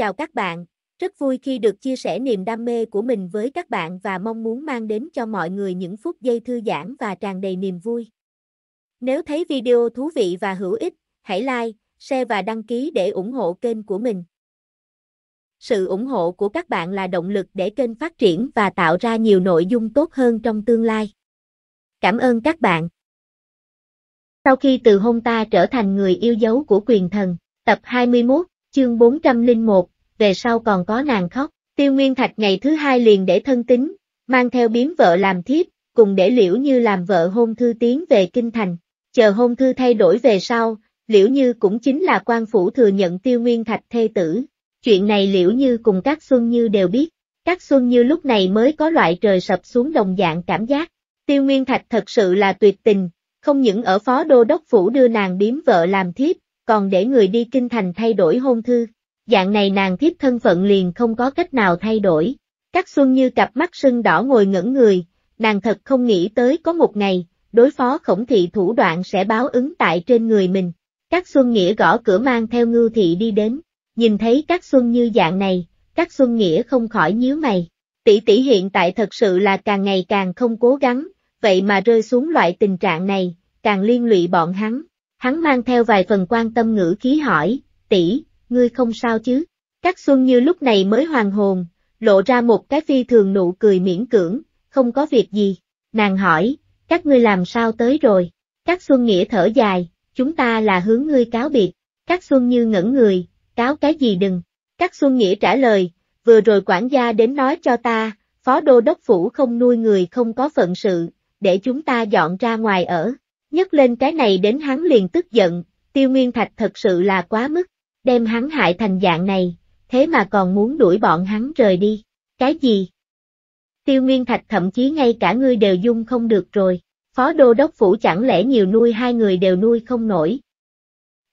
Chào các bạn, rất vui khi được chia sẻ niềm đam mê của mình với các bạn và mong muốn mang đến cho mọi người những phút giây thư giãn và tràn đầy niềm vui. Nếu thấy video thú vị và hữu ích, hãy like, share và đăng ký để ủng hộ kênh của mình. Sự ủng hộ của các bạn là động lực để kênh phát triển và tạo ra nhiều nội dung tốt hơn trong tương lai. Cảm ơn các bạn. Sau khi từ hôn ta trở thành người yêu dấu của quyền thần, tập 21 Chương 401, về sau còn có nàng khóc, tiêu nguyên thạch ngày thứ hai liền để thân tính, mang theo biếm vợ làm thiếp, cùng để liễu như làm vợ hôn thư tiến về kinh thành, chờ hôn thư thay đổi về sau, liễu như cũng chính là quan phủ thừa nhận tiêu nguyên thạch thê tử. Chuyện này liễu như cùng các xuân như đều biết, các xuân như lúc này mới có loại trời sập xuống đồng dạng cảm giác, tiêu nguyên thạch thật sự là tuyệt tình, không những ở phó đô đốc phủ đưa nàng biếm vợ làm thiếp, còn để người đi kinh thành thay đổi hôn thư. Dạng này nàng thiếp thân phận liền không có cách nào thay đổi. Các xuân như cặp mắt sưng đỏ ngồi ngẩn người, nàng thật không nghĩ tới có một ngày, đối phó khổng thị thủ đoạn sẽ báo ứng tại trên người mình. Các xuân nghĩa gõ cửa mang theo ngưu thị đi đến, nhìn thấy các xuân như dạng này, các xuân nghĩa không khỏi nhíu mày. Tỷ tỷ hiện tại thật sự là càng ngày càng không cố gắng, vậy mà rơi xuống loại tình trạng này, càng liên lụy bọn hắn, Hắn mang theo vài phần quan tâm ngữ khí hỏi, tỷ, ngươi không sao chứ? Các xuân như lúc này mới hoàng hồn, lộ ra một cái phi thường nụ cười miễn cưỡng, không có việc gì. Nàng hỏi, các ngươi làm sao tới rồi? Các xuân nghĩa thở dài, chúng ta là hướng ngươi cáo biệt. Các xuân như ngẩn người, cáo cái gì đừng. Các xuân nghĩa trả lời, vừa rồi quản gia đến nói cho ta, phó đô đốc phủ không nuôi người không có phận sự, để chúng ta dọn ra ngoài ở. Nhắc lên cái này đến hắn liền tức giận, tiêu nguyên thạch thật sự là quá mức, đem hắn hại thành dạng này, thế mà còn muốn đuổi bọn hắn rời đi, cái gì? Tiêu nguyên thạch thậm chí ngay cả ngươi đều dung không được rồi, phó đô đốc phủ chẳng lẽ nhiều nuôi hai người đều nuôi không nổi.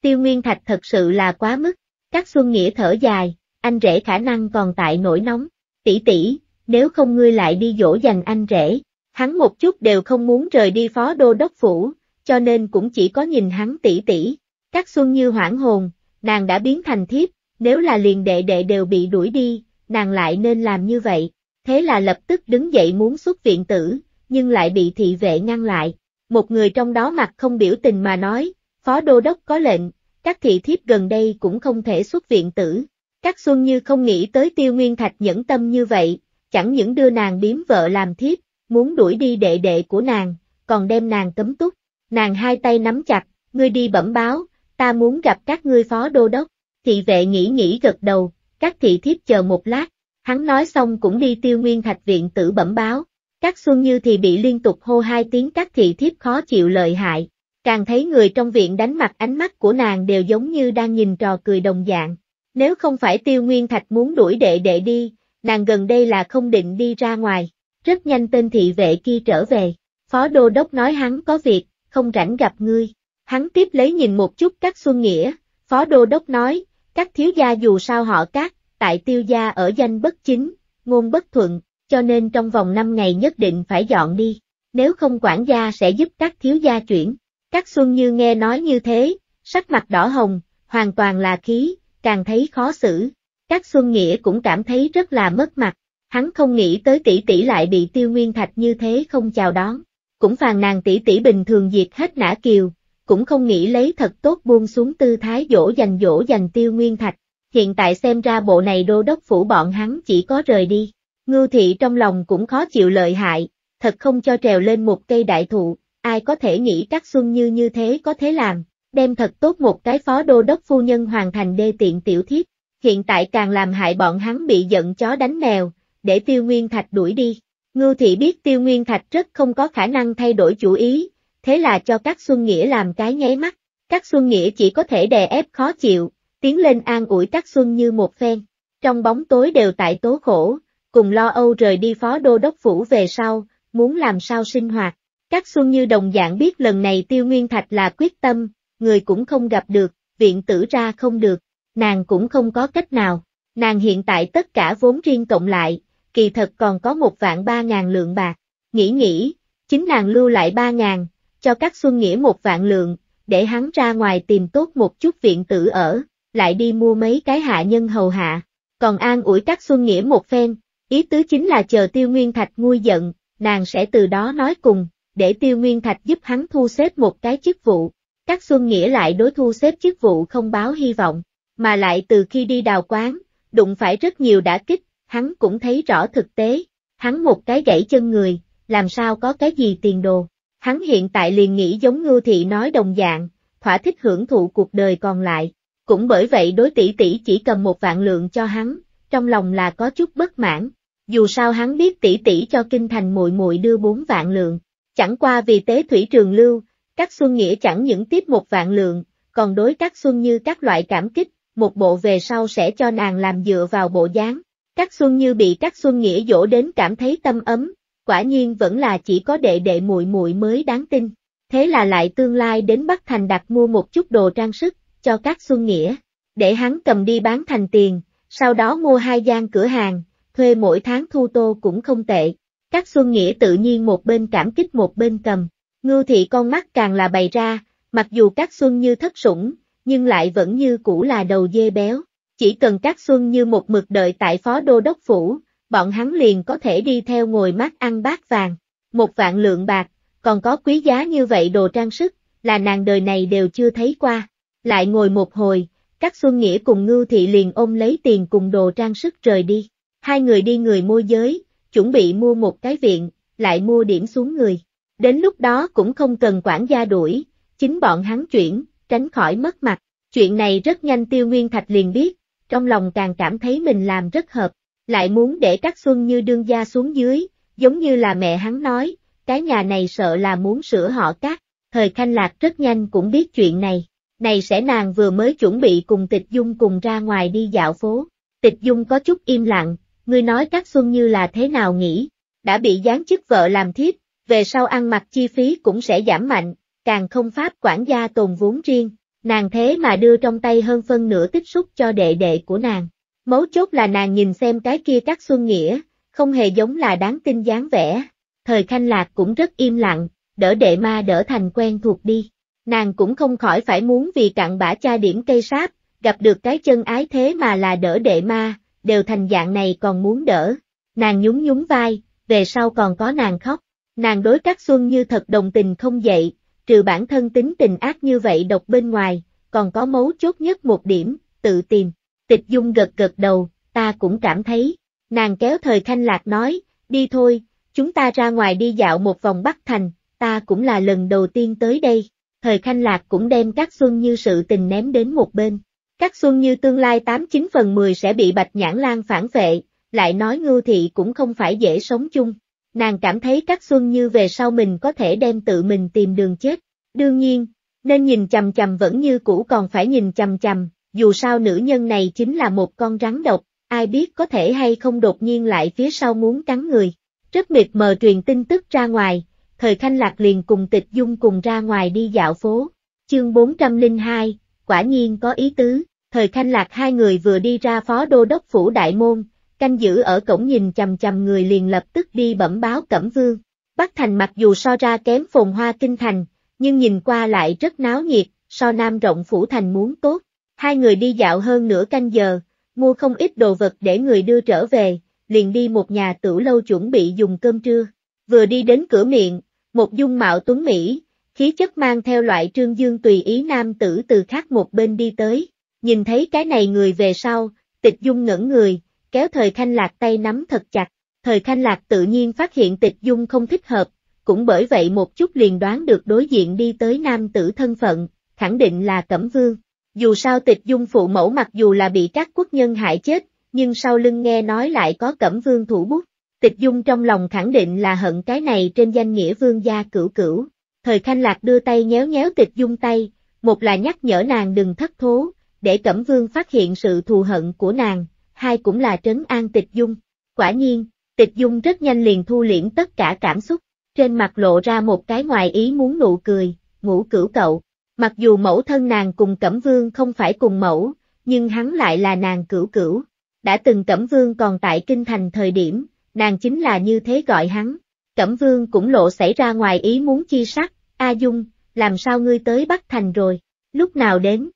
Tiêu nguyên thạch thật sự là quá mức, các xuân nghĩa thở dài, anh rể khả năng còn tại nổi nóng, tỷ tỷ, nếu không ngươi lại đi dỗ dành anh rể, hắn một chút đều không muốn rời đi phó đô đốc phủ, cho nên cũng chỉ có nhìn hắn tỉ tỉ. Các xuân như hoảng hồn, nàng đã biến thành thiếp, nếu là liền đệ đệ đều bị đuổi đi, nàng lại nên làm như vậy. Thế là lập tức đứng dậy muốn xuất viện tử, nhưng lại bị thị vệ ngăn lại. Một người trong đó mặt không biểu tình mà nói, phó đô đốc có lệnh, các thị thiếp gần đây cũng không thể xuất viện tử. Các xuân như không nghĩ tới tiêu nguyên thạch nhẫn tâm như vậy, chẳng những đưa nàng biếm vợ làm thiếp, muốn đuổi đi đệ đệ của nàng, còn đem nàng cấm túc. Nàng hai tay nắm chặt, ngươi đi bẩm báo, ta muốn gặp các ngươi phó đô đốc. Thị vệ nghĩ nghĩ gật đầu, các thị thiếp chờ một lát, hắn nói xong cũng đi tiêu nguyên thạch viện tử bẩm báo. Các xuân như thì bị liên tục hô hai tiếng các thị thiếp khó chịu lợi hại, càng thấy người trong viện đánh mặt ánh mắt của nàng đều giống như đang nhìn trò cười đồng dạng. Nếu không phải tiêu nguyên thạch muốn đuổi đệ đệ đi, nàng gần đây là không định đi ra ngoài. Rất nhanh tên thị vệ kia trở về, phó đô đốc nói hắn có việc, không rảnh gặp ngươi. Hắn tiếp lấy nhìn một chút các xuân nghĩa, phó đô đốc nói, các thiếu gia dù sao họ các, tại tiêu gia ở danh bất chính, ngôn bất thuận, cho nên trong vòng 5 ngày nhất định phải dọn đi, nếu không quản gia sẽ giúp các thiếu gia chuyển. Các xuân như nghe nói như thế, sắc mặt đỏ hồng, hoàn toàn là khí, càng thấy khó xử. Các Xuân Nghĩa cũng cảm thấy rất là mất mặt, hắn không nghĩ tới tỷ tỷ lại bị Tiêu Nguyên Thạch như thế không chào đón, cũng phàn nàng tỷ tỷ bình thường diệt hết nã kiều, cũng không nghĩ lấy thật tốt buông xuống tư thái dỗ dành dỗ dành tiêu nguyên thạch, hiện tại xem ra bộ này đô đốc phủ bọn hắn chỉ có rời đi, ngưu thị trong lòng cũng khó chịu lợi hại, thật không cho trèo lên một cây đại thụ, ai có thể nghĩ các xuân như như thế có thế làm, đem thật tốt một cái phó đô đốc phu nhân hoàn thành đê tiện tiểu thiết, hiện tại càng làm hại bọn hắn bị giận chó đánh mèo, để tiêu nguyên thạch đuổi đi. Ngưu Thị biết Tiêu Nguyên Thạch rất không có khả năng thay đổi chủ ý, thế là cho các Xuân Nghĩa làm cái nháy mắt. Các Xuân Nghĩa chỉ có thể đè ép khó chịu, tiến lên an ủi các Xuân như một phen. Trong bóng tối đều tại tố khổ, cùng lo âu rời đi phó đô đốc phủ về sau, muốn làm sao sinh hoạt. Các Xuân Như đồng dạng biết lần này Tiêu Nguyên Thạch là quyết tâm, người cũng không gặp được, viện tử ra không được, nàng cũng không có cách nào. Nàng hiện tại tất cả vốn riêng cộng lại, kỳ thật còn có một vạn ba ngàn lượng bạc. Nghĩ nghĩ, chính nàng lưu lại ba ngàn, cho các Xuân Nghĩa một vạn lượng, để hắn ra ngoài tìm tốt một chút viện tử ở, lại đi mua mấy cái hạ nhân hầu hạ. Còn an ủi các Xuân Nghĩa một phen, ý tứ chính là chờ Tiêu Nguyên Thạch nguôi giận, nàng sẽ từ đó nói cùng, để Tiêu Nguyên Thạch giúp hắn thu xếp một cái chức vụ. Các Xuân Nghĩa lại đối thu xếp chức vụ không báo hy vọng, mà lại từ khi đi đào quán, đụng phải rất nhiều đã kích, hắn cũng thấy rõ thực tế, hắn một cái gãy chân người, làm sao có cái gì tiền đồ. Hắn hiện tại liền nghĩ giống Ngưu Thị nói đồng dạng, thỏa thích hưởng thụ cuộc đời còn lại. Cũng bởi vậy đối tỷ tỷ chỉ cần một vạn lượng cho hắn, trong lòng là có chút bất mãn. Dù sao hắn biết tỷ tỷ cho kinh thành muội muội đưa bốn vạn lượng, chẳng qua vì tế thủy trường lưu, các xuân nghĩa chẳng những tiếp một vạn lượng, còn đối các xuân như các loại cảm kích, một bộ về sau sẽ cho nàng làm dựa vào bộ dáng. Các Xuân Như bị các Xuân Nghĩa dỗ đến cảm thấy tâm ấm, quả nhiên vẫn là chỉ có đệ đệ muội muội mới đáng tin. Thế là lại tương lai đến Bắc Thành đặt mua một chút đồ trang sức, cho các Xuân Nghĩa, để hắn cầm đi bán thành tiền, sau đó mua hai gian cửa hàng, thuê mỗi tháng thu tô cũng không tệ. Các Xuân Nghĩa tự nhiên một bên cảm kích một bên cầm, ngưu thị con mắt càng là bày ra, mặc dù các Xuân Như thất sủng, nhưng lại vẫn như cũ là đầu dê béo. Chỉ cần các xuân như một mực đợi tại phó đô đốc phủ, bọn hắn liền có thể đi theo ngồi mát ăn bát vàng, một vạn lượng bạc, còn có quý giá như vậy đồ trang sức, là nàng đời này đều chưa thấy qua. Lại ngồi một hồi, các xuân nghĩa cùng ngưu thị liền ôm lấy tiền cùng đồ trang sức rời đi. Hai người đi người môi giới, chuẩn bị mua một cái viện, lại mua điểm xuống người. Đến lúc đó cũng không cần quản gia đuổi, chính bọn hắn chuyển, tránh khỏi mất mặt. Chuyện này rất nhanh tiêu nguyên thạch liền biết, trong lòng càng cảm thấy mình làm rất hợp, lại muốn để các xuân như đương gia xuống dưới, giống như là mẹ hắn nói, cái nhà này sợ là muốn sửa họ cắt, thời khanh lạc rất nhanh cũng biết chuyện này, này sẽ nàng vừa mới chuẩn bị cùng tịch dung cùng ra ngoài đi dạo phố, tịch dung có chút im lặng, ngươi nói các xuân như là thế nào nghĩ, đã bị gián chức vợ làm thiếp, về sau ăn mặc chi phí cũng sẽ giảm mạnh, càng không pháp quản gia tồn vốn riêng, Nàng thế mà đưa trong tay hơn phân nửa tích xúc cho đệ đệ của nàng. Mấu chốt là nàng nhìn xem cái kia các xuân nghĩa, không hề giống là đáng tin dáng vẻ. Thời khanh lạc cũng rất im lặng, đỡ đệ ma đỡ thành quen thuộc đi. Nàng cũng không khỏi phải muốn vì cặn bã cha điểm cây sáp, gặp được cái chân ái thế mà là đỡ đệ ma, đều thành dạng này còn muốn đỡ. Nàng nhún nhún vai, về sau còn có nàng khóc. Nàng đối các xuân như thật đồng tình không dậy, trừ bản thân tính tình ác như vậy độc bên ngoài, còn có mấu chốt nhất một điểm, tự tìm. Tịch Dung gật gật đầu, ta cũng cảm thấy. Nàng kéo thời khanh lạc nói, đi thôi, chúng ta ra ngoài đi dạo một vòng Bắc Thành, ta cũng là lần đầu tiên tới đây. Thời khanh lạc cũng đem các xuân như sự tình ném đến một bên. Các xuân như tương lai 89 phần 10 sẽ bị bạch nhãn lan phản vệ, lại nói ngưu thị cũng không phải dễ sống chung nàng cảm thấy các xuân như về sau mình có thể đem tự mình tìm đường chết. Đương nhiên, nên nhìn chầm chầm vẫn như cũ còn phải nhìn chầm chầm, dù sao nữ nhân này chính là một con rắn độc, ai biết có thể hay không đột nhiên lại phía sau muốn cắn người. Rất mịt mờ truyền tin tức ra ngoài, thời thanh lạc liền cùng tịch dung cùng ra ngoài đi dạo phố. Chương 402, quả nhiên có ý tứ, thời thanh lạc hai người vừa đi ra phó đô đốc phủ đại môn, canh giữ ở cổng nhìn chằm chằm người liền lập tức đi bẩm báo Cẩm Vương. Bắc Thành mặc dù so ra kém phồn hoa kinh thành, nhưng nhìn qua lại rất náo nhiệt, so Nam rộng phủ thành muốn tốt. Hai người đi dạo hơn nửa canh giờ, mua không ít đồ vật để người đưa trở về, liền đi một nhà tử lâu chuẩn bị dùng cơm trưa. Vừa đi đến cửa miệng, một dung mạo tuấn Mỹ, khí chất mang theo loại trương dương tùy ý nam tử từ khác một bên đi tới. Nhìn thấy cái này người về sau, tịch dung ngẩn người, kéo thời khanh lạc tay nắm thật chặt, thời khanh lạc tự nhiên phát hiện tịch dung không thích hợp, cũng bởi vậy một chút liền đoán được đối diện đi tới nam tử thân phận, khẳng định là Cẩm Vương. Dù sao tịch dung phụ mẫu mặc dù là bị các quốc nhân hại chết, nhưng sau lưng nghe nói lại có Cẩm Vương thủ bút. Tịch dung trong lòng khẳng định là hận cái này trên danh nghĩa vương gia cửu cửu. Thời khanh lạc đưa tay nhéo nhéo tịch dung tay, một là nhắc nhở nàng đừng thất thố, để Cẩm Vương phát hiện sự thù hận của nàng, hai cũng là trấn an tịch dung. Quả nhiên, tịch dung rất nhanh liền thu liễm tất cả cảm xúc, trên mặt lộ ra một cái ngoài ý muốn nụ cười, ngũ cửu cậu. Mặc dù mẫu thân nàng cùng Cẩm Vương không phải cùng mẫu, nhưng hắn lại là nàng cửu cửu. Đã từng Cẩm Vương còn tại Kinh Thành thời điểm, nàng chính là như thế gọi hắn. Cẩm Vương cũng lộ xảy ra ngoài ý muốn chi sắc, A Dung, làm sao ngươi tới Bắc Thành rồi, lúc nào đến?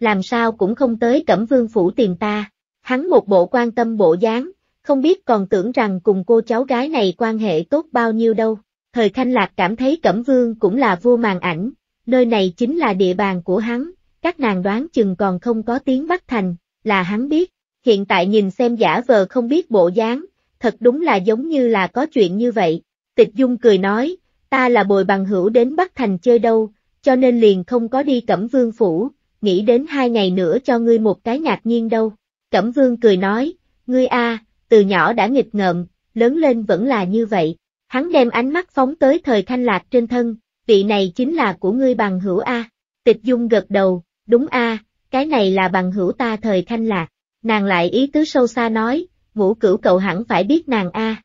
Làm sao cũng không tới Cẩm Vương phủ tìm ta. Hắn một bộ quan tâm bộ dáng, không biết còn tưởng rằng cùng cô cháu gái này quan hệ tốt bao nhiêu đâu. Thời Khanh Lạc cảm thấy Cẩm Vương cũng là vua màn ảnh, nơi này chính là địa bàn của hắn, các nàng đoán chừng còn không có tiếng Bắc Thành, là hắn biết, hiện tại nhìn xem giả vờ không biết bộ dáng, thật đúng là giống như là có chuyện như vậy. Tịch Dung cười nói, ta là bồi bằng hữu đến Bắc Thành chơi đâu, cho nên liền không có đi Cẩm Vương Phủ, nghĩ đến hai ngày nữa cho ngươi một cái ngạc nhiên đâu. Cẩm vương cười nói, ngươi a, từ nhỏ đã nghịch ngợm, lớn lên vẫn là như vậy. Hắn đem ánh mắt phóng tới thời thanh lạc trên thân, vị này chính là của ngươi bằng hữu a. Tịch dung gật đầu, đúng a, cái này là bằng hữu ta thời thanh lạc. Nàng lại ý tứ sâu xa nói, ngũ cửu cậu hẳn phải biết nàng a.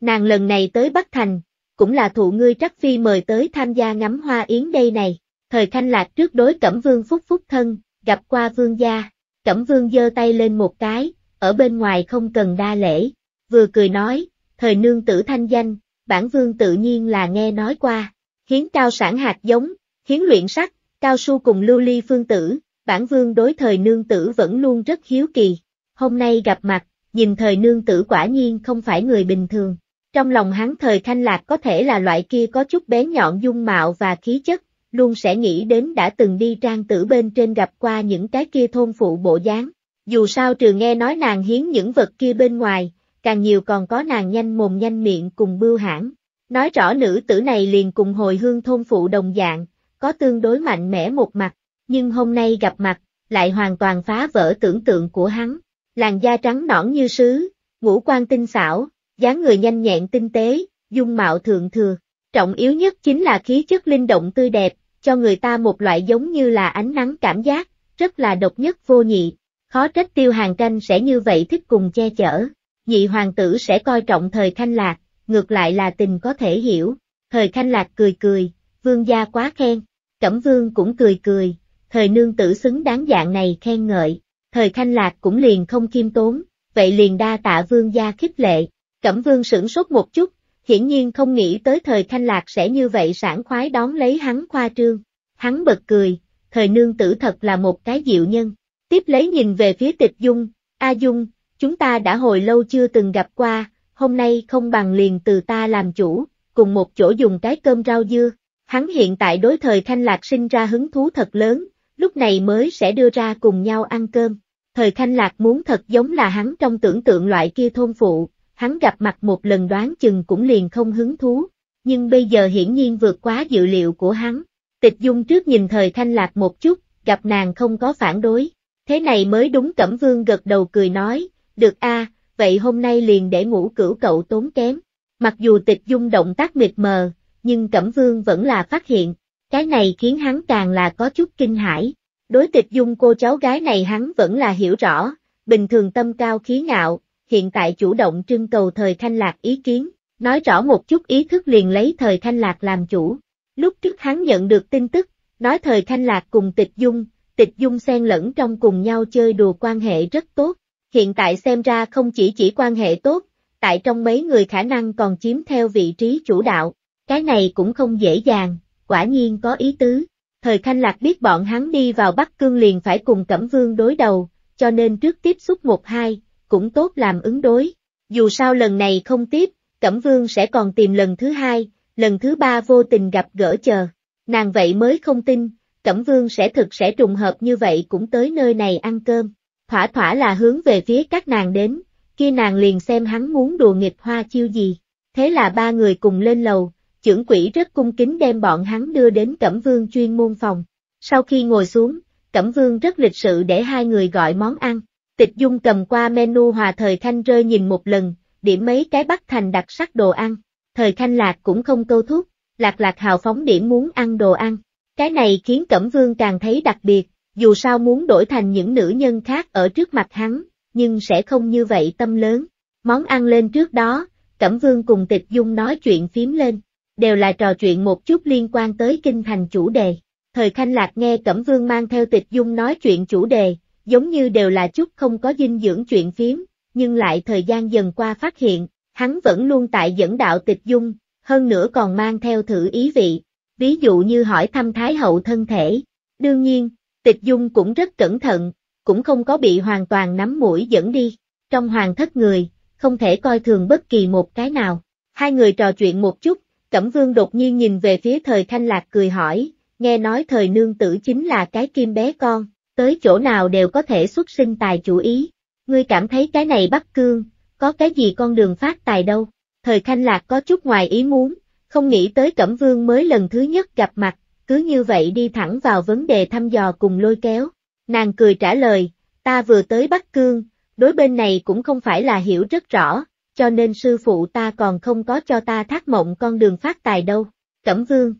Nàng lần này tới Bắc Thành, cũng là thụ ngươi trắc phi mời tới tham gia ngắm hoa yến đây này. Thời thanh lạc trước đối cẩm vương phúc phúc thân, gặp qua vương gia, Cẩm vương giơ tay lên một cái, ở bên ngoài không cần đa lễ, vừa cười nói, thời nương tử thanh danh, bản vương tự nhiên là nghe nói qua, hiến cao sản hạt giống, hiến luyện sắt, cao su cùng lưu ly phương tử, bản vương đối thời nương tử vẫn luôn rất hiếu kỳ, hôm nay gặp mặt, nhìn thời nương tử quả nhiên không phải người bình thường. Trong lòng hắn thời Thanh lạc có thể là loại kia có chút bé nhọn dung mạo và khí chất, luôn sẽ nghĩ đến đã từng đi trang tử bên trên gặp qua những cái kia thôn phụ bộ dáng. Dù sao trừ nghe nói nàng hiến những vật kia bên ngoài, càng nhiều còn có nàng nhanh mồm nhanh miệng cùng bưu hãng. Nói rõ nữ tử này liền cùng hồi hương thôn phụ đồng dạng, có tương đối mạnh mẽ một mặt, nhưng hôm nay gặp mặt, lại hoàn toàn phá vỡ tưởng tượng của hắn. Làn da trắng nõn như sứ, ngũ quan tinh xảo, dáng người nhanh nhẹn tinh tế, dung mạo thượng thừa. Trọng yếu nhất chính là khí chất linh động tươi đẹp, cho người ta một loại giống như là ánh nắng cảm giác, rất là độc nhất vô nhị. Khó trách tiêu hàng canh sẽ như vậy thích cùng che chở, nhị hoàng tử sẽ coi trọng thời khanh lạc, ngược lại là tình có thể hiểu. Thời khanh lạc cười cười, vương gia quá khen, cẩm vương cũng cười cười, thời nương tử xứng đáng dạng này khen ngợi, thời khanh lạc cũng liền không kiêm tốn, vậy liền đa tạ vương gia khích lệ, cẩm vương sửng sốt một chút, hiển nhiên không nghĩ tới thời Thanh Lạc sẽ như vậy sảng khoái đón lấy hắn khoa trương. Hắn bật cười, thời nương tử thật là một cái dịu nhân. Tiếp lấy nhìn về phía tịch dung, A Dung, chúng ta đã hồi lâu chưa từng gặp qua, hôm nay không bằng liền từ ta làm chủ, cùng một chỗ dùng cái cơm rau dưa. Hắn hiện tại đối thời Thanh Lạc sinh ra hứng thú thật lớn, lúc này mới sẽ đưa ra cùng nhau ăn cơm. Thời Thanh Lạc muốn thật giống là hắn trong tưởng tượng loại kia thôn phụ, hắn gặp mặt một lần đoán chừng cũng liền không hứng thú, nhưng bây giờ hiển nhiên vượt quá dự liệu của hắn. Tịch Dung trước nhìn thời thanh lạc một chút, gặp nàng không có phản đối, thế này mới đúng Cẩm Vương gật đầu cười nói, được a, vậy hôm nay liền để ngủ cửu cậu tốn kém. Mặc dù Tịch Dung động tác mịt mờ, nhưng Cẩm Vương vẫn là phát hiện, cái này khiến hắn càng là có chút kinh hãi. Đối Tịch Dung cô cháu gái này hắn vẫn là hiểu rõ, bình thường tâm cao khí ngạo, hiện tại chủ động trưng cầu thời thanh lạc ý kiến, nói rõ một chút ý thức liền lấy thời thanh lạc làm chủ. Lúc trước hắn nhận được tin tức, nói thời thanh lạc cùng tịch dung, tịch dung xen lẫn trong cùng nhau chơi đùa quan hệ rất tốt, hiện tại xem ra không chỉ chỉ quan hệ tốt, tại trong mấy người khả năng còn chiếm theo vị trí chủ đạo, cái này cũng không dễ dàng, quả nhiên có ý tứ. Thời Khanh Lạc biết bọn hắn đi vào Bắc Cương liền phải cùng Cẩm Vương đối đầu, cho nên trước tiếp xúc một hai, cũng tốt làm ứng đối. Dù sao lần này không tiếp, Cẩm Vương sẽ còn tìm lần thứ hai, lần thứ ba vô tình gặp gỡ chờ. Nàng vậy mới không tin, Cẩm Vương sẽ thực sẽ trùng hợp như vậy cũng tới nơi này ăn cơm. Thỏa thỏa là hướng về phía các nàng đến, khi nàng liền xem hắn muốn đùa nghịch hoa chiêu gì. Thế là ba người cùng lên lầu, trưởng quỷ rất cung kính đem bọn hắn đưa đến Cẩm Vương chuyên môn phòng. Sau khi ngồi xuống, Cẩm Vương rất lịch sự để hai người gọi món ăn. Tịch Dung cầm qua menu hòa thời khanh rơi nhìn một lần, điểm mấy cái bắt thành đặc sắc đồ ăn. Thời khanh lạc cũng không câu thúc, lạc lạc hào phóng điểm muốn ăn đồ ăn. Cái này khiến Cẩm Vương càng thấy đặc biệt, dù sao muốn đổi thành những nữ nhân khác ở trước mặt hắn, nhưng sẽ không như vậy tâm lớn. Món ăn lên trước đó, Cẩm Vương cùng Tịch Dung nói chuyện phím lên, đều là trò chuyện một chút liên quan tới kinh thành chủ đề. Thời Khanh Lạc nghe Cẩm Vương mang theo Tịch Dung nói chuyện chủ đề, giống như đều là chút không có dinh dưỡng chuyện phiếm, nhưng lại thời gian dần qua phát hiện, hắn vẫn luôn tại dẫn đạo tịch dung, hơn nữa còn mang theo thử ý vị, ví dụ như hỏi thăm Thái hậu thân thể. Đương nhiên, tịch dung cũng rất cẩn thận, cũng không có bị hoàn toàn nắm mũi dẫn đi, trong hoàng thất người, không thể coi thường bất kỳ một cái nào. Hai người trò chuyện một chút, Cẩm Vương đột nhiên nhìn về phía thời Thanh Lạc cười hỏi, nghe nói thời nương tử chính là cái kim bé con tới chỗ nào đều có thể xuất sinh tài chủ ý. Ngươi cảm thấy cái này Bắc Cương, có cái gì con đường phát tài đâu. Thời Khanh Lạc có chút ngoài ý muốn, không nghĩ tới Cẩm Vương mới lần thứ nhất gặp mặt, cứ như vậy đi thẳng vào vấn đề thăm dò cùng lôi kéo. Nàng cười trả lời, ta vừa tới Bắc Cương, đối bên này cũng không phải là hiểu rất rõ, cho nên sư phụ ta còn không có cho ta thác mộng con đường phát tài đâu. Cẩm Vương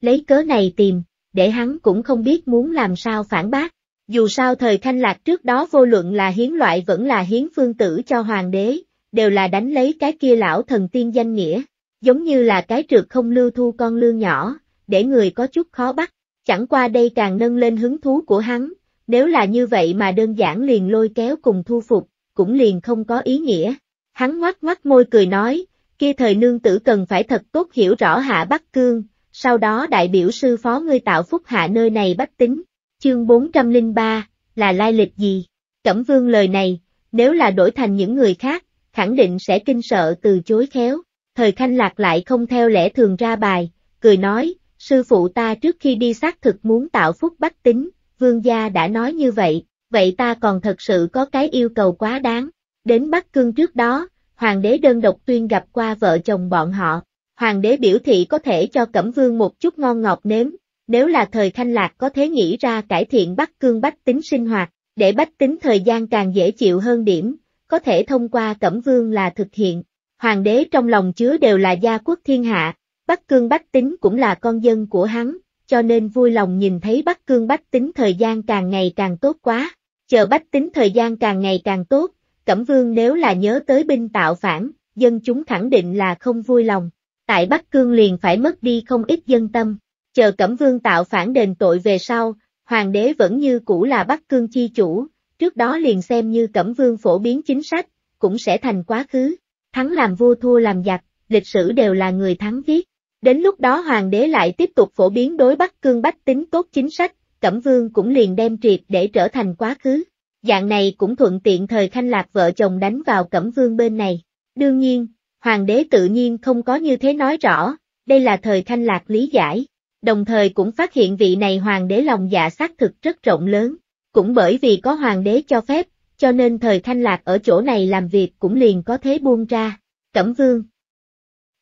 Lấy cớ này tìm, để hắn cũng không biết muốn làm sao phản bác. Dù sao thời thanh Lạc trước đó vô luận là hiến loại vẫn là hiến phương tử cho hoàng đế, đều là đánh lấy cái kia lão thần tiên danh nghĩa, giống như là cái trượt không lưu thu con lương nhỏ, để người có chút khó bắt, chẳng qua đây càng nâng lên hứng thú của hắn, nếu là như vậy mà đơn giản liền lôi kéo cùng thu phục, cũng liền không có ý nghĩa. Hắn ngoắt ngoắt môi cười nói, kia thời nương tử cần phải thật tốt hiểu rõ hạ Bắc Cương, sau đó đại biểu sư phó ngươi tạo phúc hạ nơi này bách tính. Chương 403, là lai lịch gì? Cẩm vương lời này, nếu là đổi thành những người khác, khẳng định sẽ kinh sợ từ chối khéo. Thời thanh lạc lại không theo lẽ thường ra bài, cười nói, sư phụ ta trước khi đi xác thực muốn tạo phúc bách tính, vương gia đã nói như vậy, vậy ta còn thật sự có cái yêu cầu quá đáng. Đến Bắc Cương trước đó, hoàng đế đơn độc tuyên gặp qua vợ chồng bọn họ, hoàng đế biểu thị có thể cho Cẩm Vương một chút ngon ngọt nếm, nếu là thời thanh lạc có thế nghĩ ra cải thiện Bắc Cương Bách tính sinh hoạt, để Bách tính thời gian càng dễ chịu hơn điểm, có thể thông qua Cẩm Vương là thực hiện. Hoàng đế trong lòng chứa đều là gia quốc thiên hạ, Bắc Cương Bách tính cũng là con dân của hắn, cho nên vui lòng nhìn thấy Bắc Cương Bách tính thời gian càng ngày càng tốt quá, chờ Bách tính thời gian càng ngày càng tốt, Cẩm Vương nếu là nhớ tới binh tạo phản, dân chúng khẳng định là không vui lòng tại Bắc Cương liền phải mất đi không ít dân tâm, chờ Cẩm Vương tạo phản đền tội về sau, hoàng đế vẫn như cũ là Bắc Cương chi chủ, trước đó liền xem như Cẩm Vương phổ biến chính sách, cũng sẽ thành quá khứ, thắng làm vua thua làm giặc, lịch sử đều là người thắng viết. Đến lúc đó hoàng đế lại tiếp tục phổ biến đối Bắc Cương bách tính tốt chính sách, Cẩm Vương cũng liền đem triệt để trở thành quá khứ. Dạng này cũng thuận tiện thời khanh lạc vợ chồng đánh vào Cẩm Vương bên này. Đương nhiên, Hoàng đế tự nhiên không có như thế nói rõ, đây là thời thanh lạc lý giải, đồng thời cũng phát hiện vị này hoàng đế lòng dạ xác thực rất rộng lớn, cũng bởi vì có hoàng đế cho phép, cho nên thời thanh lạc ở chỗ này làm việc cũng liền có thế buông ra. Cẩm vương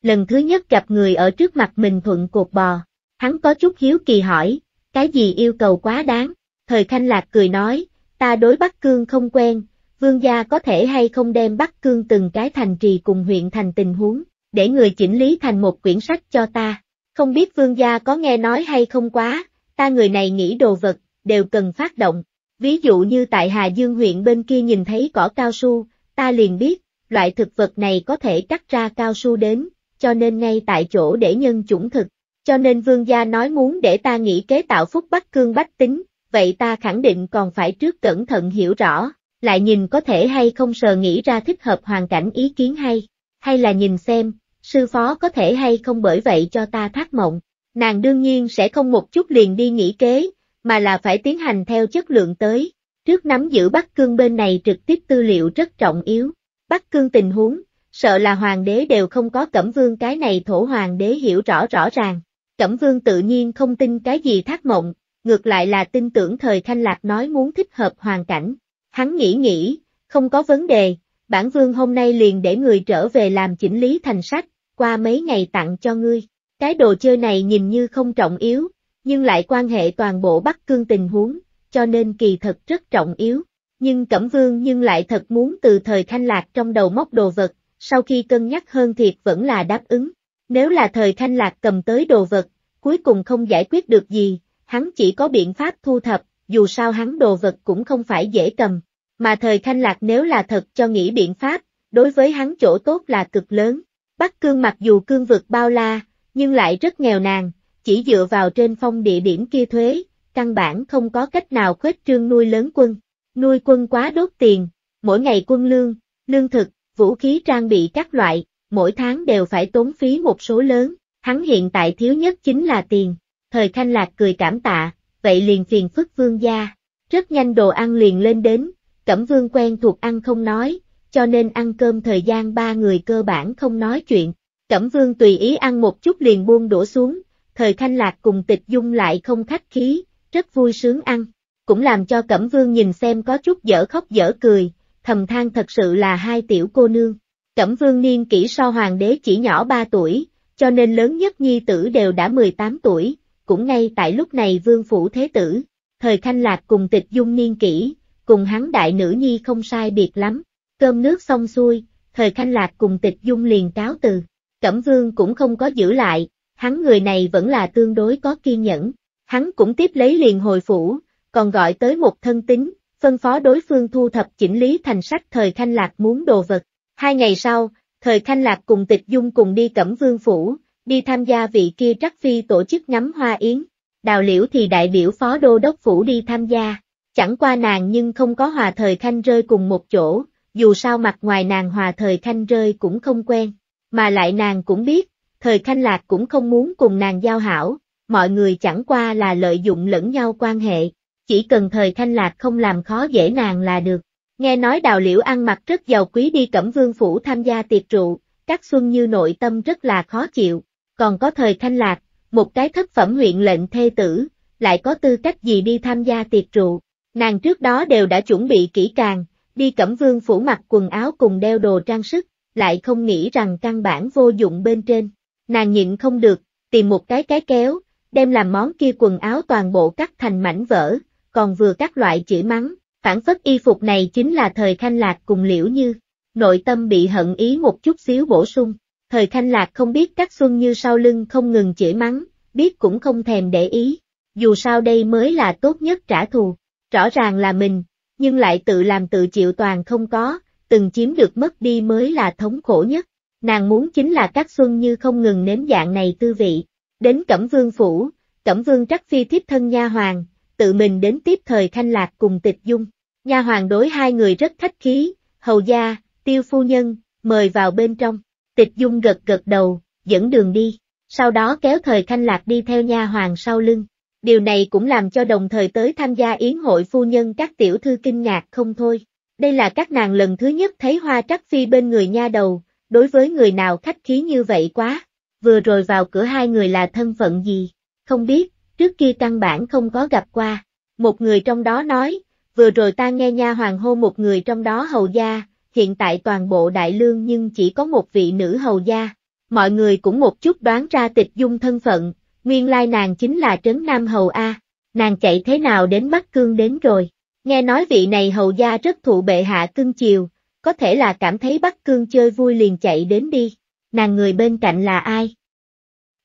Lần thứ nhất gặp người ở trước mặt mình thuận cột bò, hắn có chút hiếu kỳ hỏi, cái gì yêu cầu quá đáng, thời thanh lạc cười nói, ta đối Bắc Cương không quen, vương gia có thể hay không đem bắt Cương từng cái thành trì cùng huyện thành tình huống, để người chỉnh lý thành một quyển sách cho ta. Không biết vương gia có nghe nói hay không quá, ta người này nghĩ đồ vật, đều cần phát động. Ví dụ như tại Hà Dương huyện bên kia nhìn thấy cỏ cao su, ta liền biết, loại thực vật này có thể cắt ra cao su đến, cho nên ngay tại chỗ để nhân chủng thực. Cho nên vương gia nói muốn để ta nghĩ kế tạo phúc bắt Cương Bách Tính, vậy ta khẳng định còn phải trước cẩn thận hiểu rõ, lại nhìn có thể hay không sờ nghĩ ra thích hợp hoàn cảnh ý kiến hay, hay là nhìn xem, sư phó có thể hay không bởi vậy cho ta thác mộng. Nàng đương nhiên sẽ không một chút liền đi nghĩ kế, mà là phải tiến hành theo chất lượng tới. Trước nắm giữ Bắc Cương bên này trực tiếp tư liệu rất trọng yếu. Bắc Cương tình huống, sợ là hoàng đế đều không có Cẩm Vương cái này thổ hoàng đế hiểu rõ rõ ràng. Cẩm Vương tự nhiên không tin cái gì thác mộng, ngược lại là tin tưởng thời thanh Lạc nói muốn thích hợp hoàn cảnh, Hắn nghĩ nghĩ, không có vấn đề, bản vương hôm nay liền để người trở về làm chỉnh lý thành sách, qua mấy ngày tặng cho ngươi. Cái đồ chơi này nhìn như không trọng yếu, nhưng lại quan hệ toàn bộ Bắc Cương tình huống, cho nên kỳ thật rất trọng yếu. Nhưng Cẩm Vương nhưng lại thật muốn từ thời thanh Lạc trong đầu móc đồ vật, sau khi cân nhắc hơn thiệt vẫn là đáp ứng. Nếu là thời thanh Lạc cầm tới đồ vật, cuối cùng không giải quyết được gì, hắn chỉ có biện pháp thu thập, dù sao hắn đồ vật cũng không phải dễ cầm, mà thời thanh lạc nếu là thật cho nghĩ biện pháp, đối với hắn chỗ tốt là cực lớn. Bắc cương mặc dù cương vực bao la, nhưng lại rất nghèo nàn, chỉ dựa vào trên phong địa điểm kia thuế, căn bản không có cách nào khuếch trương nuôi lớn quân. Nuôi quân quá đốt tiền, mỗi ngày quân lương, lương thực, vũ khí trang bị các loại, mỗi tháng đều phải tốn phí một số lớn, hắn hiện tại thiếu nhất chính là tiền. Thời Khanh Lạc cười cảm tạ, vậy liền phiền phức vương gia. Rất nhanh đồ ăn liền lên đến, Cẩm Vương quen thuộc ăn không nói, cho nên ăn cơm thời gian ba người cơ bản không nói chuyện. Cẩm Vương tùy ý ăn một chút liền buông đổ xuống, thời khanh lạc cùng tịch dung lại không khách khí, rất vui sướng ăn, cũng làm cho Cẩm Vương nhìn xem có chút dở khóc dở cười, thầm than thật sự là hai tiểu cô nương. Cẩm Vương niên kỹ so hoàng đế chỉ nhỏ 3 tuổi, cho nên lớn nhất nhi tử đều đã 18 tuổi, cũng ngay tại lúc này vương phủ thế tử, thời khanh lạc cùng tịch dung niên kỹ, cùng hắn đại nữ nhi không sai biệt lắm, cơm nước xong xuôi, thời khanh lạc cùng tịch dung liền cáo từ, cẩm vương cũng không có giữ lại, hắn người này vẫn là tương đối có kiên nhẫn, hắn cũng tiếp lấy liền hồi phủ, còn gọi tới một thân tính, phân phó đối phương thu thập chỉnh lý thành sách thời khanh lạc muốn đồ vật. Hai ngày sau, thời khanh lạc cùng tịch dung cùng đi cẩm vương phủ, đi tham gia vị kia trắc phi tổ chức ngắm hoa yến, đào liễu thì đại biểu phó đô đốc phủ đi tham gia, chẳng qua nàng nhưng không có hòa thời khanh rơi cùng một chỗ, dù sao mặt ngoài nàng hòa thời khanh rơi cũng không quen, mà lại nàng cũng biết, thời khanh lạc cũng không muốn cùng nàng giao hảo, mọi người chẳng qua là lợi dụng lẫn nhau quan hệ, chỉ cần thời khanh lạc không làm khó dễ nàng là được. Nghe nói đào liễu ăn mặc rất giàu quý đi cẩm vương phủ tham gia tiệc rượu, các xuân như nội tâm rất là khó chịu, còn có thời thanh lạc, một cái thất phẩm huyện lệnh thê tử, lại có tư cách gì đi tham gia tiệc rượu. Nàng trước đó đều đã chuẩn bị kỹ càng, đi cẩm vương phủ mặc quần áo cùng đeo đồ trang sức, lại không nghĩ rằng căn bản vô dụng bên trên. Nàng nhịn không được, tìm một cái cái kéo, đem làm món kia quần áo toàn bộ cắt thành mảnh vỡ, còn vừa các loại chỉ mắng, phản phất y phục này chính là thời thanh lạc cùng liễu như. Nội tâm bị hận ý một chút xíu bổ sung, Thời Khanh Lạc không biết các Xuân Như sau lưng không ngừng chửi mắng, biết cũng không thèm để ý. Dù sao đây mới là tốt nhất trả thù. Rõ ràng là mình, nhưng lại tự làm tự chịu toàn không có, từng chiếm được mất đi mới là thống khổ nhất. Nàng muốn chính là các Xuân Như không ngừng nếm dạng này tư vị. Đến Cẩm Vương Phủ, Cẩm Vương trắc phi thiếp thân nha hoàng, tự mình đến tiếp thời Khanh Lạc cùng tịch dung. Nha hoàng đối hai người rất khách khí, hầu gia, tiêu phu nhân, mời vào bên trong. Tịch Dung gật gật đầu, dẫn đường đi, sau đó kéo thời Khanh Lạc đi theo nha hoàng sau lưng. Điều này cũng làm cho đồng thời tới tham gia yến hội phu nhân các tiểu thư kinh ngạc không thôi. Đây là các nàng lần thứ nhất thấy hoa trắc phi bên người nha đầu, đối với người nào khách khí như vậy quá. Vừa rồi vào cửa hai người là thân phận gì? Không biết, trước kia căn bản không có gặp qua. Một người trong đó nói, vừa rồi ta nghe nha hoàng hô một người trong đó hầu gia, hiện tại toàn bộ đại lương nhưng chỉ có một vị nữ hầu gia. Mọi người cũng một chút đoán ra tịch dung thân phận, nguyên lai nàng chính là trấn nam hầu A, nàng chạy thế nào đến Bắc Cương đến rồi. Nghe nói vị này hầu gia rất thụ bệ hạ cưng chiều, có thể là cảm thấy Bắc Cương chơi vui liền chạy đến đi. Nàng người bên cạnh là ai?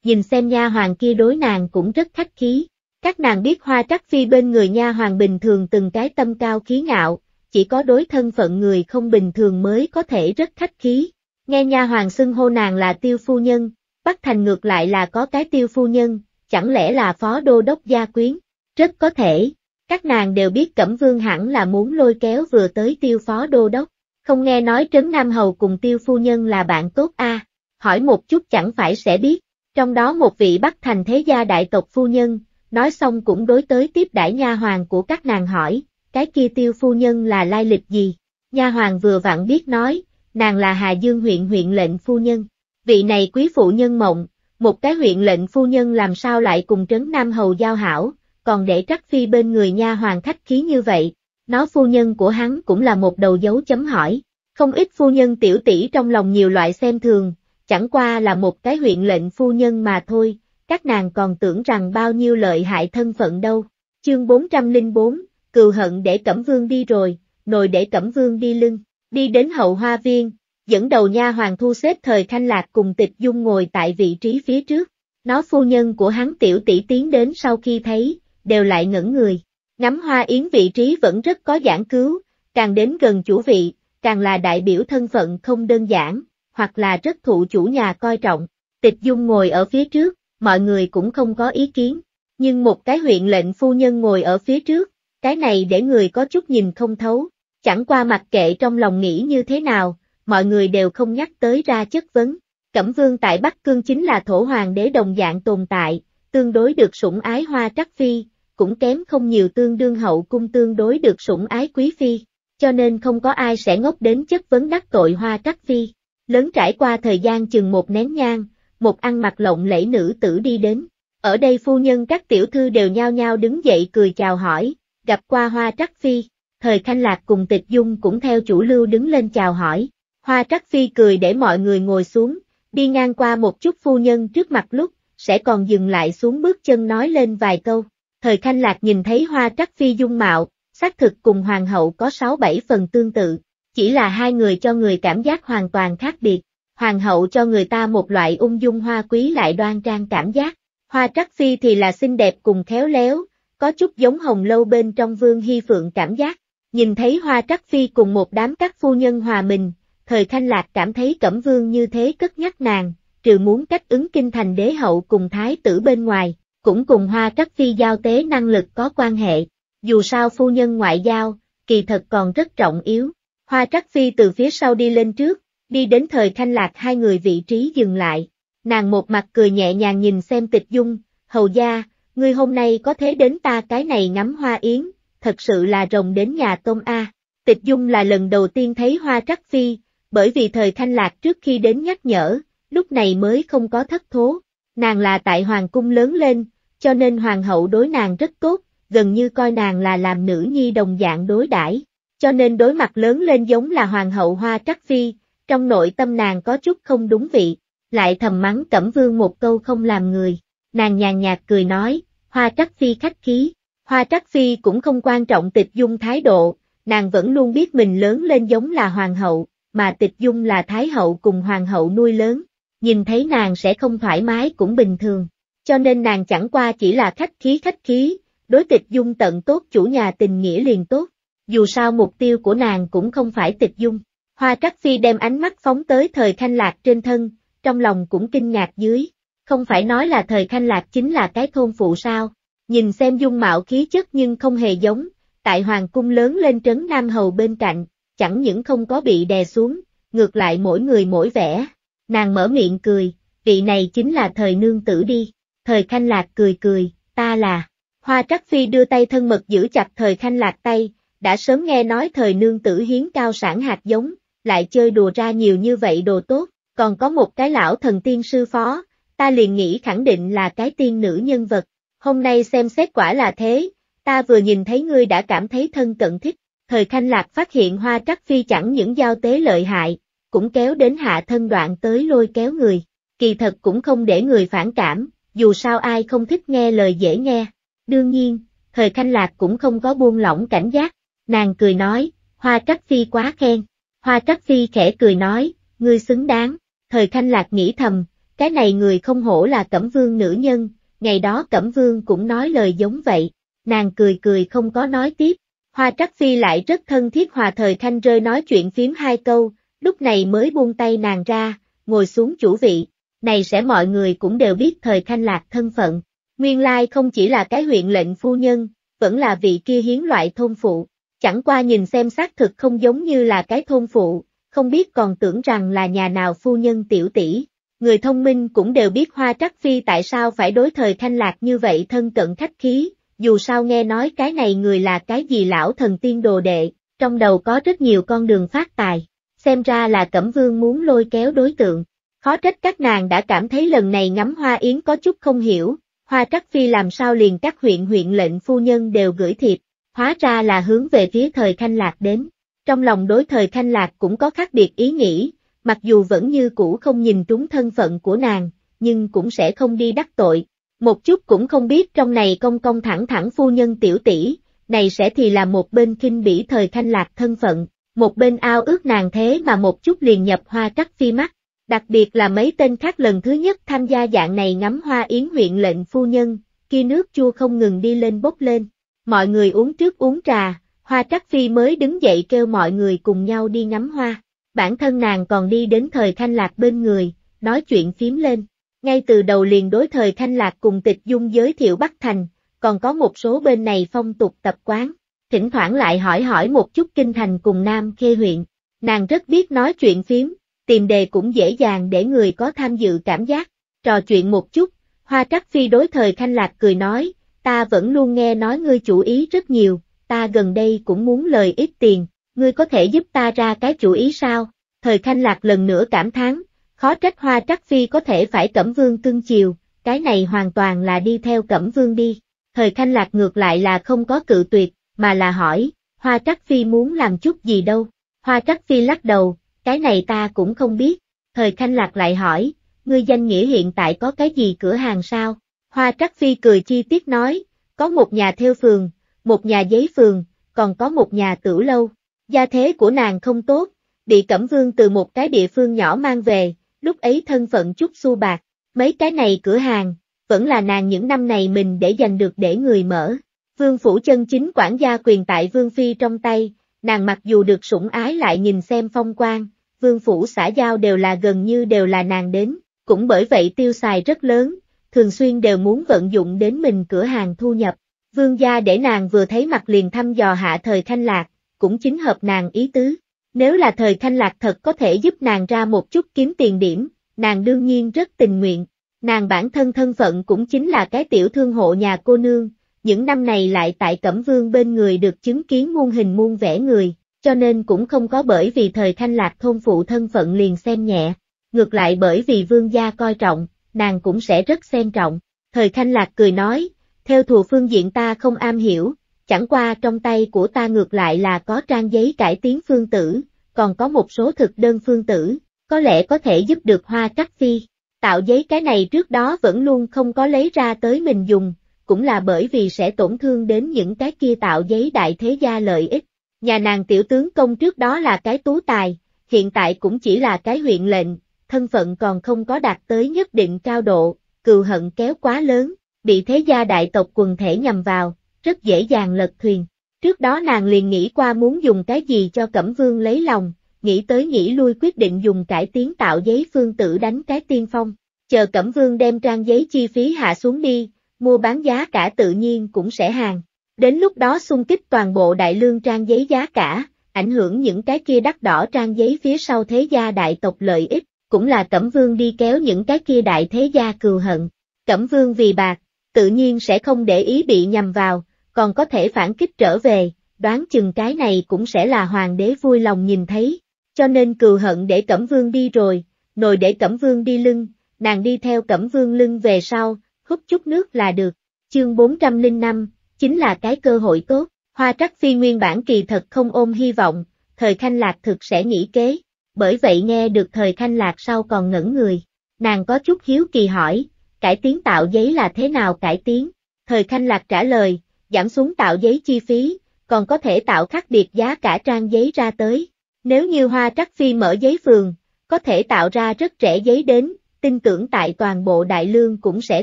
Nhìn xem nha hoàng kia đối nàng cũng rất khách khí. Các nàng biết hoa trắc phi bên người nha hoàng bình thường từng cái tâm cao khí ngạo, chỉ có đối thân phận người không bình thường mới có thể rất khách khí. Nghe nha hoàng xưng hô nàng là tiêu phu nhân, Bắc Thành ngược lại là có cái tiêu phu nhân, chẳng lẽ là phó đô đốc gia quyến, rất có thể. Các nàng đều biết Cẩm Vương hẳn là muốn lôi kéo vừa tới tiêu phó đô đốc, không nghe nói Trấn Nam Hầu cùng tiêu phu nhân là bạn tốt a à? hỏi một chút chẳng phải sẽ biết, trong đó một vị Bắc Thành thế gia đại tộc phu nhân, nói xong cũng đối tới tiếp đại nha hoàng của các nàng hỏi, cái kia tiêu phu nhân là lai lịch gì? Nha hoàng vừa vặn biết nói, nàng là Hà Dương huyện huyện lệnh phu nhân. Vị này quý phụ nhân mộng, một cái huyện lệnh phu nhân làm sao lại cùng trấn Nam Hầu giao hảo, còn để trắc phi bên người nha hoàng khách khí như vậy. Nó phu nhân của hắn cũng là một đầu dấu chấm hỏi. Không ít phu nhân tiểu tỷ trong lòng nhiều loại xem thường, chẳng qua là một cái huyện lệnh phu nhân mà thôi, các nàng còn tưởng rằng bao nhiêu lợi hại thân phận đâu. Chương 404, cừu hận để Cẩm Vương đi rồi, nồi để Cẩm Vương đi lưng, đi đến hậu hoa viên, dẫn đầu nha hoàng thu xếp thời thanh lạc cùng tịch dung ngồi tại vị trí phía trước. Nó phu nhân của hắn tiểu tỷ tiến đến sau khi thấy, đều lại ngẩn người. Ngắm hoa yến vị trí vẫn rất có giảng cứu, càng đến gần chủ vị, càng là đại biểu thân phận không đơn giản, hoặc là rất thụ chủ nhà coi trọng. Tịch dung ngồi ở phía trước, mọi người cũng không có ý kiến. Nhưng một cái huyện lệnh phu nhân ngồi ở phía trước, cái này để người có chút nhìn không thấu, chẳng qua mặc kệ trong lòng nghĩ như thế nào, mọi người đều không nhắc tới ra chất vấn. Cẩm vương tại Bắc Cương chính là thổ hoàng đế đồng dạng tồn tại, tương đối được sủng ái hoa trắc phi, cũng kém không nhiều tương đương hậu cung tương đối được sủng ái quý phi, cho nên không có ai sẽ ngốc đến chất vấn đắc tội hoa trắc phi. Lớn trải qua thời gian chừng một nén nhang, một ăn mặc lộng lẫy nữ tử đi đến. Ở đây phu nhân các tiểu thư đều nhao nhao đứng dậy cười chào hỏi, gặp qua Hoa Trắc Phi, thời thanh Lạc cùng Tịch Dung cũng theo chủ lưu đứng lên chào hỏi. Hoa Trắc Phi cười để mọi người ngồi xuống, đi ngang qua một chút phu nhân trước mặt lúc, sẽ còn dừng lại xuống bước chân nói lên vài câu. Thời thanh Lạc nhìn thấy Hoa Trắc Phi dung mạo, xác thực cùng Hoàng hậu có 6-7 phần tương tự, chỉ là hai người cho người cảm giác hoàn toàn khác biệt. Hoàng hậu cho người ta một loại ung dung hoa quý lại đoan trang cảm giác, Hoa Trắc Phi thì là xinh đẹp cùng khéo léo, có chút giống hồng lâu bên trong vương hy phượng cảm giác, nhìn thấy hoa trắc phi cùng một đám các phu nhân hòa mình, thời thanh lạc cảm thấy cẩm vương như thế cất nhắc nàng, trừ muốn cách ứng kinh thành đế hậu cùng thái tử bên ngoài, cũng cùng hoa trắc phi giao tế năng lực có quan hệ, dù sao phu nhân ngoại giao, kỳ thật còn rất trọng yếu, hoa trắc phi từ phía sau đi lên trước, đi đến thời thanh lạc hai người vị trí dừng lại, nàng một mặt cười nhẹ nhàng nhìn xem tịch dung, hầu gia, ngươi hôm nay có thế đến ta cái này ngắm hoa yến, thật sự là rồng đến nhà tôm A. Tịch Dung là lần đầu tiên thấy hoa trắc phi, bởi vì thời thanh lạc trước khi đến nhắc nhở, lúc này mới không có thất thố. Nàng là tại hoàng cung lớn lên, cho nên hoàng hậu đối nàng rất tốt, gần như coi nàng là làm nữ nhi đồng dạng đối đãi, cho nên đối mặt lớn lên giống là hoàng hậu hoa trắc phi, trong nội tâm nàng có chút không đúng vị, lại thầm mắng Cẩm Vương một câu không làm người nàng nhàn nhạt cười nói, hoa trắc phi khách khí, hoa trắc phi cũng không quan trọng tịch dung thái độ, nàng vẫn luôn biết mình lớn lên giống là hoàng hậu, mà tịch dung là thái hậu cùng hoàng hậu nuôi lớn, nhìn thấy nàng sẽ không thoải mái cũng bình thường, cho nên nàng chẳng qua chỉ là khách khí khách khí, đối tịch dung tận tốt chủ nhà tình nghĩa liền tốt, dù sao mục tiêu của nàng cũng không phải tịch dung. Hoa Trắc Phi đem ánh mắt phóng tới thời thanh lạc trên thân, trong lòng cũng kinh ngạc dưới, không phải nói là thời Khanh Lạc chính là cái thôn phụ sao, nhìn xem dung mạo khí chất nhưng không hề giống, tại hoàng cung lớn lên trấn Nam Hầu bên cạnh, chẳng những không có bị đè xuống, ngược lại mỗi người mỗi vẻ. Nàng mở miệng cười, vị này chính là thời nương tử đi, thời Khanh Lạc cười cười, ta là. Hoa Trắc Phi đưa tay thân mật giữ chặt thời Khanh Lạc tay, đã sớm nghe nói thời nương tử hiến cao sản hạt giống, lại chơi đùa ra nhiều như vậy đồ tốt, còn có một cái lão thần tiên sư phó, ta liền nghĩ khẳng định là cái tiên nữ nhân vật, hôm nay xem xét quả là thế, ta vừa nhìn thấy ngươi đã cảm thấy thân cận thích, thời khanh lạc phát hiện hoa trắc phi chẳng những giao tế lợi hại, cũng kéo đến hạ thân đoạn tới lôi kéo người, kỳ thật cũng không để người phản cảm, dù sao ai không thích nghe lời dễ nghe, đương nhiên, thời khanh lạc cũng không có buông lỏng cảnh giác, nàng cười nói, hoa trắc phi quá khen, hoa trắc phi khẽ cười nói, ngươi xứng đáng, thời khanh lạc nghĩ thầm, cái này người không hổ là Cẩm Vương nữ nhân, ngày đó Cẩm Vương cũng nói lời giống vậy, nàng cười cười không có nói tiếp. Hoa Trắc Phi lại rất thân thiết hòa thời thanh rơi nói chuyện phím hai câu, lúc này mới buông tay nàng ra, ngồi xuống chủ vị, này sẽ mọi người cũng đều biết thời thanh lạc thân phận, nguyên lai không chỉ là cái huyện lệnh phu nhân, vẫn là vị kia hiến loại thôn phụ, chẳng qua nhìn xem xác thực không giống như là cái thôn phụ, không biết còn tưởng rằng là nhà nào phu nhân tiểu tỷ người thông minh cũng đều biết Hoa Trắc Phi tại sao phải đối thời thanh lạc như vậy thân cận khách khí, dù sao nghe nói cái này người là cái gì lão thần tiên đồ đệ, trong đầu có rất nhiều con đường phát tài, xem ra là Cẩm Vương muốn lôi kéo đối tượng. Khó trách các nàng đã cảm thấy lần này ngắm hoa yến có chút không hiểu, hoa trắc phi làm sao liền các huyện huyện lệnh phu nhân đều gửi thiệp, hóa ra là hướng về phía thời Thanh lạc đến. Trong lòng đối thời thanh lạc cũng có khác biệt ý nghĩ, mặc dù vẫn như cũ không nhìn trúng thân phận của nàng, nhưng cũng sẽ không đi đắc tội. Một chút cũng không biết trong này công công thẳng thẳng phu nhân tiểu tỷ, này sẽ thì là một bên kinh bỉ thời thanh lạc thân phận, một bên ao ước nàng thế mà một chút liền nhập hoa trắc phi mắt. Đặc biệt là mấy tên khác lần thứ nhất tham gia dạng này ngắm hoa yến huyện lệnh phu nhân, kia nước chua không ngừng đi lên bốc lên. Mọi người uống trước uống trà, hoa trắc phi mới đứng dậy kêu mọi người cùng nhau đi ngắm hoa. Bản thân nàng còn đi đến thời thanh Lạc bên người, nói chuyện phím lên. Ngay từ đầu liền đối thời thanh Lạc cùng tịch dung giới thiệu Bắc Thành, còn có một số bên này phong tục tập quán. Thỉnh thoảng lại hỏi hỏi một chút kinh thành cùng Nam Khê huyện. Nàng rất biết nói chuyện phím, tìm đề cũng dễ dàng để người có tham dự cảm giác. Trò chuyện một chút, Hoa Trắc Phi đối thời thanh Lạc cười nói, ta vẫn luôn nghe nói ngươi chủ ý rất nhiều, ta gần đây cũng muốn lời ít tiền, ngươi có thể giúp ta ra cái chủ ý sao? Thời Khanh Lạc lần nữa cảm thán, khó trách Hoa Trắc Phi có thể phải Cẩm Vương cưng chiều, cái này hoàn toàn là đi theo Cẩm Vương đi. Thời Khanh Lạc ngược lại là không có cự tuyệt, mà là hỏi, Hoa Trắc Phi muốn làm chút gì đâu? Hoa Trắc Phi lắc đầu, cái này ta cũng không biết. Thời Khanh Lạc lại hỏi, ngươi danh nghĩa hiện tại có cái gì cửa hàng sao? Hoa Trắc Phi cười chi tiết nói, có một nhà theo phường, một nhà giấy phường, còn có một nhà tử lâu. Gia thế của nàng không tốt, bị Cẩm Vương từ một cái địa phương nhỏ mang về, lúc ấy thân phận chút xu bạc, mấy cái này cửa hàng, vẫn là nàng những năm này mình để giành được để người mở. Vương phủ chân chính quản gia quyền tại Vương Phi trong tay, nàng mặc dù được sủng ái lại nhìn xem phong quan, Vương phủ xã giao đều là gần như đều là nàng đến, cũng bởi vậy tiêu xài rất lớn, thường xuyên đều muốn vận dụng đến mình cửa hàng thu nhập. Vương gia để nàng vừa thấy mặt liền thăm dò hạ thời thanh lạc, cũng chính hợp nàng ý tứ. Nếu là thời thanh lạc thật có thể giúp nàng ra một chút kiếm tiền điểm, nàng đương nhiên rất tình nguyện. Nàng bản thân thân phận cũng chính là cái tiểu thương hộ nhà cô nương, những năm này lại tại Cẩm Vương bên người được chứng kiến muôn hình muôn vẻ người, cho nên cũng không có bởi vì thời thanh lạc thôn phụ thân phận liền xem nhẹ, ngược lại bởi vì vương gia coi trọng, nàng cũng sẽ rất xem trọng. Thời thanh lạc cười nói, theo thù phương diện ta không am hiểu, chẳng qua trong tay của ta ngược lại là có trang giấy cải tiến phương tử, còn có một số thực đơn phương tử, có lẽ có thể giúp được hoa trắc phi. Tạo giấy cái này trước đó vẫn luôn không có lấy ra tới mình dùng, cũng là bởi vì sẽ tổn thương đến những cái kia tạo giấy đại thế gia lợi ích. Nhà nàng tiểu tướng công trước đó là cái tú tài, hiện tại cũng chỉ là cái huyện lệnh, thân phận còn không có đạt tới nhất định cao độ, cừu hận kéo quá lớn, bị thế gia đại tộc quần thể nhầm vào, rất dễ dàng lật thuyền. Trước đó nàng liền nghĩ qua muốn dùng cái gì cho Cẩm Vương lấy lòng, nghĩ tới nghĩ lui quyết định dùng cải tiến tạo giấy phương tử đánh cái tiên phong. Chờ Cẩm Vương đem trang giấy chi phí hạ xuống đi, mua bán giá cả tự nhiên cũng sẽ hàng. Đến lúc đó xung kích toàn bộ đại lương trang giấy giá cả, ảnh hưởng những cái kia đắt đỏ trang giấy phía sau thế gia đại tộc lợi ích, cũng là Cẩm Vương đi kéo những cái kia đại thế gia cừu hận. Cẩm Vương vì bạc, tự nhiên sẽ không để ý bị nhầm vào, còn có thể phản kích trở về, đoán chừng cái này cũng sẽ là hoàng đế vui lòng nhìn thấy, cho nên cừu hận để Cẩm Vương đi rồi, nồi để Cẩm Vương đi lưng, nàng đi theo Cẩm Vương lưng về sau, hút chút nước là được, chương 405, chính là cái cơ hội tốt, hoa trắc phi nguyên bản kỳ thật không ôm hy vọng, thời thanh lạc thực sẽ nghĩ kế, bởi vậy nghe được thời thanh lạc sau còn ngẩn người, nàng có chút hiếu kỳ hỏi, cải tiến tạo giấy là thế nào cải tiến, thời khanh lạc trả lời, giảm xuống tạo giấy chi phí, còn có thể tạo khác biệt giá cả trang giấy ra tới. Nếu như Hoa Trắc Phi mở giấy phường, có thể tạo ra rất rẻ giấy đến, tin tưởng tại toàn bộ đại lương cũng sẽ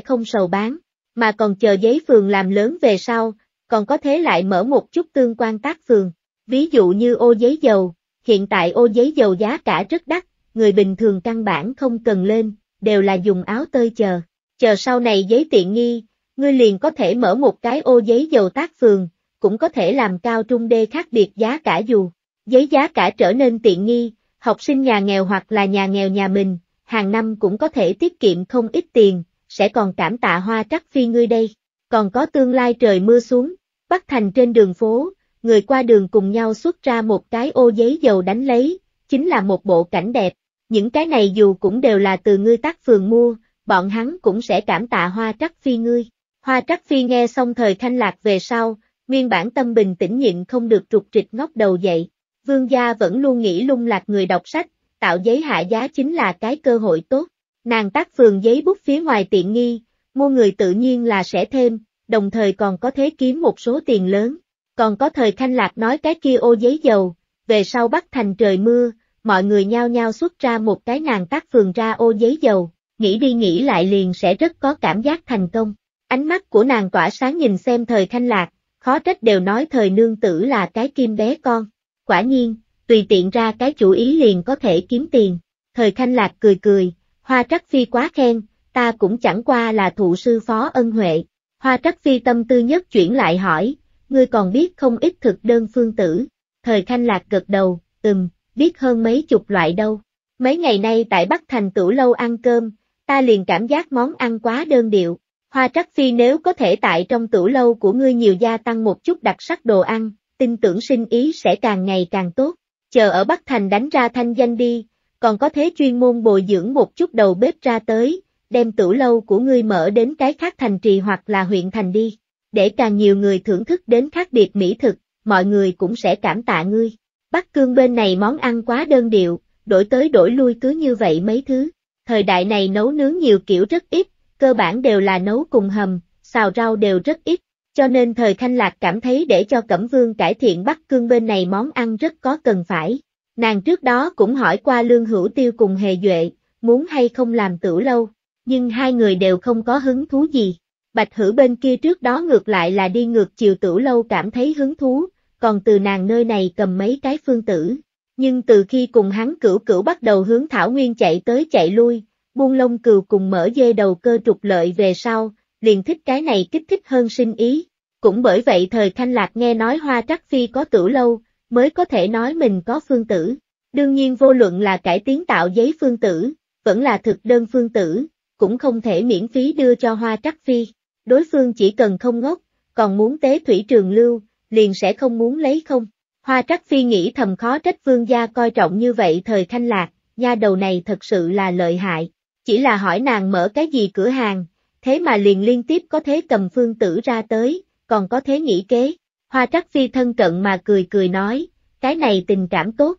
không sầu bán, mà còn chờ giấy phường làm lớn về sau, còn có thể lại mở một chút tương quan tác phường. Ví dụ như ô giấy dầu, hiện tại ô giấy dầu giá cả rất đắt, người bình thường căn bản không cần lên, đều là dùng áo tơi chờ. Chờ sau này giấy tiện nghi, ngươi liền có thể mở một cái ô giấy dầu tác phường, cũng có thể làm cao trung đê khác biệt giá cả dù. Giấy giá cả trở nên tiện nghi, học sinh nhà nghèo hoặc là nhà nghèo nhà mình, hàng năm cũng có thể tiết kiệm không ít tiền, sẽ còn cảm tạ hoa trắc phi ngươi đây. Còn có tương lai trời mưa xuống, bắt Thành trên đường phố, người qua đường cùng nhau xuất ra một cái ô giấy dầu đánh lấy, chính là một bộ cảnh đẹp. Những cái này dù cũng đều là từ ngươi tác phường mua, bọn hắn cũng sẽ cảm tạ hoa trắc phi ngươi. Hoa Trắc Phi nghe xong thời thanh lạc về sau, nguyên bản tâm bình tĩnh nhịn không được trục trịch ngóc đầu dậy. Vương gia vẫn luôn nghĩ lung lạc người đọc sách, tạo giấy hạ giá chính là cái cơ hội tốt. Nàng tác phường giấy bút phía ngoài tiện nghi, mua người tự nhiên là sẽ thêm, đồng thời còn có thế kiếm một số tiền lớn. Còn có thời thanh lạc nói cái kia ô giấy dầu, về sau bắt thành trời mưa, mọi người nhao nhao xuất ra một cái nàng tác phường ra ô giấy dầu, nghĩ đi nghĩ lại liền sẽ rất có cảm giác thành công. Ánh mắt của nàng tỏa sáng nhìn xem thời thanh lạc, khó trách đều nói thời nương tử là cái kim bé con. Quả nhiên, tùy tiện ra cái chủ ý liền có thể kiếm tiền. Thời thanh lạc cười cười, hoa trắc phi quá khen, ta cũng chẳng qua là thụ sư phó ân huệ. Hoa trắc phi tâm tư nhất chuyển lại hỏi, ngươi còn biết không ít thực đơn phương tử. Thời thanh lạc gật đầu, ừm, biết hơn mấy chục loại đâu. Mấy ngày nay tại Bắc Thành Tửu Lâu ăn cơm, ta liền cảm giác món ăn quá đơn điệu, Hoa Trắc Phi nếu có thể tại trong tủ lâu của ngươi nhiều gia tăng một chút đặc sắc đồ ăn, tin tưởng sinh ý sẽ càng ngày càng tốt. Chờ ở Bắc Thành đánh ra thanh danh đi, còn có thế chuyên môn bồi dưỡng một chút đầu bếp ra tới, đem tủ lâu của ngươi mở đến cái khác thành trì hoặc là huyện thành đi, để càng nhiều người thưởng thức đến khác biệt mỹ thực, mọi người cũng sẽ cảm tạ ngươi. Bắc Cương bên này món ăn quá đơn điệu, đổi tới đổi lui cứ như vậy mấy thứ. Thời đại này nấu nướng nhiều kiểu rất ít, cơ bản đều là nấu cùng hầm, xào rau đều rất ít, cho nên thời Thanh Lạc cảm thấy để cho Cẩm Vương cải thiện Bắc Cương bên này món ăn rất có cần phải. Nàng trước đó cũng hỏi qua Lương Hữu Tiêu cùng Hề Duệ, muốn hay không làm tử lâu, nhưng hai người đều không có hứng thú gì. Bạch hữu bên kia trước đó ngược lại là đi ngược chiều tử lâu cảm thấy hứng thú, còn từ nàng nơi này cầm mấy cái phương tử. Nhưng từ khi cùng hắn cửu cửu bắt đầu hướng Thảo Nguyên chạy tới chạy lui, buông lông cừu cùng mở dê đầu cơ trục lợi về sau, liền thích cái này kích thích hơn sinh ý. Cũng bởi vậy thời Khanh Lạc nghe nói hoa trắc phi có tử lâu, mới có thể nói mình có phương tử. Đương nhiên vô luận là cải tiến tạo giấy phương tử, vẫn là thực đơn phương tử, cũng không thể miễn phí đưa cho hoa trắc phi. Đối phương chỉ cần không ngốc, còn muốn tế thủy trường lưu, liền sẽ không muốn lấy không. Hoa trắc phi nghĩ thầm khó trách vương gia coi trọng như vậy thời Khanh Lạc, nha đầu này thật sự là lợi hại. Chỉ là hỏi nàng mở cái gì cửa hàng, thế mà liền liên tiếp có thế cầm phương tử ra tới, còn có thế nghĩ kế. Hoa trắc phi thân cận mà cười cười nói, cái này tình cảm tốt.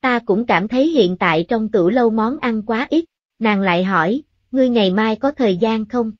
Ta cũng cảm thấy hiện tại trong tủ lâu món ăn quá ít, nàng lại hỏi, ngươi ngày mai có thời gian không?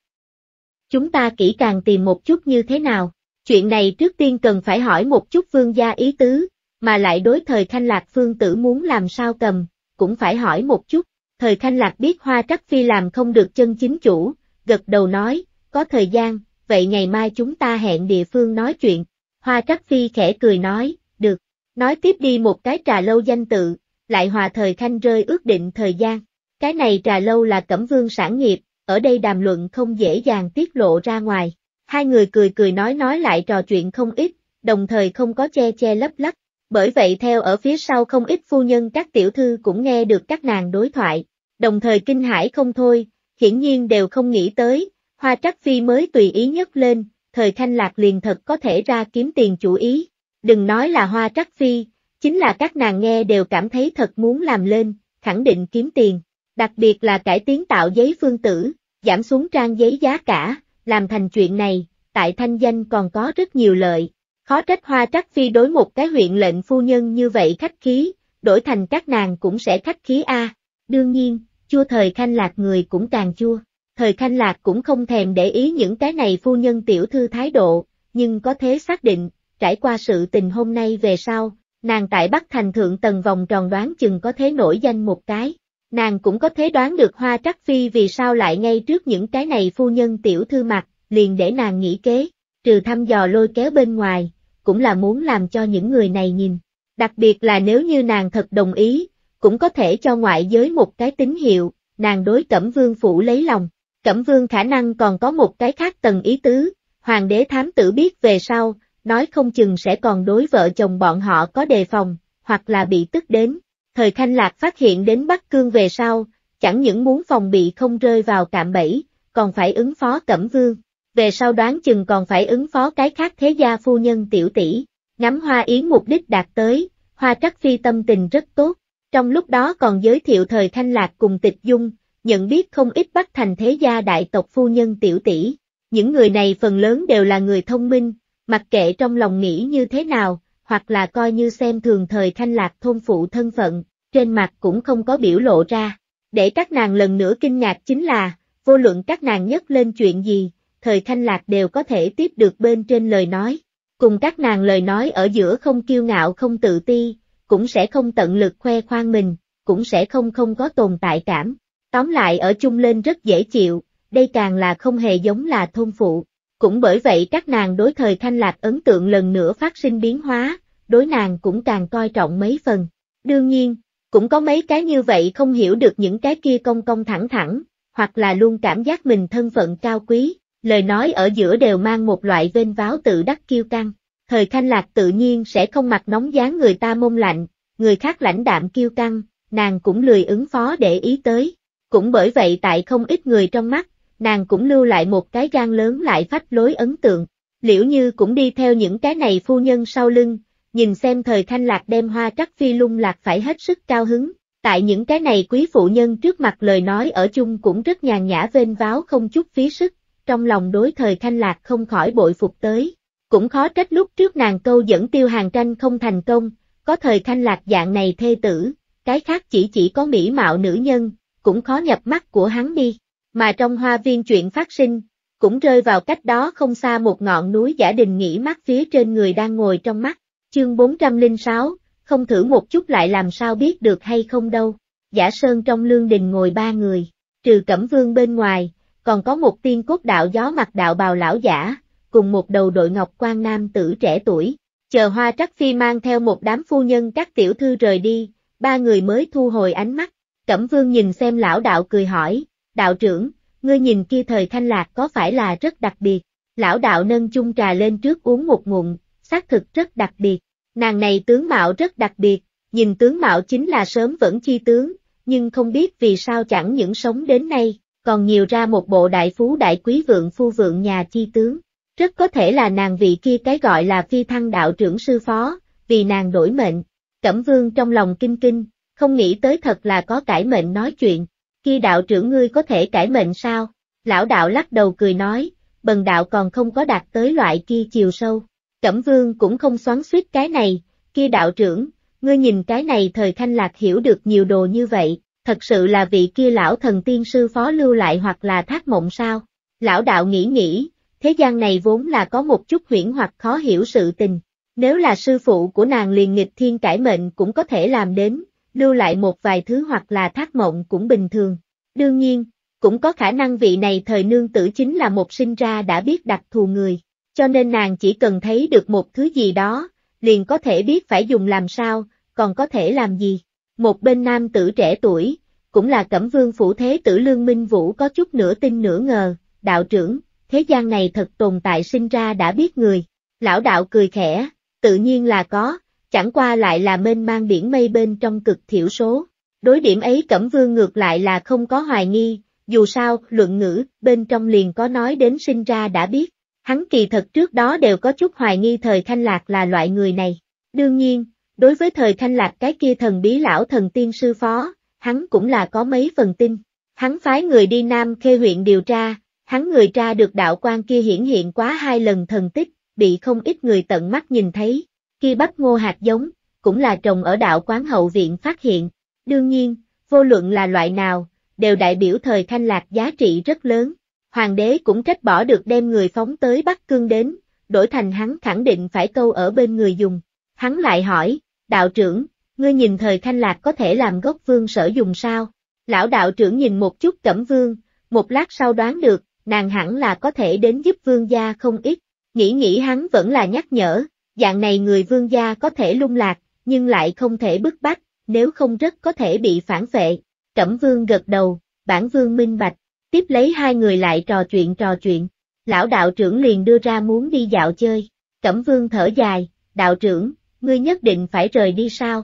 Chúng ta kỹ càng tìm một chút như thế nào, chuyện này trước tiên cần phải hỏi một chút vương gia ý tứ, mà lại đối thời thanh lạc phương tử muốn làm sao cầm, cũng phải hỏi một chút, Thời Khanh Lạc biết Hoa Trắc Phi làm không được chân chính chủ, gật đầu nói, có thời gian, vậy ngày mai chúng ta hẹn địa phương nói chuyện. Hoa Trắc Phi khẽ cười nói, được, nói tiếp đi một cái trà lâu danh tự, lại hòa Thời Khanh rơi ước định thời gian. Cái này trà lâu là cẩm vương sản nghiệp, ở đây đàm luận không dễ dàng tiết lộ ra ngoài. Hai người cười cười nói nói lại trò chuyện không ít, đồng thời không có che che lấp lắc. Bởi vậy theo ở phía sau không ít phu nhân các tiểu thư cũng nghe được các nàng đối thoại, đồng thời kinh hãi không thôi, hiển nhiên đều không nghĩ tới, hoa trắc phi mới tùy ý nhất lên, thời thanh lạc liền thật có thể ra kiếm tiền chủ ý, đừng nói là hoa trắc phi, chính là các nàng nghe đều cảm thấy thật muốn làm lên, khẳng định kiếm tiền, đặc biệt là cải tiến tạo giấy phương tử, giảm xuống trang giấy giá cả, làm thành chuyện này, tại thanh danh còn có rất nhiều lợi, khó trách hoa trắc phi đối một cái huyện lệnh phu nhân như vậy khách khí, đổi thành các nàng cũng sẽ khách khí a. Đương nhiên, chua thời khanh lạc người cũng càng chua. Thời khanh lạc cũng không thèm để ý những cái này phu nhân tiểu thư thái độ, nhưng có thế xác định, trải qua sự tình hôm nay về sau, nàng tại Bắc Thành Thượng Tầng vòng tròn đoán chừng có thế nổi danh một cái. Nàng cũng có thế đoán được Hoa Trắc Phi vì sao lại ngay trước những cái này phu nhân tiểu thư mặt, liền để nàng nghĩ kế, trừ thăm dò lôi kéo bên ngoài, cũng là muốn làm cho những người này nhìn. Đặc biệt là nếu như nàng thật đồng ý, cũng có thể cho ngoại giới một cái tín hiệu, nàng đối Cẩm Vương Phủ lấy lòng. Cẩm Vương khả năng còn có một cái khác tầng ý tứ, Hoàng đế thám tử biết về sau, nói không chừng sẽ còn đối vợ chồng bọn họ có đề phòng, hoặc là bị tức đến. Thời thanh Lạc phát hiện đến Bắc Cương về sau, chẳng những muốn phòng bị không rơi vào cạm bẫy, còn phải ứng phó Cẩm Vương. Về sau đoán chừng còn phải ứng phó cái khác thế gia phu nhân tiểu tỷ, ngắm hoa yến mục đích đạt tới, hoa trắc phi tâm tình rất tốt, trong lúc đó còn giới thiệu thời thanh lạc cùng tịch dung, nhận biết không ít bắt thành thế gia đại tộc phu nhân tiểu tỷ. Những người này phần lớn đều là người thông minh, mặc kệ trong lòng nghĩ như thế nào, hoặc là coi như xem thường thời thanh lạc thôn phụ thân phận, trên mặt cũng không có biểu lộ ra. Để các nàng lần nữa kinh ngạc chính là, vô luận các nàng nhắc lên chuyện gì, thời thanh lạc đều có thể tiếp được bên trên lời nói. Cùng các nàng lời nói ở giữa không kiêu ngạo không tự ti, cũng sẽ không tận lực khoe khoang mình, cũng sẽ không không có tồn tại cảm. Tóm lại ở chung lên rất dễ chịu, đây càng là không hề giống là thôn phụ. Cũng bởi vậy các nàng đối thời Thanh Lạc ấn tượng lần nữa phát sinh biến hóa, đối nàng cũng càng coi trọng mấy phần. Đương nhiên, cũng có mấy cái như vậy không hiểu được những cái kia công công thẳng thẳng, hoặc là luôn cảm giác mình thân phận cao quý, lời nói ở giữa đều mang một loại vênh váo tự đắc kiêu căng thời Thanh lạc tự nhiên sẽ không mặc nóng dáng người ta mông lạnh, người khác lãnh đạm kiêu căng, nàng cũng lười ứng phó để ý tới. Cũng bởi vậy tại không ít người trong mắt, nàng cũng lưu lại một cái gan lớn lại phách lối ấn tượng. Liễu Như cũng đi theo những cái này phu nhân sau lưng, nhìn xem thời thanh lạc đem hoa trắc phi lung lạc phải hết sức cao hứng. Tại những cái này quý phụ nhân trước mặt lời nói ở chung cũng rất nhàn nhã vênh váo không chút phí sức, trong lòng đối thời thanh lạc không khỏi bội phục tới. Cũng khó trách lúc trước nàng câu dẫn tiêu hàng tranh không thành công, có thời khanh lạc dạng này thê tử, cái khác chỉ chỉ có mỹ mạo nữ nhân, cũng khó nhập mắt của hắn đi. Mà trong hoa viên chuyện phát sinh, cũng rơi vào cách đó không xa một ngọn núi giả đình nghỉ mắt phía trên người đang ngồi trong mắt, chương 406, không thử một chút lại làm sao biết được hay không đâu. Giả sơn trong lương đình ngồi ba người, trừ cẩm vương bên ngoài, còn có một tiên cốt đạo gió mặt đạo bào lão giả, cùng một đầu đội ngọc quan nam tử trẻ tuổi. Chờ hoa trắc phi mang theo một đám phu nhân các tiểu thư rời đi, ba người mới thu hồi ánh mắt. Cẩm vương nhìn xem lão đạo cười hỏi, đạo trưởng, ngươi nhìn kia thời thanh lạc có phải là rất đặc biệt? Lão đạo nâng chung trà lên trước uống một ngụm, xác thực rất đặc biệt. Nàng này tướng mạo rất đặc biệt, nhìn tướng mạo chính là sớm vẫn chi tướng, nhưng không biết vì sao chẳng những sống đến nay, còn nhiều ra một bộ đại phú đại quý vượng phu vượng nhà chi tướng. Rất có thể là nàng vị kia cái gọi là phi thăng đạo trưởng sư phó, vì nàng đổi mệnh. Cẩm vương trong lòng kinh kinh, không nghĩ tới thật là có cải mệnh nói chuyện. kia đạo trưởng ngươi có thể cải mệnh sao? Lão đạo lắc đầu cười nói, bần đạo còn không có đạt tới loại kia chiều sâu. Cẩm vương cũng không xoắn suýt cái này, kia đạo trưởng, ngươi nhìn cái này thời thanh lạc hiểu được nhiều đồ như vậy, thật sự là vị kia lão thần tiên sư phó lưu lại hoặc là thác mộng sao? Lão đạo nghĩ nghĩ, thế gian này vốn là có một chút huyễn hoặc khó hiểu sự tình, nếu là sư phụ của nàng liền nghịch thiên cải mệnh cũng có thể làm đến, lưu lại một vài thứ hoặc là thác mộng cũng bình thường. Đương nhiên, cũng có khả năng vị này thời nương tử chính là một sinh ra đã biết đặc thù người, cho nên nàng chỉ cần thấy được một thứ gì đó, liền có thể biết phải dùng làm sao, còn có thể làm gì. Một bên nam tử trẻ tuổi, cũng là Cẩm Vương phủ thế tử Lương Minh Vũ có chút nửa tin nửa ngờ, đạo trưởng, thế gian này thật tồn tại sinh ra đã biết người. Lão đạo cười khẽ, tự nhiên là có, chẳng qua lại là mênh mang biển mây bên trong cực thiểu số. Đối điểm ấy Cẩm Vương ngược lại là không có hoài nghi, dù sao, luận ngữ, bên trong liền có nói đến sinh ra đã biết. Hắn kỳ thật trước đó đều có chút hoài nghi thời thanh lạc là loại người này. Đương nhiên, đối với thời thanh lạc cái kia thần bí lão thần tiên sư phó, hắn cũng là có mấy phần tin. Hắn phái người đi Nam Khê huyện điều tra, Hắn người tra được đạo quan kia hiển hiện quá hai lần thần tích, bị không ít người tận mắt nhìn thấy, kia bắt ngô hạt giống, cũng là trồng ở đạo quán hậu viện phát hiện. Đương nhiên, vô luận là loại nào, đều đại biểu thời thanh lạc giá trị rất lớn. Hoàng đế cũng trách bỏ được đem người phóng tới Bắc Cương đến, đổi thành hắn khẳng định phải câu ở bên người dùng. Hắn lại hỏi, đạo trưởng, ngươi nhìn thời thanh lạc có thể làm gốc vương sở dùng sao? Lão đạo trưởng nhìn một chút cẩm vương, một lát sau đoán được, nàng hẳn là có thể đến giúp vương gia không ít, nghĩ nghĩ hắn vẫn là nhắc nhở, dạng này người vương gia có thể lung lạc, nhưng lại không thể bức bách, nếu không rất có thể bị phản vệ. Cẩm vương gật đầu, bản vương minh bạch, tiếp lấy hai người lại trò chuyện trò chuyện, lão đạo trưởng liền đưa ra muốn đi dạo chơi, cẩm vương thở dài, đạo trưởng, ngươi nhất định phải rời đi sao?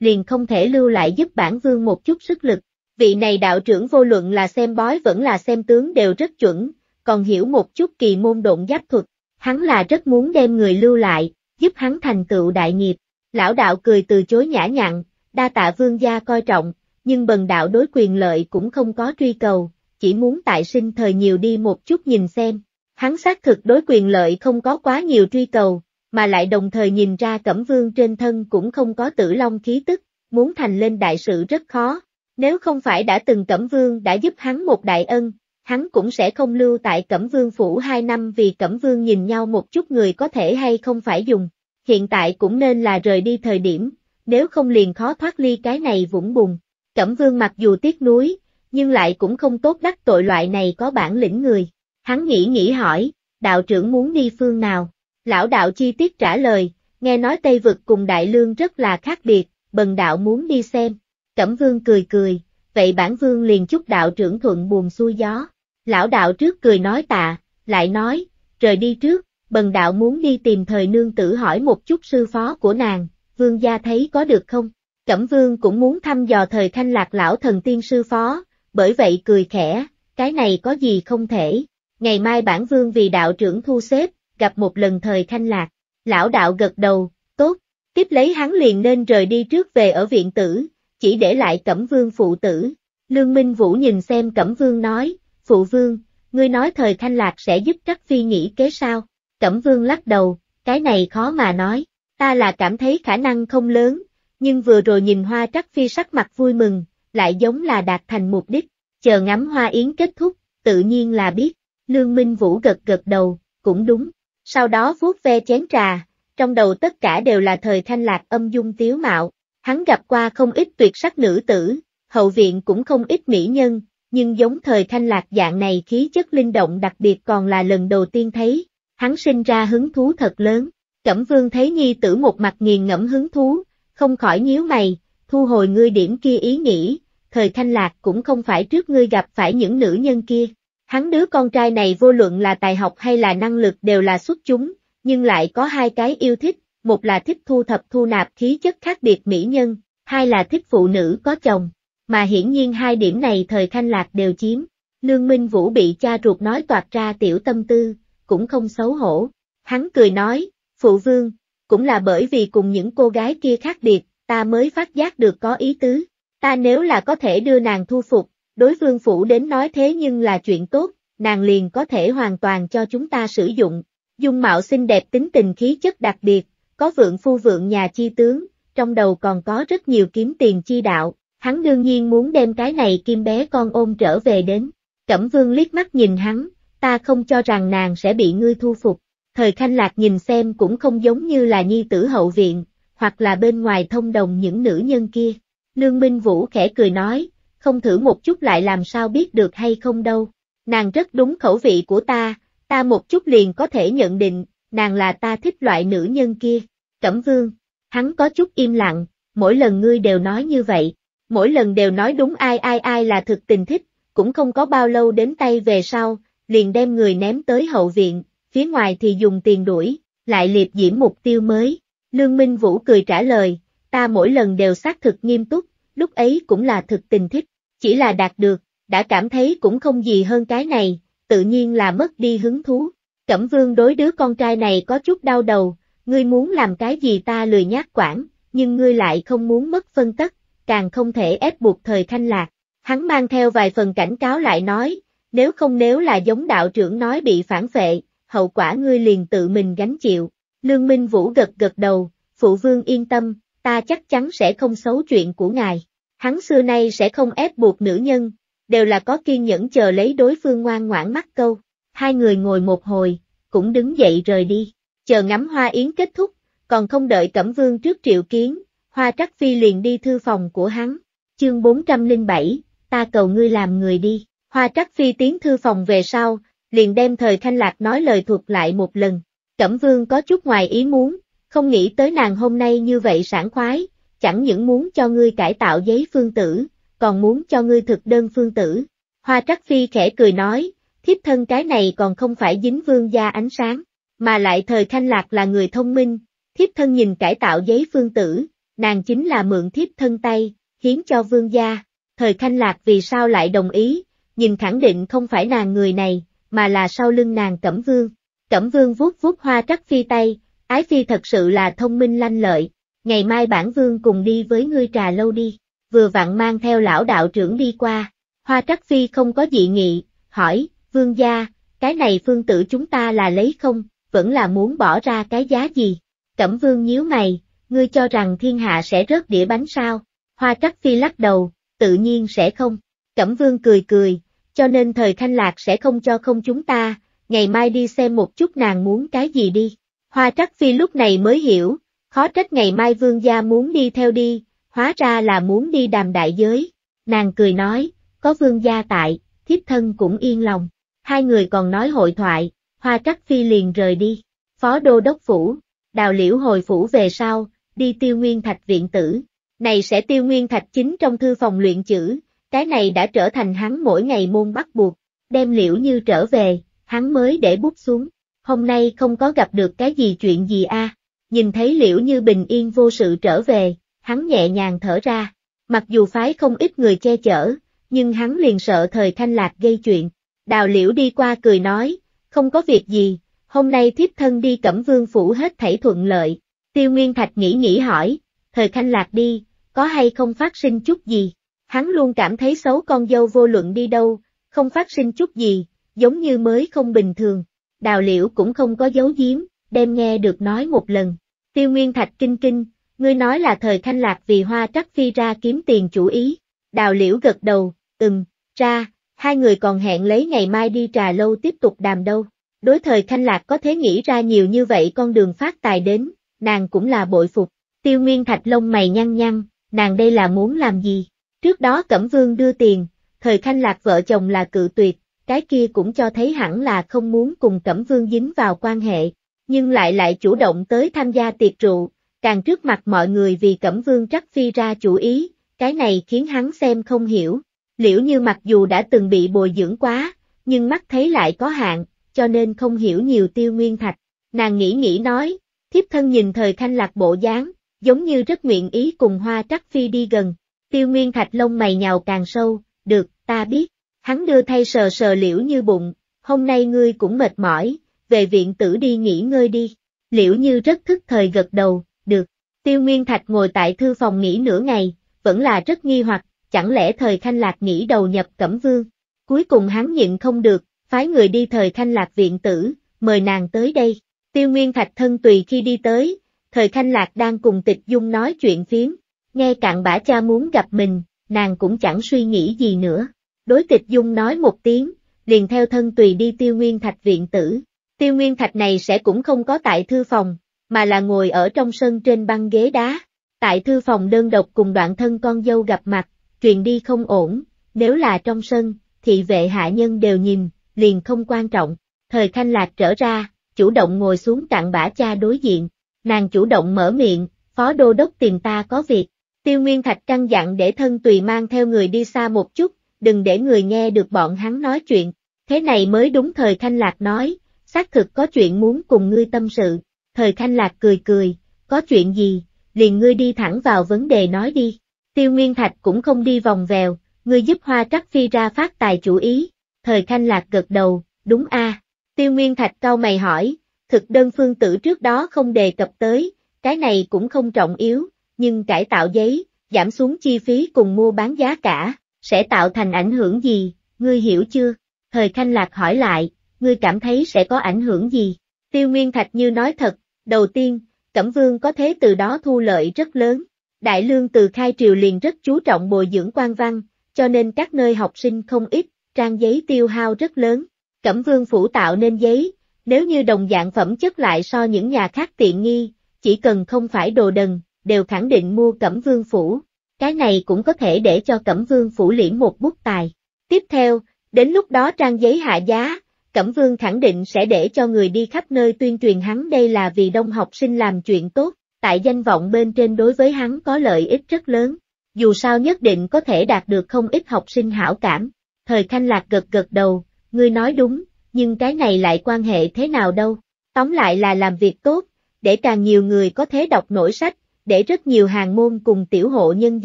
Liền không thể lưu lại giúp bản vương một chút sức lực, vị này đạo trưởng vô luận là xem bói vẫn là xem tướng đều rất chuẩn, còn hiểu một chút kỳ môn độn giáp thuật, hắn là rất muốn đem người lưu lại, giúp hắn thành tựu đại nghiệp. Lão đạo cười từ chối nhã nhặn, đa tạ vương gia coi trọng, nhưng bần đạo đối quyền lợi cũng không có truy cầu, chỉ muốn tại sinh thời nhiều đi một chút nhìn xem. Hắn xác thực đối quyền lợi không có quá nhiều truy cầu, mà lại đồng thời nhìn ra Cẩm Vương trên thân cũng không có tử long khí tức, muốn thành lên đại sự rất khó, nếu không phải đã từng Cẩm Vương đã giúp hắn một đại ân, hắn cũng sẽ không lưu tại Cẩm Vương phủ hai năm vì Cẩm Vương nhìn nhau một chút người có thể hay không phải dùng, hiện tại cũng nên là rời đi thời điểm, nếu không liền khó thoát ly cái này vũng bùn. Cẩm Vương mặc dù tiếc nuối, nhưng lại cũng không tốt đắc tội loại này có bản lĩnh người. Hắn nghĩ nghĩ hỏi, đạo trưởng muốn đi phương nào? Lão đạo chi tiết trả lời, nghe nói Tây Vực cùng Đại Lương rất là khác biệt, bần đạo muốn đi xem. Cẩm vương cười cười, vậy bản vương liền chúc đạo trưởng thuận buồn xuôi gió. Lão đạo trước cười nói tạ, lại nói, trời đi trước, bần đạo muốn đi tìm thời nương tử hỏi một chút sư phó của nàng, vương gia thấy có được không? Cẩm vương cũng muốn thăm dò thời thanh lạc lão thần tiên sư phó, bởi vậy cười khẽ, cái này có gì không thể. Ngày mai bản vương vì đạo trưởng thu xếp, gặp một lần thời thanh lạc, lão đạo gật đầu, tốt, tiếp lấy hắn liền nên rời đi trước về ở viện tử, chỉ để lại Cẩm Vương phụ tử. Lương Minh Vũ nhìn xem Cẩm Vương nói, Phụ Vương, ngươi nói thời Thanh Lạc sẽ giúp Trắc Phi nghĩ kế sao? Cẩm Vương lắc đầu, cái này khó mà nói, ta là cảm thấy khả năng không lớn, nhưng vừa rồi nhìn Hoa Trắc Phi sắc mặt vui mừng, lại giống là đạt thành mục đích, chờ ngắm Hoa Yến kết thúc, tự nhiên là biết. Lương Minh Vũ gật gật đầu, cũng đúng. Sau đó vuốt ve chén trà, trong đầu tất cả đều là thời Thanh Lạc âm dung tiếu mạo. Hắn gặp qua không ít tuyệt sắc nữ tử, hậu viện cũng không ít mỹ nhân, nhưng giống thời thanh lạc dạng này khí chất linh động đặc biệt còn là lần đầu tiên thấy, hắn sinh ra hứng thú thật lớn. Cẩm vương thấy nhi tử một mặt nghiền ngẫm hứng thú, không khỏi nhíu mày, thu hồi ngươi điểm kia ý nghĩ, thời thanh lạc cũng không phải trước ngươi gặp phải những nữ nhân kia. Hắn đứa con trai này vô luận là tài học hay là năng lực đều là xuất chúng, nhưng lại có hai cái yêu thích, một là thích thu thập thu nạp khí chất khác biệt mỹ nhân, hai là thích phụ nữ có chồng, mà hiển nhiên hai điểm này thời Thanh Lạc đều chiếm. Lương Minh Vũ bị cha ruột nói toạt ra tiểu tâm tư, cũng không xấu hổ. Hắn cười nói, phụ vương, cũng là bởi vì cùng những cô gái kia khác biệt, ta mới phát giác được có ý tứ. Ta nếu là có thể đưa nàng thu phục, đối vương phủ đến nói thế nhưng là chuyện tốt, nàng liền có thể hoàn toàn cho chúng ta sử dụng. Dung mạo xinh đẹp tính tình khí chất đặc biệt, có vượng phu vượng nhà chi tướng, trong đầu còn có rất nhiều kiếm tiền chi đạo, hắn đương nhiên muốn đem cái này kim bé con ôm trở về đến. Cẩm vương liếc mắt nhìn hắn, ta không cho rằng nàng sẽ bị ngươi thu phục. Thời khanh lạc nhìn xem cũng không giống như là nhi tử hậu viện, hoặc là bên ngoài thông đồng những nữ nhân kia. Lương Minh Vũ khẽ cười nói, không thử một chút lại làm sao biết được hay không đâu. Nàng rất đúng khẩu vị của ta, ta một chút liền có thể nhận định, nàng là ta thích loại nữ nhân kia. Cẩm vương, hắn có chút im lặng, mỗi lần ngươi đều nói như vậy, mỗi lần đều nói đúng ai ai ai là thực tình thích, cũng không có bao lâu đến tay về sau, liền đem người ném tới hậu viện, phía ngoài thì dùng tiền đuổi, lại liệp diễm mục tiêu mới. Lương Minh Vũ cười trả lời, ta mỗi lần đều xác thực nghiêm túc, lúc ấy cũng là thực tình thích, chỉ là đạt được, đã cảm thấy cũng không gì hơn cái này, tự nhiên là mất đi hứng thú. Cẩm vương đối đứa con trai này có chút đau đầu, ngươi muốn làm cái gì ta lười nhát quản, nhưng ngươi lại không muốn mất phân tất, càng không thể ép buộc thời thanh lạc. Hắn mang theo vài phần cảnh cáo lại nói, nếu không nếu là giống đạo trưởng nói bị phản phệ, hậu quả ngươi liền tự mình gánh chịu. Lương Minh Vũ gật gật đầu, phụ vương yên tâm, ta chắc chắn sẽ không xấu chuyện của ngài. Hắn xưa nay sẽ không ép buộc nữ nhân, đều là có kiên nhẫn chờ lấy đối phương ngoan ngoãn mắc câu hai người ngồi một hồi, cũng đứng dậy rời đi, chờ ngắm hoa yến kết thúc, còn không đợi Cẩm Vương trước triệu kiến, hoa trắc phi liền đi thư phòng của hắn, chương 407, ta cầu ngươi làm người đi, hoa trắc phi tiến thư phòng về sau, liền đem thời thanh lạc nói lời thuật lại một lần, Cẩm Vương có chút ngoài ý muốn, không nghĩ tới nàng hôm nay như vậy sảng khoái, chẳng những muốn cho ngươi cải tạo giấy phương tử, còn muốn cho ngươi thực đơn phương tử. Hoa Trắc Phi khẽ cười nói, thiếp thân cái này còn không phải dính vương gia ánh sáng, mà lại thời khanh lạc là người thông minh, thiếp thân nhìn cải tạo giấy phương tử, nàng chính là mượn thiếp thân tay, hiến cho vương gia, thời khanh lạc vì sao lại đồng ý, nhìn khẳng định không phải nàng người này, mà là sau lưng nàng Cẩm Vương. Cẩm Vương vuốt vuốt hoa trắc phi tay, ái phi thật sự là thông minh lanh lợi, ngày mai bản vương cùng đi với ngươi trà lâu đi, vừa vặn mang theo lão đạo trưởng đi qua, hoa trắc phi không có dị nghị, hỏi, vương gia, cái này phương tử chúng ta là lấy không, vẫn là muốn bỏ ra cái giá gì. Cẩm vương nhíu mày, ngươi cho rằng thiên hạ sẽ rớt đĩa bánh sao, hoa trắc phi lắc đầu, tự nhiên sẽ không. Cẩm vương cười cười, cho nên thời thanh lạc sẽ không cho không chúng ta, ngày mai đi xem một chút nàng muốn cái gì đi. Hoa trắc phi lúc này mới hiểu, khó trách ngày mai vương gia muốn đi theo đi, hóa ra là muốn đi đàm đại giới. Nàng cười nói, có vương gia tại, thiếp thân cũng yên lòng hai người còn nói hội thoại, hoa trắc phi liền rời đi. Phó đô đốc phủ, đào liễu hồi phủ về sau, đi tiêu nguyên thạch viện tử. Này sẽ tiêu nguyên thạch chính trong thư phòng luyện chữ, cái này đã trở thành hắn mỗi ngày môn bắt buộc, đem liễu như trở về, hắn mới để bút xuống. Hôm nay không có gặp được cái gì chuyện gì a nhìn thấy liễu như bình yên vô sự trở về, hắn nhẹ nhàng thở ra. Mặc dù phái không ít người che chở, nhưng hắn liền sợ thời thanh lạc gây chuyện, Đào liễu đi qua cười nói, không có việc gì, hôm nay thiếp thân đi cẩm vương phủ hết thảy thuận lợi. Tiêu Nguyên Thạch nghĩ nghĩ hỏi, thời khanh lạc đi, có hay không phát sinh chút gì? Hắn luôn cảm thấy xấu con dâu vô luận đi đâu, không phát sinh chút gì, giống như mới không bình thường. Đào liễu cũng không có giấu giếm, đem nghe được nói một lần. Tiêu Nguyên Thạch kinh kinh, ngươi nói là thời khanh lạc vì hoa trắc phi ra kiếm tiền chủ ý. Đào liễu gật đầu, ừm, ra, hai người còn hẹn lấy ngày mai đi trà lâu tiếp tục đàm đâu. Đối thời thanh Lạc có thế nghĩ ra nhiều như vậy con đường phát tài đến, nàng cũng là bội phục. Tiêu Nguyên Thạch lông mày nhăn nhăn, nàng đây là muốn làm gì? Trước đó Cẩm Vương đưa tiền, thời thanh Lạc vợ chồng là cự tuyệt, cái kia cũng cho thấy hẳn là không muốn cùng Cẩm Vương dính vào quan hệ, nhưng lại lại chủ động tới tham gia tiệc rượu, càng trước mặt mọi người vì Cẩm Vương trắc phi ra chủ ý, cái này khiến hắn xem không hiểu. Liễu như mặc dù đã từng bị bồi dưỡng quá, nhưng mắt thấy lại có hạn, cho nên không hiểu nhiều tiêu nguyên thạch. Nàng nghĩ nghĩ nói, thiếp thân nhìn thời khanh lạc bộ dáng, giống như rất nguyện ý cùng hoa trắc phi đi gần. Tiêu nguyên thạch lông mày nhào càng sâu, được, ta biết. Hắn đưa thay sờ sờ liễu như bụng, hôm nay ngươi cũng mệt mỏi, về viện tử đi nghỉ ngơi đi. Liễu như rất thức thời gật đầu, được. Tiêu Nguyên Thạch ngồi tại thư phòng nghỉ nửa ngày, vẫn là rất nghi hoặc, chẳng lẽ thời Khanh Lạc nghĩ đầu nhập Cẩm Vương. Cuối cùng hắn nhịn không được, phái người đi thời Khanh Lạc viện tử, mời nàng tới đây. Tiêu Nguyên Thạch thân tùy khi đi tới, thời Khanh Lạc đang cùng tịch dung nói chuyện phiếm, nghe cạn bả cha muốn gặp mình, nàng cũng chẳng suy nghĩ gì nữa. Đối tịch dung nói một tiếng, liền theo thân tùy đi Tiêu Nguyên Thạch viện tử. Tiêu Nguyên Thạch này sẽ cũng không có tại thư phòng, mà là ngồi ở trong sân trên băng ghế đá. Tại thư phòng đơn độc cùng đoạn thân con dâu gặp mặt, chuyện đi không ổn, nếu là trong sân, thị vệ hạ nhân đều nhìn, liền không quan trọng. Thời Khanh Lạc trở ra, chủ động ngồi xuống cạn bả cha đối diện, nàng chủ động mở miệng, phó đô đốc tìm ta có việc. Tiêu Nguyên Thạch căng dặn để thân tùy mang theo người đi xa một chút, đừng để người nghe được bọn hắn nói chuyện. Thế này mới đúng thời Khanh Lạc nói, xác thực có chuyện muốn cùng ngươi tâm sự. Thời Khanh Lạc cười cười, có chuyện gì, liền ngươi đi thẳng vào vấn đề nói đi. Tiêu Nguyên Thạch cũng không đi vòng vèo, ngươi giúp Hoa Trắc Phi ra phát tài chủ ý. Thời Khanh Lạc gật đầu, đúng a. Tiêu Nguyên Thạch cau mày hỏi, thực đơn phương tử trước đó không đề cập tới, cái này cũng không trọng yếu, nhưng cải tạo giấy, giảm xuống chi phí cùng mua bán giá cả, sẽ tạo thành ảnh hưởng gì, ngươi hiểu chưa? Thời Khanh Lạc hỏi lại, ngươi cảm thấy sẽ có ảnh hưởng gì? Tiêu Nguyên Thạch như nói thật, đầu tiên, Cẩm Vương có thế từ đó thu lợi rất lớn, Đại Lương từ khai triều liền rất chú trọng bồi dưỡng quan văn, cho nên các nơi học sinh không ít, trang giấy tiêu hao rất lớn. Cẩm Vương phủ tạo nên giấy, nếu như đồng dạng phẩm chất lại so những nhà khác tiện nghi, chỉ cần không phải đồ đần, đều khẳng định mua Cẩm Vương phủ. Cái này cũng có thể để cho Cẩm Vương phủ liễm một bút tài. Tiếp theo, đến lúc đó trang giấy hạ giá, Cẩm Vương khẳng định sẽ để cho người đi khắp nơi tuyên truyền hắn đây là vì đông học sinh làm chuyện tốt, tại danh vọng bên trên đối với hắn có lợi ích rất lớn, dù sao nhất định có thể đạt được không ít học sinh hảo cảm. Thời Khanh Lạc gật gật đầu, ngươi nói đúng, nhưng cái này lại quan hệ thế nào đâu, tóm lại là làm việc tốt, để càng nhiều người có thế đọc nổi sách, để rất nhiều hàng môn cùng tiểu hộ nhân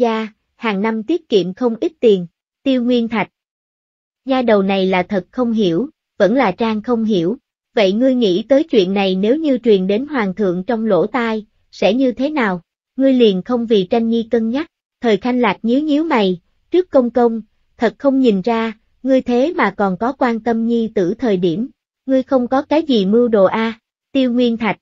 gia, hàng năm tiết kiệm không ít tiền, tiêu nguyên thạch. Nha đầu này là thật không hiểu, vẫn là trang không hiểu, vậy ngươi nghĩ tới chuyện này nếu như truyền đến hoàng thượng trong lỗ tai, sẽ như thế nào? Ngươi liền không vì tranh nhi cân nhắc, thời khanh lạc nhíu nhíu mày, trước công công, thật không nhìn ra, ngươi thế mà còn có quan tâm nhi tử thời điểm, ngươi không có cái gì mưu đồ a tiêu nguyên thạch.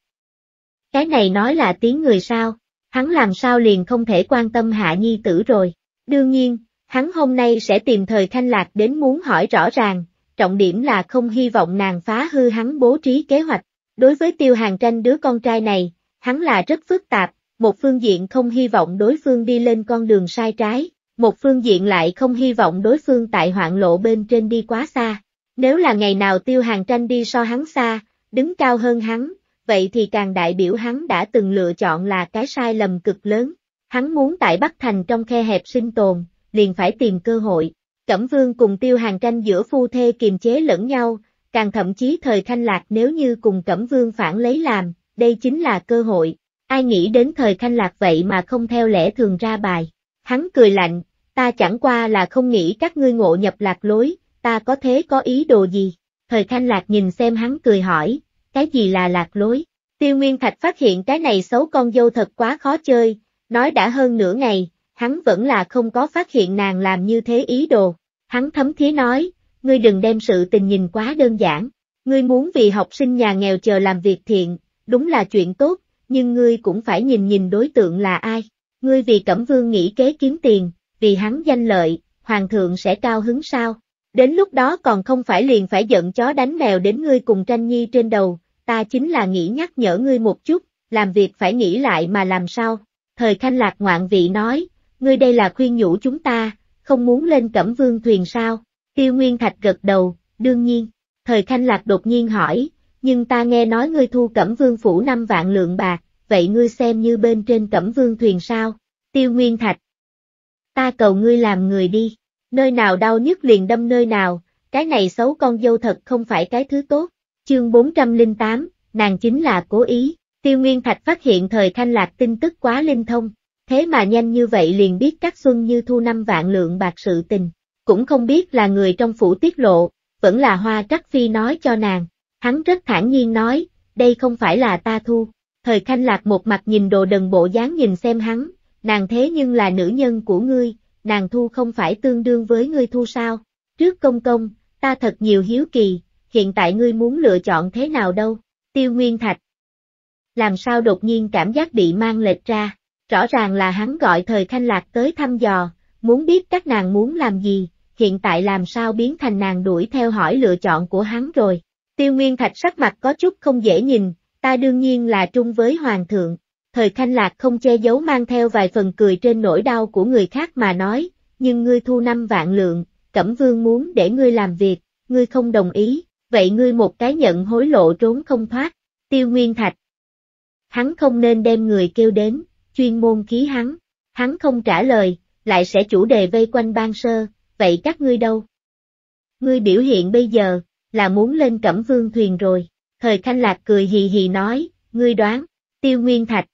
Cái này nói là tiếng người sao, hắn làm sao liền không thể quan tâm hạ nhi tử rồi, đương nhiên, hắn hôm nay sẽ tìm thời khanh lạc đến muốn hỏi rõ ràng, trọng điểm là không hy vọng nàng phá hư hắn bố trí kế hoạch. Đối với tiêu hàng tranh đứa con trai này, hắn là rất phức tạp, một phương diện không hy vọng đối phương đi lên con đường sai trái, một phương diện lại không hy vọng đối phương tại hoạn lộ bên trên đi quá xa. Nếu là ngày nào tiêu hàng tranh đi so hắn xa, đứng cao hơn hắn, vậy thì càng đại biểu hắn đã từng lựa chọn là cái sai lầm cực lớn. Hắn muốn tại Bắc Thành trong khe hẹp sinh tồn, liền phải tìm cơ hội. Cẩm Vương cùng Tiêu Hàng tranh giữa phu thê kiềm chế lẫn nhau, càng thậm chí thời thanh lạc nếu như cùng Cẩm Vương phản lấy làm, đây chính là cơ hội, ai nghĩ đến thời khanh lạc vậy mà không theo lẽ thường ra bài. Hắn cười lạnh, ta chẳng qua là không nghĩ các ngươi ngộ nhập lạc lối, ta có thế có ý đồ gì. Thời khanh lạc nhìn xem hắn cười hỏi, cái gì là lạc lối? Tiêu Nguyên Thạch phát hiện cái này xấu con dâu thật quá khó chơi, nói đã hơn nửa ngày, hắn vẫn là không có phát hiện nàng làm như thế ý đồ. Hắn thấm thí nói, ngươi đừng đem sự tình nhìn quá đơn giản, ngươi muốn vì học sinh nhà nghèo chờ làm việc thiện, đúng là chuyện tốt, nhưng ngươi cũng phải nhìn nhìn đối tượng là ai. Ngươi vì Cẩm Vương nghĩ kế kiếm tiền, vì hắn danh lợi, Hoàng thượng sẽ cao hứng sao? Đến lúc đó còn không phải liền phải giận chó đánh mèo đến ngươi cùng tranh nhi trên đầu, ta chính là nghĩ nhắc nhở ngươi một chút, làm việc phải nghĩ lại mà làm sao. Thời Khanh Lạc ngoạn vị nói, ngươi đây là khuyên nhủ chúng ta, không muốn lên Cẩm Vương thuyền sao? Tiêu Nguyên Thạch gật đầu, đương nhiên. Thời Khanh Lạc đột nhiên hỏi, nhưng ta nghe nói ngươi thu Cẩm Vương phủ năm vạn lượng bạc, vậy ngươi xem như bên trên Cẩm Vương thuyền sao? Tiêu Nguyên Thạch. Ta cầu ngươi làm người đi, nơi nào đau nhất liền đâm nơi nào, cái này xấu con dâu thật không phải cái thứ tốt. Chương 408, nàng chính là cố ý. Tiêu Nguyên Thạch phát hiện thời thanh lạc tin tức quá linh thông, thế mà nhanh như vậy liền biết các xuân như thu năm vạn lượng bạc sự tình, cũng không biết là người trong phủ tiết lộ, vẫn là hoa trắc phi nói cho nàng. Hắn rất thản nhiên nói, đây không phải là ta thu. Thời Khanh Lạc một mặt nhìn đồ đần bộ dáng nhìn xem hắn, nàng thế nhưng là nữ nhân của ngươi, nàng thu không phải tương đương với ngươi thu sao. Trước công công, ta thật nhiều hiếu kỳ, hiện tại ngươi muốn lựa chọn thế nào đâu, tiêu nguyên thạch. Làm sao đột nhiên cảm giác bị mang lệch ra, rõ ràng là hắn gọi thời Khanh Lạc tới thăm dò, muốn biết các nàng muốn làm gì, hiện tại làm sao biến thành nàng đuổi theo hỏi lựa chọn của hắn rồi. Tiêu Nguyên Thạch sắc mặt có chút không dễ nhìn, ta đương nhiên là trung với Hoàng thượng. Thời Khanh Lạc không che giấu mang theo vài phần cười trên nỗi đau của người khác mà nói, nhưng ngươi thu năm vạn lượng, Cẩm Vương muốn để ngươi làm việc, ngươi không đồng ý, vậy ngươi một cái nhận hối lộ trốn không thoát, Tiêu Nguyên Thạch. Hắn không nên đem người kêu đến, chuyên môn khí hắn, hắn không trả lời, lại sẽ chủ đề vây quanh ban sơ, vậy các ngươi đâu? Ngươi biểu hiện bây giờ, là muốn lên cẩm vương thuyền rồi. Thời Khanh Lạc cười hì hì nói, ngươi đoán, tiêu nguyên thạch.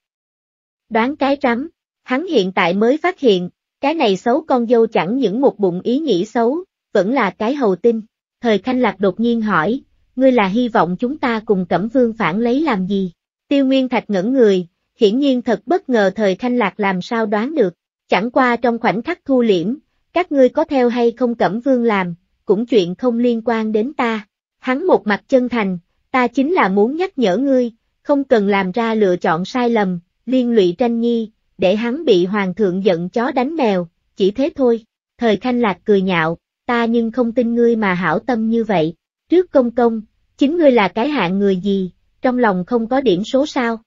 Đoán cái rắm, hắn hiện tại mới phát hiện, cái này xấu con dâu chẳng những một bụng ý nghĩ xấu, vẫn là cái hầu tinh. Thời Khanh Lạc đột nhiên hỏi, ngươi là hy vọng chúng ta cùng Cẩm Vương phản lấy làm gì? Tiêu Nguyên Thạch ngẩn người, hiển nhiên thật bất ngờ Thời Khanh Lạc làm sao đoán được, chẳng qua trong khoảnh khắc thu liễm, các ngươi có theo hay không Cẩm Vương làm, cũng chuyện không liên quan đến ta. Hắn một mặt chân thành, ta chính là muốn nhắc nhở ngươi, không cần làm ra lựa chọn sai lầm, liên lụy tranh nhi, để hắn bị hoàng thượng giận chó đánh mèo, chỉ thế thôi. Thời Khanh Lạc cười nhạo, ta nhưng không tin ngươi mà hảo tâm như vậy. Trước công công, chính ngươi là cái hạng người gì, trong lòng không có điểm số sao?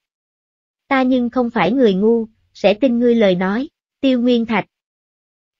Ta nhưng không phải người ngu, sẽ tin ngươi lời nói, tiêu nguyên thạch.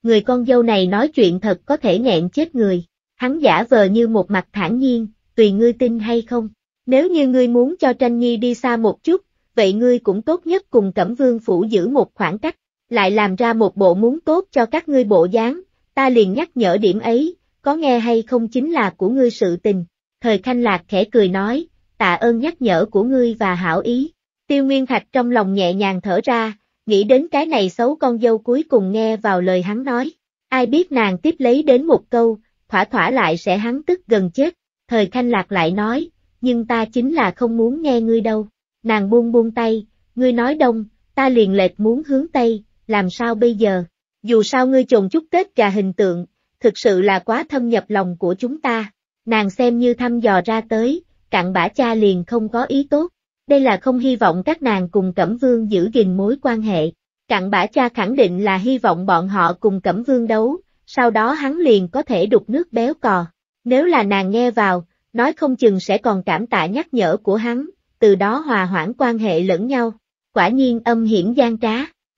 Người con dâu này nói chuyện thật có thể nghẹn chết người. Hắn giả vờ như một mặt thản nhiên, tùy ngươi tin hay không. Nếu như ngươi muốn cho tranh nhi đi xa một chút, vậy ngươi cũng tốt nhất cùng Cẩm Vương Phủ giữ một khoảng cách, lại làm ra một bộ muốn tốt cho các ngươi bộ dáng, ta liền nhắc nhở điểm ấy, có nghe hay không chính là của ngươi sự tình. Thời Khanh Lạc khẽ cười nói, tạ ơn nhắc nhở của ngươi và hảo ý. Tiêu Nguyên Thạch trong lòng nhẹ nhàng thở ra, nghĩ đến cái này xấu con dâu cuối cùng nghe vào lời hắn nói. Ai biết nàng tiếp lấy đến một câu, thỏa thỏa lại sẽ hắn tức gần chết, thời khanh lạc lại nói, nhưng ta chính là không muốn nghe ngươi đâu, nàng buông buông tay, ngươi nói đông, ta liền lệch muốn hướng tây, làm sao bây giờ, dù sao ngươi trồng chút kết gà hình tượng, thực sự là quá thâm nhập lòng của chúng ta, nàng xem như thăm dò ra tới, cặn bã cha liền không có ý tốt, đây là không hy vọng các nàng cùng Cẩm Vương giữ gìn mối quan hệ, cặn bã cha khẳng định là hy vọng bọn họ cùng Cẩm Vương đấu, sau đó hắn liền có thể đục nước béo cò. Nếu là nàng nghe vào, nói không chừng sẽ còn cảm tạ nhắc nhở của hắn, từ đó hòa hoãn quan hệ lẫn nhau. Quả nhiên âm hiểm gian trá.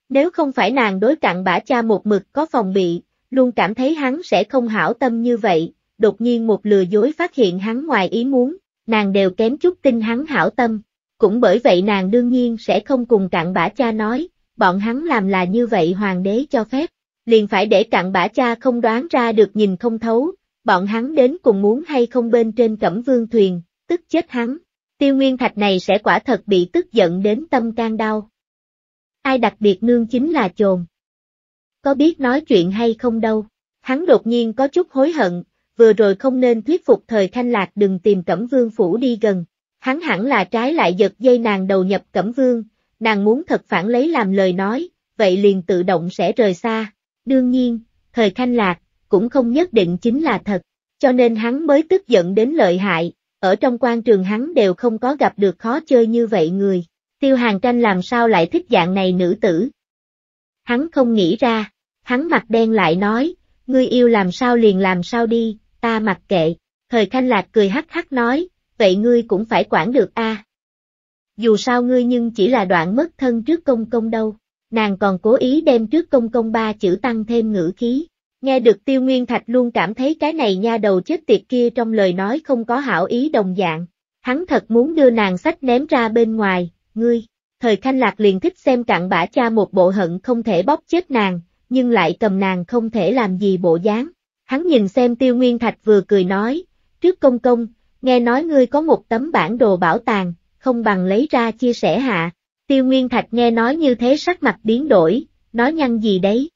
Nếu không phải nàng đối cặn bả cha một mực có phòng bị, luôn cảm thấy hắn sẽ không hảo tâm như vậy, đột nhiên một lừa dối phát hiện hắn ngoài ý muốn, nàng đều kém chút tin hắn hảo tâm. Cũng bởi vậy nàng đương nhiên sẽ không cùng cặn bả cha nói, bọn hắn làm là như vậy hoàng đế cho phép liền phải để cặn bã cha không đoán ra được nhìn không thấu, bọn hắn đến cùng muốn hay không bên trên cẩm vương thuyền, tức chết hắn. Tiêu Nguyên Thạch này sẽ quả thật bị tức giận đến tâm can đau. Ai đặc biệt nương chính là chồn. Có biết nói chuyện hay không đâu, hắn đột nhiên có chút hối hận, vừa rồi không nên thuyết phục thời thanh lạc đừng tìm Cẩm Vương Phủ đi gần. Hắn hẳn là trái lại giật dây nàng đầu nhập Cẩm Vương, nàng muốn thật phản lấy làm lời nói, vậy liền tự động sẽ rời xa, Đương nhiên, thời khanh lạc, cũng không nhất định chính là thật, cho nên hắn mới tức giận đến lợi hại, ở trong quan trường hắn đều không có gặp được khó chơi như vậy người, tiêu hàng tranh làm sao lại thích dạng này nữ tử. Hắn không nghĩ ra, hắn mặt đen lại nói, ngươi yêu làm sao liền làm sao đi, ta mặc kệ, thời khanh lạc cười hắc hắc nói, vậy ngươi cũng phải quản được a. Dù sao ngươi nhưng chỉ là đoạn mất thân trước công công đâu nàng còn cố ý đem trước công công ba chữ tăng thêm ngữ khí. Nghe được tiêu nguyên thạch luôn cảm thấy cái này nha đầu chết tiệt kia trong lời nói không có hảo ý đồng dạng. Hắn thật muốn đưa nàng sách ném ra bên ngoài, ngươi. Thời khanh lạc liền thích xem cặn bã cha một bộ hận không thể bóp chết nàng, nhưng lại cầm nàng không thể làm gì bộ dáng. Hắn nhìn xem tiêu nguyên thạch vừa cười nói, trước công công, nghe nói ngươi có một tấm bản đồ bảo tàng, không bằng lấy ra chia sẻ hạ. Tiêu Nguyên Thạch nghe nói như thế sắc mặt biến đổi, nói nhăn gì đấy.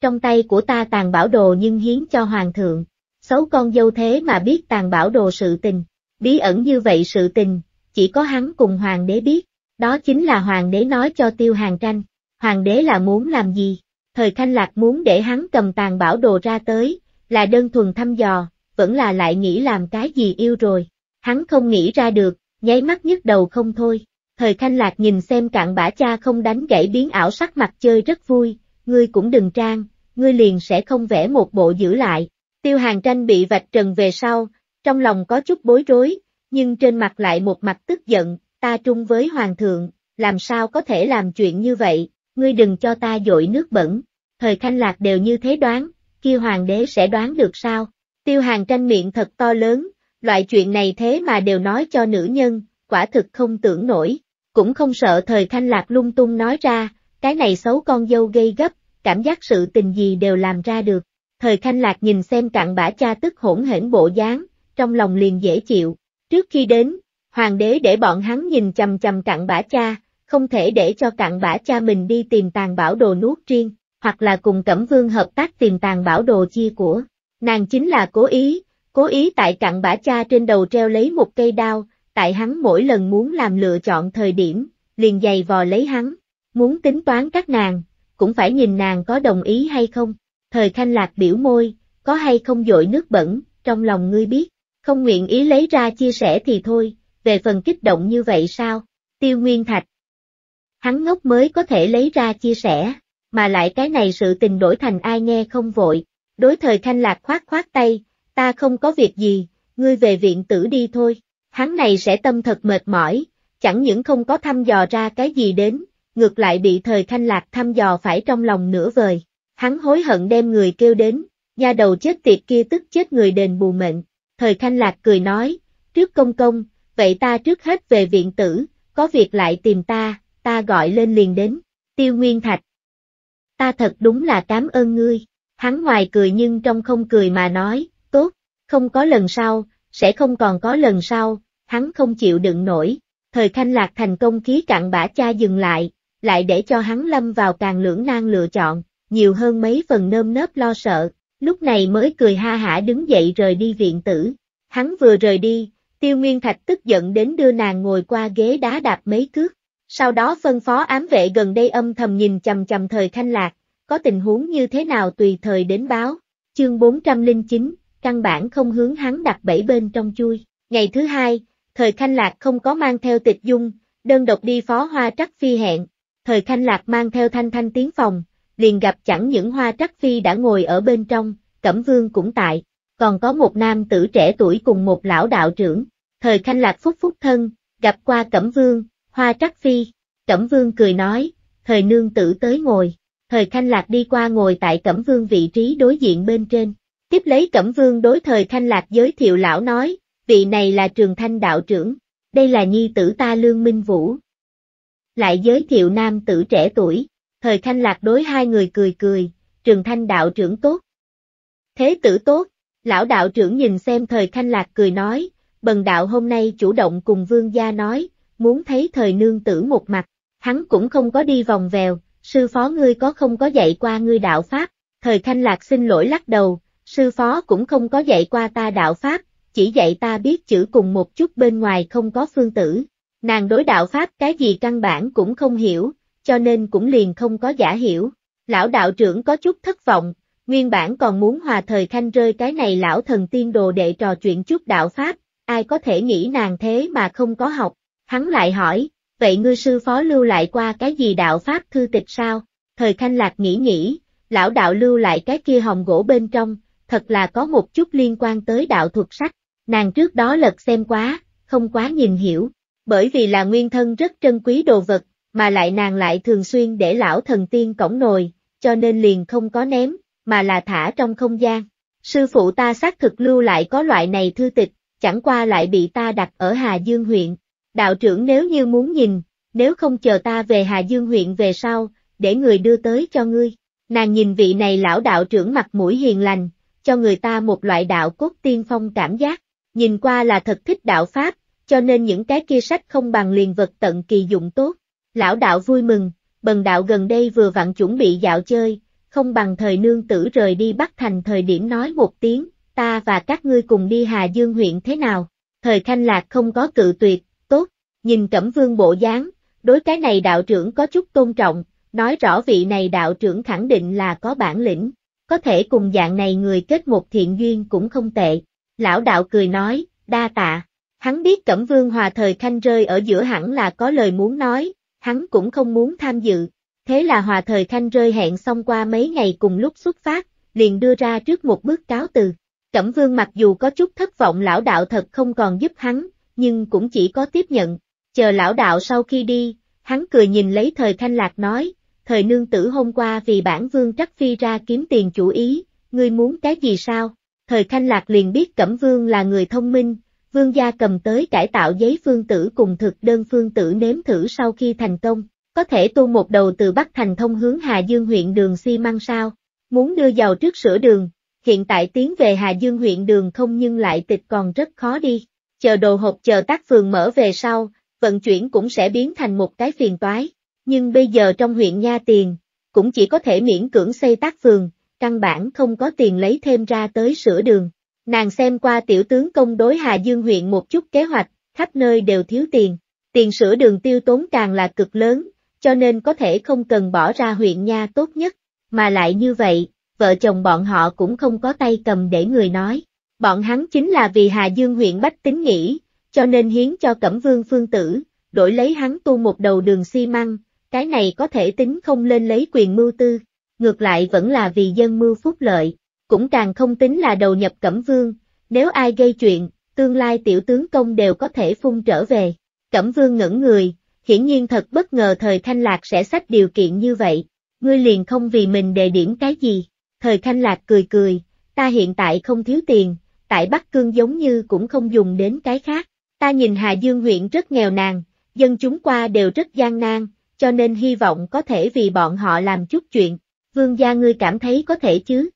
Trong tay của ta tàn bảo đồ nhưng hiến cho Hoàng thượng, xấu con dâu thế mà biết tàn bảo đồ sự tình, bí ẩn như vậy sự tình, chỉ có hắn cùng Hoàng đế biết, đó chính là Hoàng đế nói cho Tiêu Hàng Tranh, Hoàng đế là muốn làm gì, thời thanh Lạc muốn để hắn cầm tàn bảo đồ ra tới, là đơn thuần thăm dò, vẫn là lại nghĩ làm cái gì yêu rồi, hắn không nghĩ ra được, nháy mắt nhức đầu không thôi. Thời Khanh Lạc nhìn xem cạn bã cha không đánh gãy biến ảo sắc mặt chơi rất vui, ngươi cũng đừng trang, ngươi liền sẽ không vẽ một bộ giữ lại. Tiêu hàng tranh bị vạch trần về sau, trong lòng có chút bối rối, nhưng trên mặt lại một mặt tức giận, ta trung với hoàng thượng, làm sao có thể làm chuyện như vậy, ngươi đừng cho ta dội nước bẩn. Thời Khanh Lạc đều như thế đoán, kia hoàng đế sẽ đoán được sao? Tiêu hàng tranh miệng thật to lớn, loại chuyện này thế mà đều nói cho nữ nhân, quả thực không tưởng nổi. Cũng không sợ thời thanh lạc lung tung nói ra, cái này xấu con dâu gây gấp, cảm giác sự tình gì đều làm ra được. Thời thanh lạc nhìn xem cặn bã cha tức hỗn hển bộ dáng, trong lòng liền dễ chịu. Trước khi đến, hoàng đế để bọn hắn nhìn chầm chầm cặn bã cha, không thể để cho cặn bã cha mình đi tìm tàn bảo đồ nuốt riêng, hoặc là cùng Cẩm Vương hợp tác tìm tàn bảo đồ chia của. Nàng chính là cố ý, cố ý tại cặn bã cha trên đầu treo lấy một cây đao, tại hắn mỗi lần muốn làm lựa chọn thời điểm, liền giày vò lấy hắn, muốn tính toán các nàng, cũng phải nhìn nàng có đồng ý hay không. Thời khanh lạc biểu môi, có hay không dội nước bẩn, trong lòng ngươi biết, không nguyện ý lấy ra chia sẻ thì thôi, về phần kích động như vậy sao, tiêu nguyên thạch. Hắn ngốc mới có thể lấy ra chia sẻ, mà lại cái này sự tình đổi thành ai nghe không vội, đối thời khanh lạc khoát khoát tay, ta không có việc gì, ngươi về viện tử đi thôi hắn này sẽ tâm thật mệt mỏi, chẳng những không có thăm dò ra cái gì đến, ngược lại bị thời Thanh lạc thăm dò phải trong lòng nửa vời. Hắn hối hận đem người kêu đến, nha đầu chết tiệt kia tức chết người đền bù mệnh. Thời Thanh lạc cười nói, trước công công, vậy ta trước hết về viện tử, có việc lại tìm ta, ta gọi lên liền đến, tiêu nguyên thạch. Ta thật đúng là cảm ơn ngươi, hắn ngoài cười nhưng trong không cười mà nói, tốt, không có lần sau, sẽ không còn có lần sau, hắn không chịu đựng nổi, thời khanh lạc thành công khí cạn bã cha dừng lại, lại để cho hắn lâm vào càng lưỡng nan lựa chọn, nhiều hơn mấy phần nơm nớp lo sợ, lúc này mới cười ha hả đứng dậy rời đi viện tử. Hắn vừa rời đi, tiêu nguyên thạch tức giận đến đưa nàng ngồi qua ghế đá đạp mấy cước, sau đó phân phó ám vệ gần đây âm thầm nhìn chầm chầm thời khanh lạc, có tình huống như thế nào tùy thời đến báo. Chương 409, căn bản không hướng hắn đặt bẫy bên trong chui. Ngày thứ hai, thời khanh lạc không có mang theo tịch dung, đơn độc đi phó hoa trắc phi hẹn, thời khanh lạc mang theo thanh thanh tiến phòng, liền gặp chẳng những hoa trắc phi đã ngồi ở bên trong, cẩm vương cũng tại, còn có một nam tử trẻ tuổi cùng một lão đạo trưởng, thời khanh lạc phúc phúc thân, gặp qua cẩm vương, hoa trắc phi, cẩm vương cười nói, thời nương tử tới ngồi, thời khanh lạc đi qua ngồi tại cẩm vương vị trí đối diện bên trên, Tiếp lấy Cẩm Vương đối thời Thanh Lạc giới thiệu lão nói, vị này là Trường Thanh đạo trưởng, đây là nhi tử ta Lương Minh Vũ. Lại giới thiệu nam tử trẻ tuổi, thời Thanh Lạc đối hai người cười cười, Trường Thanh đạo trưởng tốt. Thế tử tốt, lão đạo trưởng nhìn xem thời Thanh Lạc cười nói, bần đạo hôm nay chủ động cùng vương gia nói, muốn thấy thời nương tử một mặt, hắn cũng không có đi vòng vèo, sư phó ngươi có không có dạy qua ngươi đạo Pháp, thời Thanh Lạc xin lỗi lắc đầu, sư phó cũng không có dạy qua ta đạo pháp, chỉ dạy ta biết chữ cùng một chút bên ngoài không có phương tử. Nàng đối đạo pháp cái gì căn bản cũng không hiểu, cho nên cũng liền không có giả hiểu. Lão đạo trưởng có chút thất vọng, nguyên bản còn muốn hòa thời khanh rơi cái này lão thần tiên đồ đệ trò chuyện chút đạo pháp, ai có thể nghĩ nàng thế mà không có học. Hắn lại hỏi, vậy ngươi sư phó lưu lại qua cái gì đạo pháp thư tịch sao? Thời khanh lạc nghĩ nghĩ, lão đạo lưu lại cái kia hồng gỗ bên trong, thật là có một chút liên quan tới đạo thuật sách, nàng trước đó lật xem quá, không quá nhìn hiểu, bởi vì là nguyên thân rất trân quý đồ vật, mà lại nàng lại thường xuyên để lão thần tiên cổng nồi, cho nên liền không có ném, mà là thả trong không gian. Sư phụ ta xác thực lưu lại có loại này thư tịch, chẳng qua lại bị ta đặt ở Hà Dương huyện. Đạo trưởng nếu như muốn nhìn, nếu không chờ ta về Hà Dương huyện về sau, để người đưa tới cho ngươi. Nàng nhìn vị này lão đạo trưởng mặt mũi hiền lành, cho người ta một loại đạo cốt tiên phong cảm giác. Nhìn qua là thật thích đạo Pháp, cho nên những cái kia sách không bằng liền vật tận kỳ dụng tốt. Lão đạo vui mừng, bần đạo gần đây vừa vặn chuẩn bị dạo chơi, không bằng thời nương tử rời đi Bắc Thành thời điểm nói một tiếng, ta và các ngươi cùng đi Hà Dương huyện thế nào. Thời khanh lạc không có cự tuyệt, tốt, nhìn cẩm vương bộ dáng, đối cái này đạo trưởng có chút tôn trọng, nói rõ vị này đạo trưởng khẳng định là có bản lĩnh có thể cùng dạng này người kết một thiện duyên cũng không tệ. Lão đạo cười nói, đa tạ. Hắn biết Cẩm Vương Hòa thời khanh rơi ở giữa hẳn là có lời muốn nói, hắn cũng không muốn tham dự. Thế là Hòa thời khanh rơi hẹn xong qua mấy ngày cùng lúc xuất phát, liền đưa ra trước một bước cáo từ. Cẩm Vương mặc dù có chút thất vọng lão đạo thật không còn giúp hắn, nhưng cũng chỉ có tiếp nhận. Chờ lão đạo sau khi đi, hắn cười nhìn lấy thời khanh lạc nói, thời nương tử hôm qua vì bản vương trắc phi ra kiếm tiền chủ ý, ngươi muốn cái gì sao? Thời Khanh Lạc liền biết Cẩm Vương là người thông minh, vương gia cầm tới cải tạo giấy phương tử cùng thực đơn phương tử nếm thử sau khi thành công, có thể tu một đầu từ Bắc Thành thông hướng Hà Dương huyện đường xi măng sao, muốn đưa giàu trước sửa đường, hiện tại tiến về Hà Dương huyện đường không nhưng lại tịch còn rất khó đi, chờ đồ hộp chờ tác phường mở về sau, vận chuyển cũng sẽ biến thành một cái phiền toái nhưng bây giờ trong huyện Nha Tiền, cũng chỉ có thể miễn cưỡng xây tác phường, căn bản không có tiền lấy thêm ra tới sửa đường. Nàng xem qua tiểu tướng công đối Hà Dương huyện một chút kế hoạch, khắp nơi đều thiếu tiền, tiền sửa đường tiêu tốn càng là cực lớn, cho nên có thể không cần bỏ ra huyện Nha tốt nhất, mà lại như vậy, vợ chồng bọn họ cũng không có tay cầm để người nói. Bọn hắn chính là vì Hà Dương huyện Bách tính nghĩ, cho nên hiến cho Cẩm Vương Phương Tử, đổi lấy hắn tu một đầu đường xi măng, cái này có thể tính không lên lấy quyền mưu tư, ngược lại vẫn là vì dân mưu phúc lợi, cũng càng không tính là đầu nhập Cẩm Vương, nếu ai gây chuyện, tương lai tiểu tướng công đều có thể phun trở về. Cẩm Vương ngẩn người, hiển nhiên thật bất ngờ thời thanh Lạc sẽ sách điều kiện như vậy, ngươi liền không vì mình đề điểm cái gì. Thời thanh Lạc cười cười, ta hiện tại không thiếu tiền, tại Bắc Cương giống như cũng không dùng đến cái khác. Ta nhìn Hà Dương huyện rất nghèo nàn, dân chúng qua đều rất gian nan, cho nên hy vọng có thể vì bọn họ làm chút chuyện, vương gia ngươi cảm thấy có thể chứ.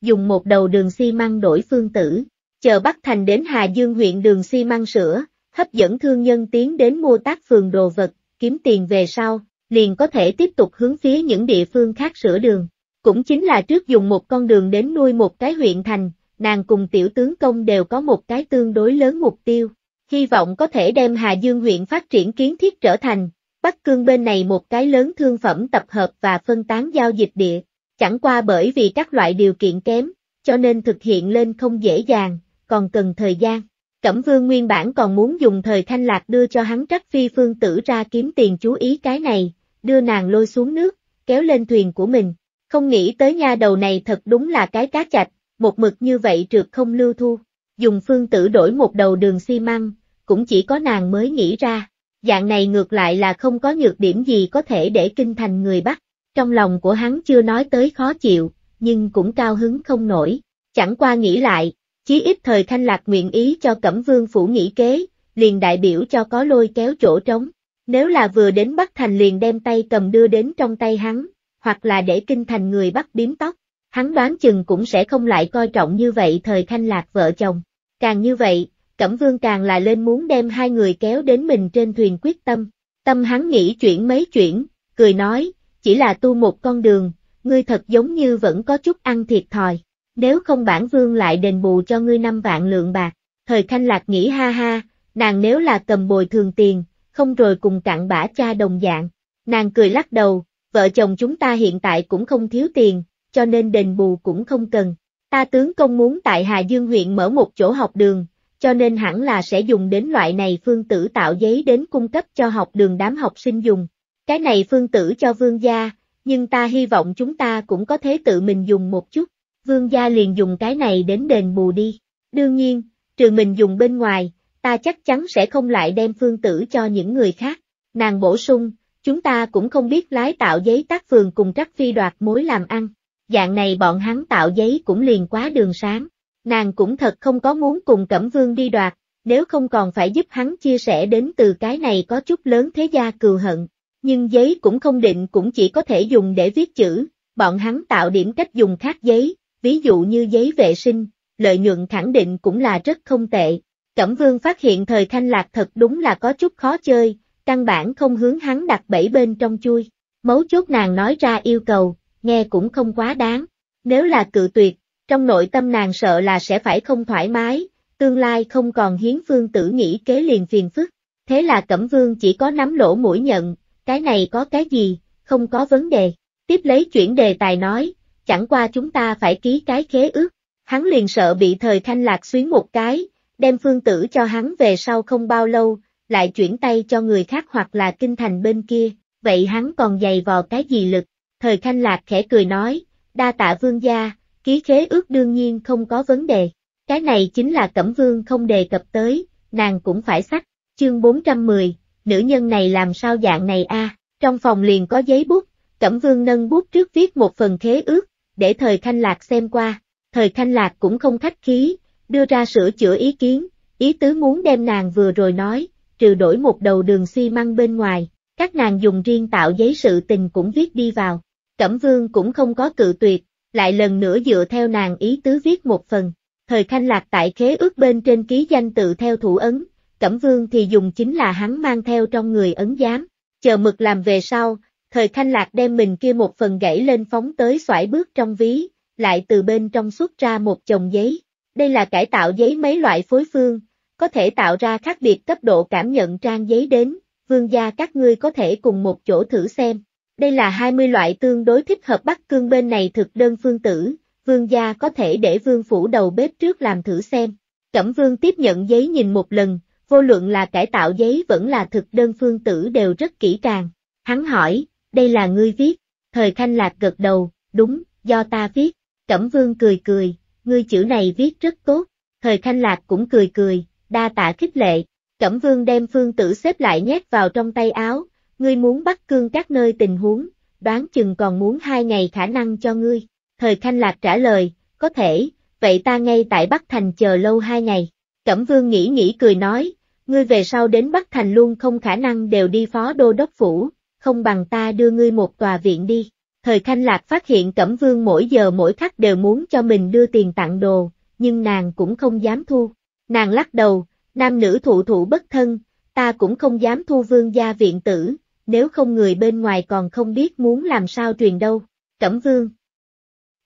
Dùng một đầu đường xi măng đổi phương tử, chờ Bắc Thành đến Hà Dương huyện đường xi măng sữa, hấp dẫn thương nhân tiến đến mua tác phường đồ vật, kiếm tiền về sau, liền có thể tiếp tục hướng phía những địa phương khác sửa đường. Cũng chính là trước dùng một con đường đến nuôi một cái huyện thành, nàng cùng tiểu tướng công đều có một cái tương đối lớn mục tiêu. Hy vọng có thể đem Hà Dương huyện phát triển kiến thiết trở thành, Bắc Cương bên này một cái lớn thương phẩm tập hợp và phân tán giao dịch địa, chẳng qua bởi vì các loại điều kiện kém, cho nên thực hiện lên không dễ dàng, còn cần thời gian. Cẩm Vương nguyên bản còn muốn dùng thời thanh lạc đưa cho hắn trắc phi phương tử ra kiếm tiền chú ý cái này, đưa nàng lôi xuống nước, kéo lên thuyền của mình. Không nghĩ tới nha đầu này thật đúng là cái cá chạch, một mực như vậy trượt không lưu thu. Dùng phương tử đổi một đầu đường xi măng, cũng chỉ có nàng mới nghĩ ra dạng này ngược lại là không có nhược điểm gì có thể để kinh thành người bắt. Trong lòng của hắn chưa nói tới khó chịu, nhưng cũng cao hứng không nổi. Chẳng qua nghĩ lại, chí ít thời Thanh Lạc nguyện ý cho Cẩm Vương Phủ nghĩ kế, liền đại biểu cho có lôi kéo chỗ trống. Nếu là vừa đến Bắc Thành liền đem tay cầm đưa đến trong tay hắn, hoặc là để kinh thành người bắt biếm tóc, hắn đoán chừng cũng sẽ không lại coi trọng như vậy thời Thanh Lạc vợ chồng. Càng như vậy, Cẩm Vương càng là lên muốn đem hai người kéo đến mình trên thuyền quyết tâm. Tâm hắn nghĩ chuyển mấy chuyển, cười nói, chỉ là tu một con đường, ngươi thật giống như vẫn có chút ăn thiệt thòi, nếu không bản vương lại đền bù cho ngươi năm vạn lượng bạc. Thời Khanh Lạc nghĩ ha ha, nàng nếu là cầm bồi thường tiền, không rồi cùng cặn bã cha đồng dạng. Nàng cười lắc đầu, vợ chồng chúng ta hiện tại cũng không thiếu tiền, cho nên đền bù cũng không cần. Ta tướng công muốn tại Hà Dương huyện mở một chỗ học đường, cho nên hẳn là sẽ dùng đến loại này phương tử tạo giấy đến cung cấp cho học đường đám học sinh dùng. Cái này phương tử cho vương gia, nhưng ta hy vọng chúng ta cũng có thể tự mình dùng một chút. Vương gia liền dùng cái này đến đền bù đi. Đương nhiên, trừ mình dùng bên ngoài, ta chắc chắn sẽ không lại đem phương tử cho những người khác. Nàng bổ sung, chúng ta cũng không biết lái tạo giấy tác phường cùng trắc phi đoạt mối làm ăn. Dạng này bọn hắn tạo giấy cũng liền quá đường sáng nàng cũng thật không có muốn cùng Cẩm Vương đi đoạt, nếu không còn phải giúp hắn chia sẻ đến từ cái này có chút lớn thế gia cừu hận, nhưng giấy cũng không định cũng chỉ có thể dùng để viết chữ, bọn hắn tạo điểm cách dùng khác giấy, ví dụ như giấy vệ sinh, lợi nhuận khẳng định cũng là rất không tệ. Cẩm Vương phát hiện thời thanh lạc thật đúng là có chút khó chơi, căn bản không hướng hắn đặt bẫy bên trong chui. Mấu chốt nàng nói ra yêu cầu, nghe cũng không quá đáng. Nếu là cự tuyệt, trong nội tâm nàng sợ là sẽ phải không thoải mái, tương lai không còn hiến vương tử nghĩ kế liền phiền phức. Thế là Cẩm Vương chỉ có nắm lỗ mũi nhận, cái này có cái gì, không có vấn đề. Tiếp lấy chuyển đề tài nói, chẳng qua chúng ta phải ký cái khế ước. Hắn liền sợ bị thời thanh lạc xuyến một cái, đem phương tử cho hắn về sau không bao lâu, lại chuyển tay cho người khác hoặc là kinh thành bên kia, vậy hắn còn dày vò cái gì lực. Thời thanh lạc khẽ cười nói, đa tạ vương gia, ký khế ước đương nhiên không có vấn đề. Cái này chính là Cẩm Vương không đề cập tới, nàng cũng phải sách. Chương 410, nữ nhân này làm sao dạng này a? Trong phòng liền có giấy bút, Cẩm Vương nâng bút trước viết một phần khế ước, để thời thanh Lạc xem qua. Thời thanh Lạc cũng không khách khí, đưa ra sửa chữa ý kiến, ý tứ muốn đem nàng vừa rồi nói, trừ đổi một đầu đường xi măng bên ngoài, các nàng dùng riêng tạo giấy sự tình cũng viết đi vào. Cẩm Vương cũng không có cự tuyệt, lại lần nữa dựa theo nàng ý tứ viết một phần. Thời khanh lạc tại khế ước bên trên ký danh tự theo thủ ấn, Cẩm Vương thì dùng chính là hắn mang theo trong người ấn giám, chờ mực làm về sau, thời khanh lạc đem mình kia một phần gãy lên phóng tới xoải bước trong ví, lại từ bên trong xuất ra một chồng giấy. Đây là cải tạo giấy mấy loại phối phương, có thể tạo ra khác biệt cấp độ cảm nhận trang giấy đến, vương gia các ngươi có thể cùng một chỗ thử xem, đây là 20 loại tương đối thích hợp Bắc Cương bên này thực đơn phương tử, vương gia có thể để vương phủ đầu bếp trước làm thử xem. Cẩm vương tiếp nhận giấy nhìn một lần, vô luận là cải tạo giấy vẫn là thực đơn phương tử đều rất kỹ càng. Hắn hỏi, đây là ngươi viết, thời khanh lạc gật đầu, đúng, do ta viết. Cẩm vương cười cười, ngươi chữ này viết rất tốt, thời khanh lạc cũng cười cười, đa tạ khích lệ. Cẩm vương đem phương tử xếp lại nhét vào trong tay áo, Ngươi muốn bắt cương các nơi tình huống, đoán chừng còn muốn hai ngày khả năng cho ngươi. Thời Khanh Lạc trả lời, có thể, vậy ta ngay tại Bắc Thành chờ lâu hai ngày. Cẩm Vương nghĩ nghĩ cười nói, ngươi về sau đến Bắc Thành luôn không khả năng đều đi phó đô đốc phủ, không bằng ta đưa ngươi một tòa viện đi. Thời Khanh Lạc phát hiện Cẩm Vương mỗi giờ mỗi khắc đều muốn cho mình đưa tiền tặng đồ, nhưng nàng cũng không dám thu. Nàng lắc đầu, nam nữ thụ thụ bất thân, ta cũng không dám thu vương gia viện tử, nếu không người bên ngoài còn không biết muốn làm sao truyền đâu. Cẩm Vương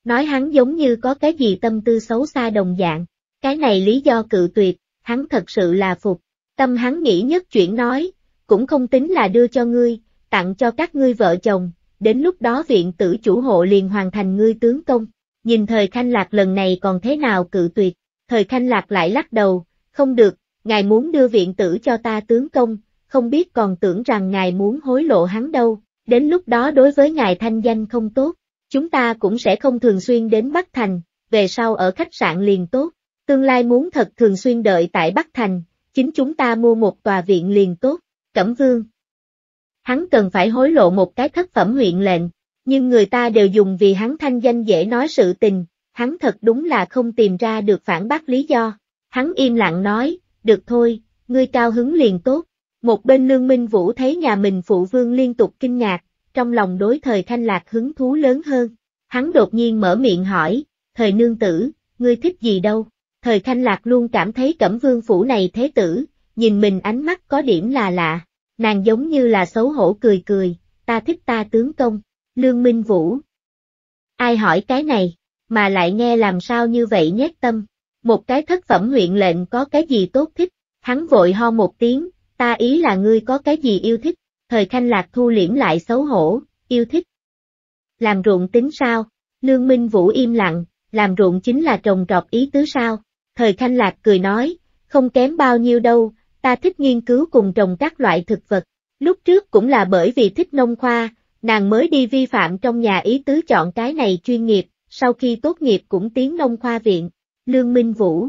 Nói hắn giống như có cái gì tâm tư xấu xa đồng dạng, cái này lý do cự tuyệt, hắn thật sự là phục, tâm hắn nghĩ nhất chuyện nói, cũng không tính là đưa cho ngươi, tặng cho các ngươi vợ chồng, đến lúc đó viện tử chủ hộ liền hoàn thành ngươi tướng công, nhìn thời khanh lạc lần này còn thế nào cự tuyệt, thời khanh lạc lại lắc đầu, không được, ngài muốn đưa viện tử cho ta tướng công, không biết còn tưởng rằng ngài muốn hối lộ hắn đâu, đến lúc đó đối với ngài thanh danh không tốt, chúng ta cũng sẽ không thường xuyên đến Bắc Thành, về sau ở khách sạn liền tốt, tương lai muốn thật thường xuyên đợi tại Bắc Thành, chính chúng ta mua một tòa viện liền tốt, Cẩm Vương. Hắn cần phải hối lộ một cái thất phẩm huyện lệnh, nhưng người ta đều dùng vì hắn thanh danh dễ nói sự tình, hắn thật đúng là không tìm ra được phản bác lý do. Hắn im lặng nói, được thôi, ngươi cao hứng liền tốt, một bên Lương Minh Vũ thấy nhà mình phụ vương liên tục kinh ngạc, trong lòng đối thời thanh lạc hứng thú lớn hơn. Hắn đột nhiên mở miệng hỏi, thời nương tử, ngươi thích gì đâu? Thời thanh lạc luôn cảm thấy cẩm vương phủ này thế tử, nhìn mình ánh mắt có điểm là lạ, nàng giống như là xấu hổ cười cười, ta thích ta tướng công, Lương Minh Vũ. Ai hỏi cái này, mà lại nghe làm sao như vậy nhét tâm, một cái thất phẩm huyện lệnh có cái gì tốt thích, hắn vội ho một tiếng, Ta ý là ngươi có cái gì yêu thích, thời khanh lạc thu liễm lại xấu hổ, yêu thích. Làm ruộng tính sao? Lương Minh Vũ im lặng, làm ruộng chính là trồng trọt ý tứ sao? Thời khanh lạc cười nói, không kém bao nhiêu đâu, ta thích nghiên cứu cùng trồng các loại thực vật. Lúc trước cũng là bởi vì thích nông khoa, nàng mới đi vi phạm trong nhà ý tứ chọn cái này chuyên nghiệp, sau khi tốt nghiệp cũng tiến nông khoa viện. Lương Minh Vũ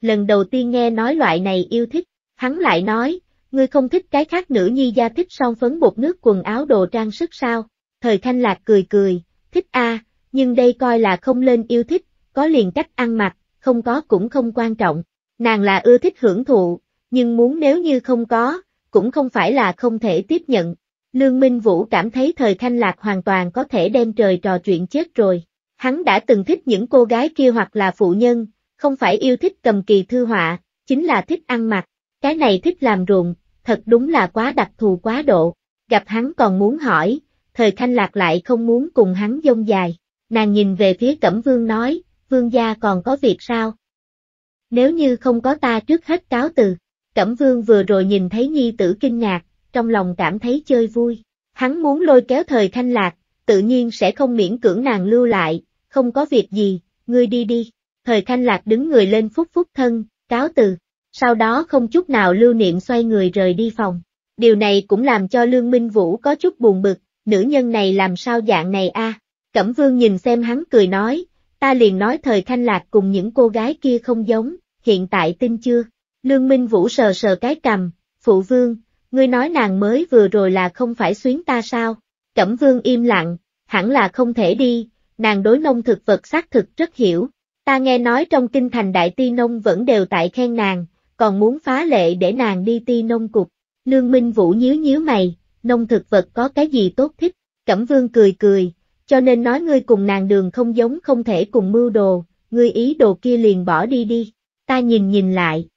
Lần đầu tiên nghe nói loại này yêu thích, Hắn lại nói, ngươi không thích cái khác nữ nhi gia thích son phấn bột nước quần áo đồ trang sức sao? Thời Thanh Lạc cười cười, thích a, nhưng đây coi là không lên yêu thích, có liền cách ăn mặc, không có cũng không quan trọng. Nàng là ưa thích hưởng thụ, nhưng muốn nếu như không có, cũng không phải là không thể tiếp nhận. Lương Minh Vũ cảm thấy thời Thanh Lạc hoàn toàn có thể đem trời trò chuyện chết rồi. Hắn đã từng thích những cô gái kia hoặc là phụ nhân, không phải yêu thích cầm kỳ thư họa, chính là thích ăn mặc, cái này thích làm ruộng, thật đúng là quá đặc thù quá độ. Gặp hắn còn muốn hỏi, thời thanh lạc lại không muốn cùng hắn dông dài. Nàng nhìn về phía Cẩm Vương nói, Vương gia còn có việc sao? Nếu như không có ta trước hết cáo từ. Cẩm Vương vừa rồi nhìn thấy nhi tử kinh ngạc, trong lòng cảm thấy chơi vui. Hắn muốn lôi kéo thời thanh lạc, tự nhiên sẽ không miễn cưỡng nàng lưu lại, không có việc gì, ngươi đi đi. Thời thanh lạc đứng người lên phúc phúc thân, cáo từ, sau đó không chút nào lưu niệm xoay người rời đi phòng. Điều này cũng làm cho Lương Minh Vũ có chút buồn bực, nữ nhân này làm sao dạng này a? Cẩm Vương nhìn xem hắn cười nói, ta liền nói thời thanh lạc cùng những cô gái kia không giống, hiện tại tin chưa? Lương Minh Vũ sờ sờ cái cầm, phụ vương, ngươi nói nàng mới vừa rồi là không phải xuyến ta sao? Cẩm Vương im lặng, hẳn là không thể đi, nàng đối nông thực vật xác thực rất hiểu. Ta nghe nói trong kinh thành đại ti nông vẫn đều tại khen nàng, còn muốn phá lệ để nàng đi ti nông cục. Lương Minh Vũ nhíu nhíu mày, nông thực vật có cái gì tốt thích, Cẩm Vương cười cười, cho nên nói ngươi cùng nàng đường không giống không thể cùng mưu đồ, ngươi ý đồ kia liền bỏ đi đi, ta nhìn nhìn lại.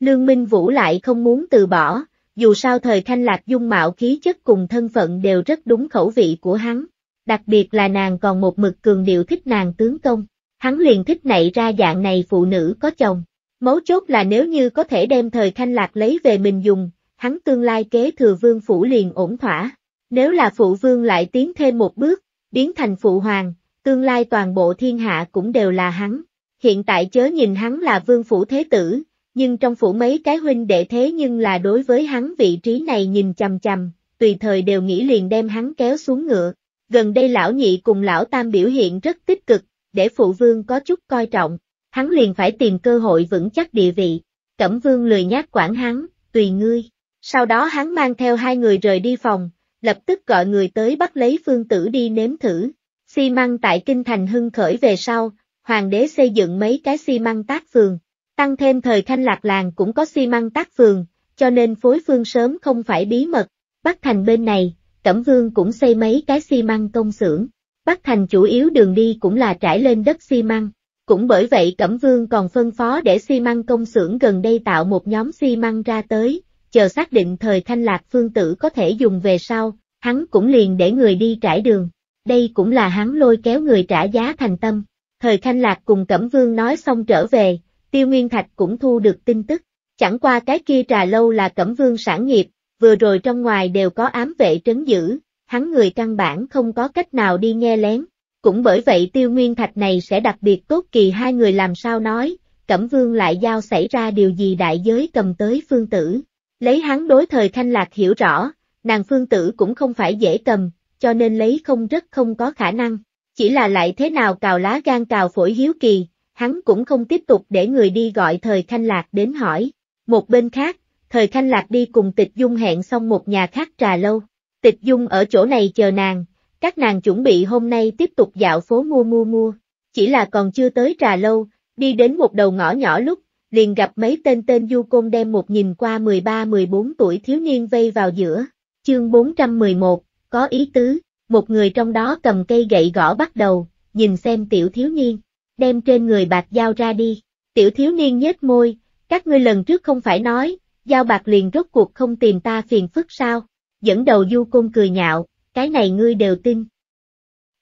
Lương Minh Vũ lại không muốn từ bỏ, dù sao thời thanh lạc dung mạo khí chất cùng thân phận đều rất đúng khẩu vị của hắn, đặc biệt là nàng còn một mực cường điệu thích nàng tướng công, hắn liền thích nảy ra dạng này phụ nữ có chồng. Mấu chốt là nếu như có thể đem thời thanh lạc lấy về mình dùng, hắn tương lai kế thừa vương phủ liền ổn thỏa. Nếu là phụ vương lại tiến thêm một bước, biến thành phụ hoàng, tương lai toàn bộ thiên hạ cũng đều là hắn. Hiện tại chớ nhìn hắn là vương phủ thế tử, nhưng trong phủ mấy cái huynh đệ thế nhưng là đối với hắn vị trí này nhìn chằm chằm, tùy thời đều nghĩ liền đem hắn kéo xuống ngựa. Gần đây lão nhị cùng lão tam biểu hiện rất tích cực, để phụ vương có chút coi trọng, hắn liền phải tìm cơ hội vững chắc địa vị. Cẩm vương lười nhát quản hắn, tùy ngươi. Sau đó hắn mang theo hai người rời đi phòng, lập tức gọi người tới bắt lấy phương tử đi nếm thử. Xi măng tại kinh thành hưng khởi về sau, hoàng đế xây dựng mấy cái xi măng tác phường. Tăng thêm thời thanh lạc làng cũng có xi măng tác phường, cho nên phối phương sớm không phải bí mật. Bắc thành bên này, Cẩm Vương cũng xây mấy cái xi măng công xưởng. Bắc thành chủ yếu đường đi cũng là trải lên đất xi măng. Cũng bởi vậy Cẩm Vương còn phân phó để xi măng công xưởng gần đây tạo một nhóm xi măng ra tới, chờ xác định thời thanh lạc phương tử có thể dùng về sau, hắn cũng liền để người đi trải đường. Đây cũng là hắn lôi kéo người trả giá thành tâm. Thời thanh lạc cùng Cẩm Vương nói xong trở về, Tiêu Nguyên Thạch cũng thu được tin tức. Chẳng qua cái kia trà lâu là Cẩm Vương sản nghiệp, vừa rồi trong ngoài đều có ám vệ trấn giữ, hắn người căn bản không có cách nào đi nghe lén, cũng bởi vậy tiêu nguyên thạch này sẽ đặc biệt tốt kỳ hai người làm sao nói, Cẩm Vương lại giao xảy ra điều gì đại giới cầm tới phương tử. Lấy hắn đối thời thanh Lạc hiểu rõ, nàng phương tử cũng không phải dễ cầm, cho nên lấy không rất không có khả năng. Chỉ là lại thế nào cào lá gan cào phổi hiếu kỳ, hắn cũng không tiếp tục để người đi gọi thời thanh Lạc đến hỏi. Một bên khác, thời thanh Lạc đi cùng tịch dung hẹn xong một nhà khác trà lâu. Tịch dung ở chỗ này chờ nàng, các nàng chuẩn bị hôm nay tiếp tục dạo phố mua mua mua, chỉ là còn chưa tới trà lâu, đi đến một đầu ngõ nhỏ lúc, liền gặp mấy tên tên du côn đem một nhìn qua 13-14 tuổi thiếu niên vây vào giữa, chương 411, có ý tứ, một người trong đó cầm cây gậy gõ bắt đầu, nhìn xem tiểu thiếu niên, đem trên người bạc dao ra đi, tiểu thiếu niên nhếch môi, các ngươi lần trước không phải nói, dao bạc liền rốt cuộc không tìm ta phiền phức sao, dẫn đầu du côn cười nhạo, cái này ngươi đều tin.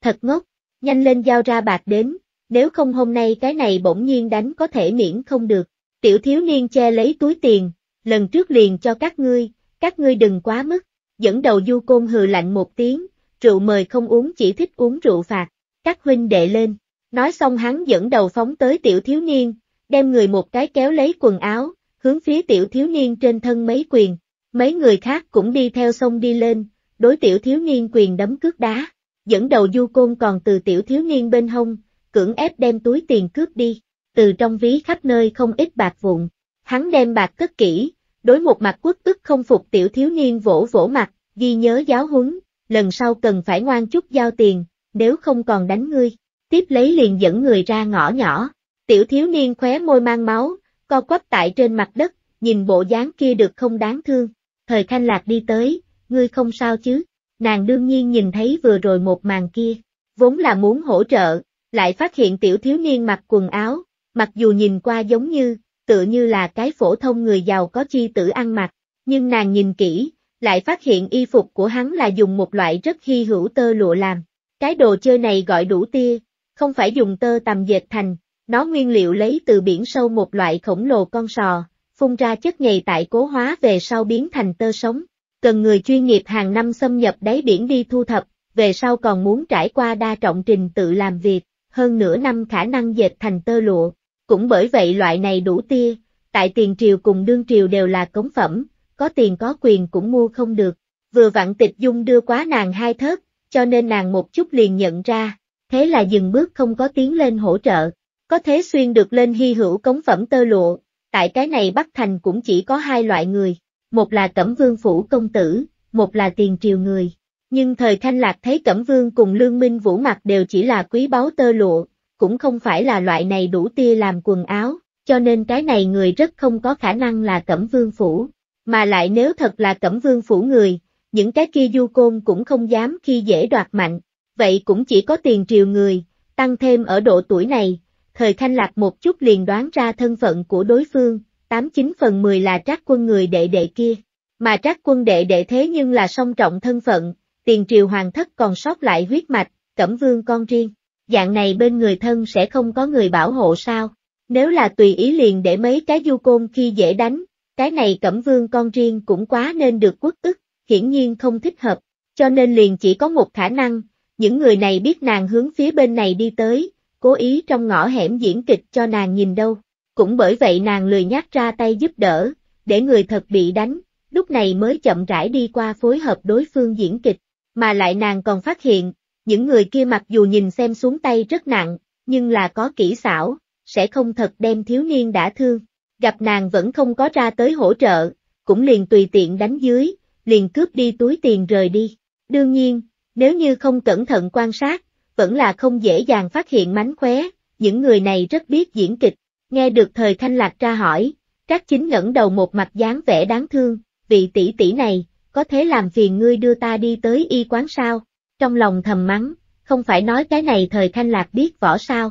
Thật ngốc, nhanh lên giao ra bạc đến, nếu không hôm nay cái này bỗng nhiên đánh có thể miễn không được. Tiểu thiếu niên che lấy túi tiền, lần trước liền cho các ngươi, các ngươi đừng quá mức, dẫn đầu du côn hừ lạnh một tiếng, rượu mời không uống chỉ thích uống rượu phạt, các huynh đệ lên. Nói xong hắn dẫn đầu phóng tới tiểu thiếu niên, đem người một cái kéo lấy quần áo, hướng phía tiểu thiếu niên trên thân mấy quyền, mấy người khác cũng đi theo sông đi lên, đối tiểu thiếu niên quyền đấm cước đá, dẫn đầu du côn còn từ tiểu thiếu niên bên hông, cưỡng ép đem túi tiền cướp đi, từ trong ví khắp nơi không ít bạc vụn, hắn đem bạc cất kỹ, đối một mặt quốc ức không phục tiểu thiếu niên vỗ vỗ mặt, ghi nhớ giáo huấn, lần sau cần phải ngoan chút giao tiền, nếu không còn đánh ngươi, tiếp lấy liền dẫn người ra ngõ nhỏ, tiểu thiếu niên khóe môi mang máu, co quắp tại trên mặt đất, nhìn bộ dáng kia được không đáng thương, thời khanh lạc đi tới, ngươi không sao chứ? Nàng đương nhiên nhìn thấy vừa rồi một màn kia, vốn là muốn hỗ trợ, lại phát hiện tiểu thiếu niên mặc quần áo, mặc dù nhìn qua giống như, tựa như là cái phổ thông người giàu có chi tử ăn mặc, nhưng nàng nhìn kỹ, lại phát hiện y phục của hắn là dùng một loại rất hy hữu tơ lụa làm. Cái đồ chơi này gọi đủ tia, không phải dùng tơ tầm dệt thành, nó nguyên liệu lấy từ biển sâu một loại khổng lồ con sò, phun ra chất nhầy tại cố hóa về sau biến thành tơ sống, cần người chuyên nghiệp hàng năm xâm nhập đáy biển đi thu thập, về sau còn muốn trải qua đa trọng trình tự làm việc, hơn nửa năm khả năng dệt thành tơ lụa. Cũng bởi vậy loại này đủ tia, tại tiền triều cùng đương triều đều là cống phẩm, có tiền có quyền cũng mua không được. Vừa vặn tịch dung đưa quá nàng hai thớt, cho nên nàng một chút liền nhận ra, thế là dừng bước không có tiếng lên hỗ trợ. Có thế xuyên được lên hy hữu cống phẩm tơ lụa, tại cái này Bắc Thành cũng chỉ có hai loại người, một là Cẩm Vương Phủ Công Tử, một là tiền triều người. Nhưng thời Thanh Lạc thấy Cẩm Vương cùng Lương Minh Vũ mặc đều chỉ là quý báu tơ lụa, cũng không phải là loại này đủ tia làm quần áo, cho nên cái này người rất không có khả năng là Cẩm Vương Phủ. Mà lại nếu thật là Cẩm Vương Phủ người, những cái kia du côn cũng không dám khi dễ đoạt mạnh, vậy cũng chỉ có tiền triều người, tăng thêm ở độ tuổi này, thời Thanh Lạc một chút liền đoán ra thân phận của đối phương, tám chín phần mười là trác quân người đệ đệ kia. Mà trác quân đệ đệ thế nhưng là song trọng thân phận, tiền triều hoàng thất còn sót lại huyết mạch, cẩm vương con riêng. Dạng này bên người thân sẽ không có người bảo hộ sao? Nếu là tùy ý liền để mấy cái du côn khi dễ đánh, cái này cẩm vương con riêng cũng quá nên được quốc ức, hiển nhiên không thích hợp, cho nên liền chỉ có một khả năng, những người này biết nàng hướng phía bên này đi tới, cố ý trong ngõ hẻm diễn kịch cho nàng nhìn đâu. Cũng bởi vậy nàng lười nhắc ra tay giúp đỡ, để người thật bị đánh, lúc này mới chậm rãi đi qua phối hợp đối phương diễn kịch, mà lại nàng còn phát hiện, những người kia mặc dù nhìn xem xuống tay rất nặng, nhưng là có kỹ xảo, sẽ không thật đem thiếu niên đã thương, gặp nàng vẫn không có ra tới hỗ trợ, cũng liền tùy tiện đánh dưới, liền cướp đi túi tiền rời đi. Đương nhiên, nếu như không cẩn thận quan sát, vẫn là không dễ dàng phát hiện mánh khóe, những người này rất biết diễn kịch, Nghe được thời thanh lạc ra hỏi, các chính ngẩng đầu một mặt dáng vẻ đáng thương, vị tỷ tỷ này, có thế làm phiền ngươi đưa ta đi tới y quán sao? Trong lòng thầm mắng, không phải nói cái này thời thanh lạc biết võ sao?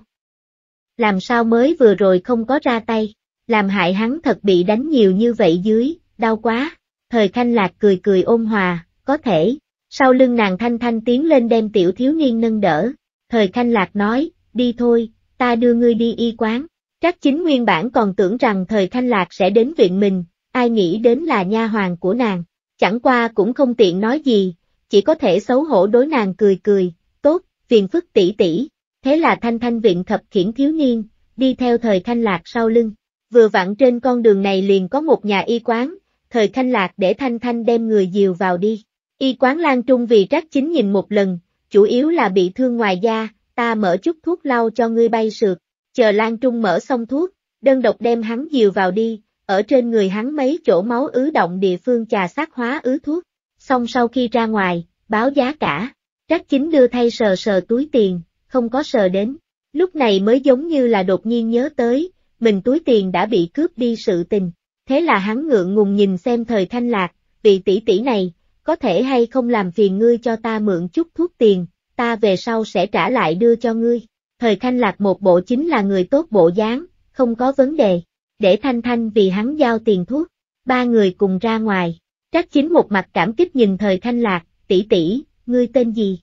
Làm sao mới vừa rồi không có ra tay, làm hại hắn thật bị đánh nhiều như vậy dưới, đau quá. Thời thanh lạc cười cười ôn hòa, có thể. Sau lưng nàng thanh thanh tiến lên đem tiểu thiếu niên nâng đỡ. Thời thanh lạc nói, đi thôi, ta đưa ngươi đi y quán. Trác chính nguyên bản còn tưởng rằng thời thanh lạc sẽ đến viện mình, ai nghĩ đến là nha hoàng của nàng, chẳng qua cũng không tiện nói gì, chỉ có thể xấu hổ đối nàng cười cười, tốt, phiền phức tỷ tỷ. Thế là thanh thanh viện thập khiển thiếu niên, đi theo thời thanh lạc sau lưng. Vừa vặn trên con đường này liền có một nhà y quán, thời thanh lạc để thanh thanh đem người dìu vào đi. Y quán Lan Trung vì trác chính nhìn một lần, chủ yếu là bị thương ngoài da, ta mở chút thuốc lau cho ngươi bay sượt, chờ Lan Trung mở xong thuốc, đơn độc đem hắn dìu vào đi, ở trên người hắn mấy chỗ máu ứ động địa phương trà sát hóa ứ thuốc, xong sau khi ra ngoài, báo giá cả, trác chính đưa thay sờ sờ túi tiền, không có sờ đến, lúc này mới giống như là đột nhiên nhớ tới, mình túi tiền đã bị cướp đi sự tình, thế là hắn ngượng ngùng nhìn xem thời thanh lạc, vị tỷ tỷ này, có thể hay không làm phiền ngươi cho ta mượn chút thuốc tiền, ta về sau sẽ trả lại đưa cho ngươi. Thời Thanh Lạc một bộ chính là người tốt bộ dáng, không có vấn đề. Để Thanh Thanh vì hắn giao tiền thuốc, ba người cùng ra ngoài. Trác chính một mặt cảm kích nhìn Thời Thanh Lạc, tỷ tỷ, ngươi tên gì?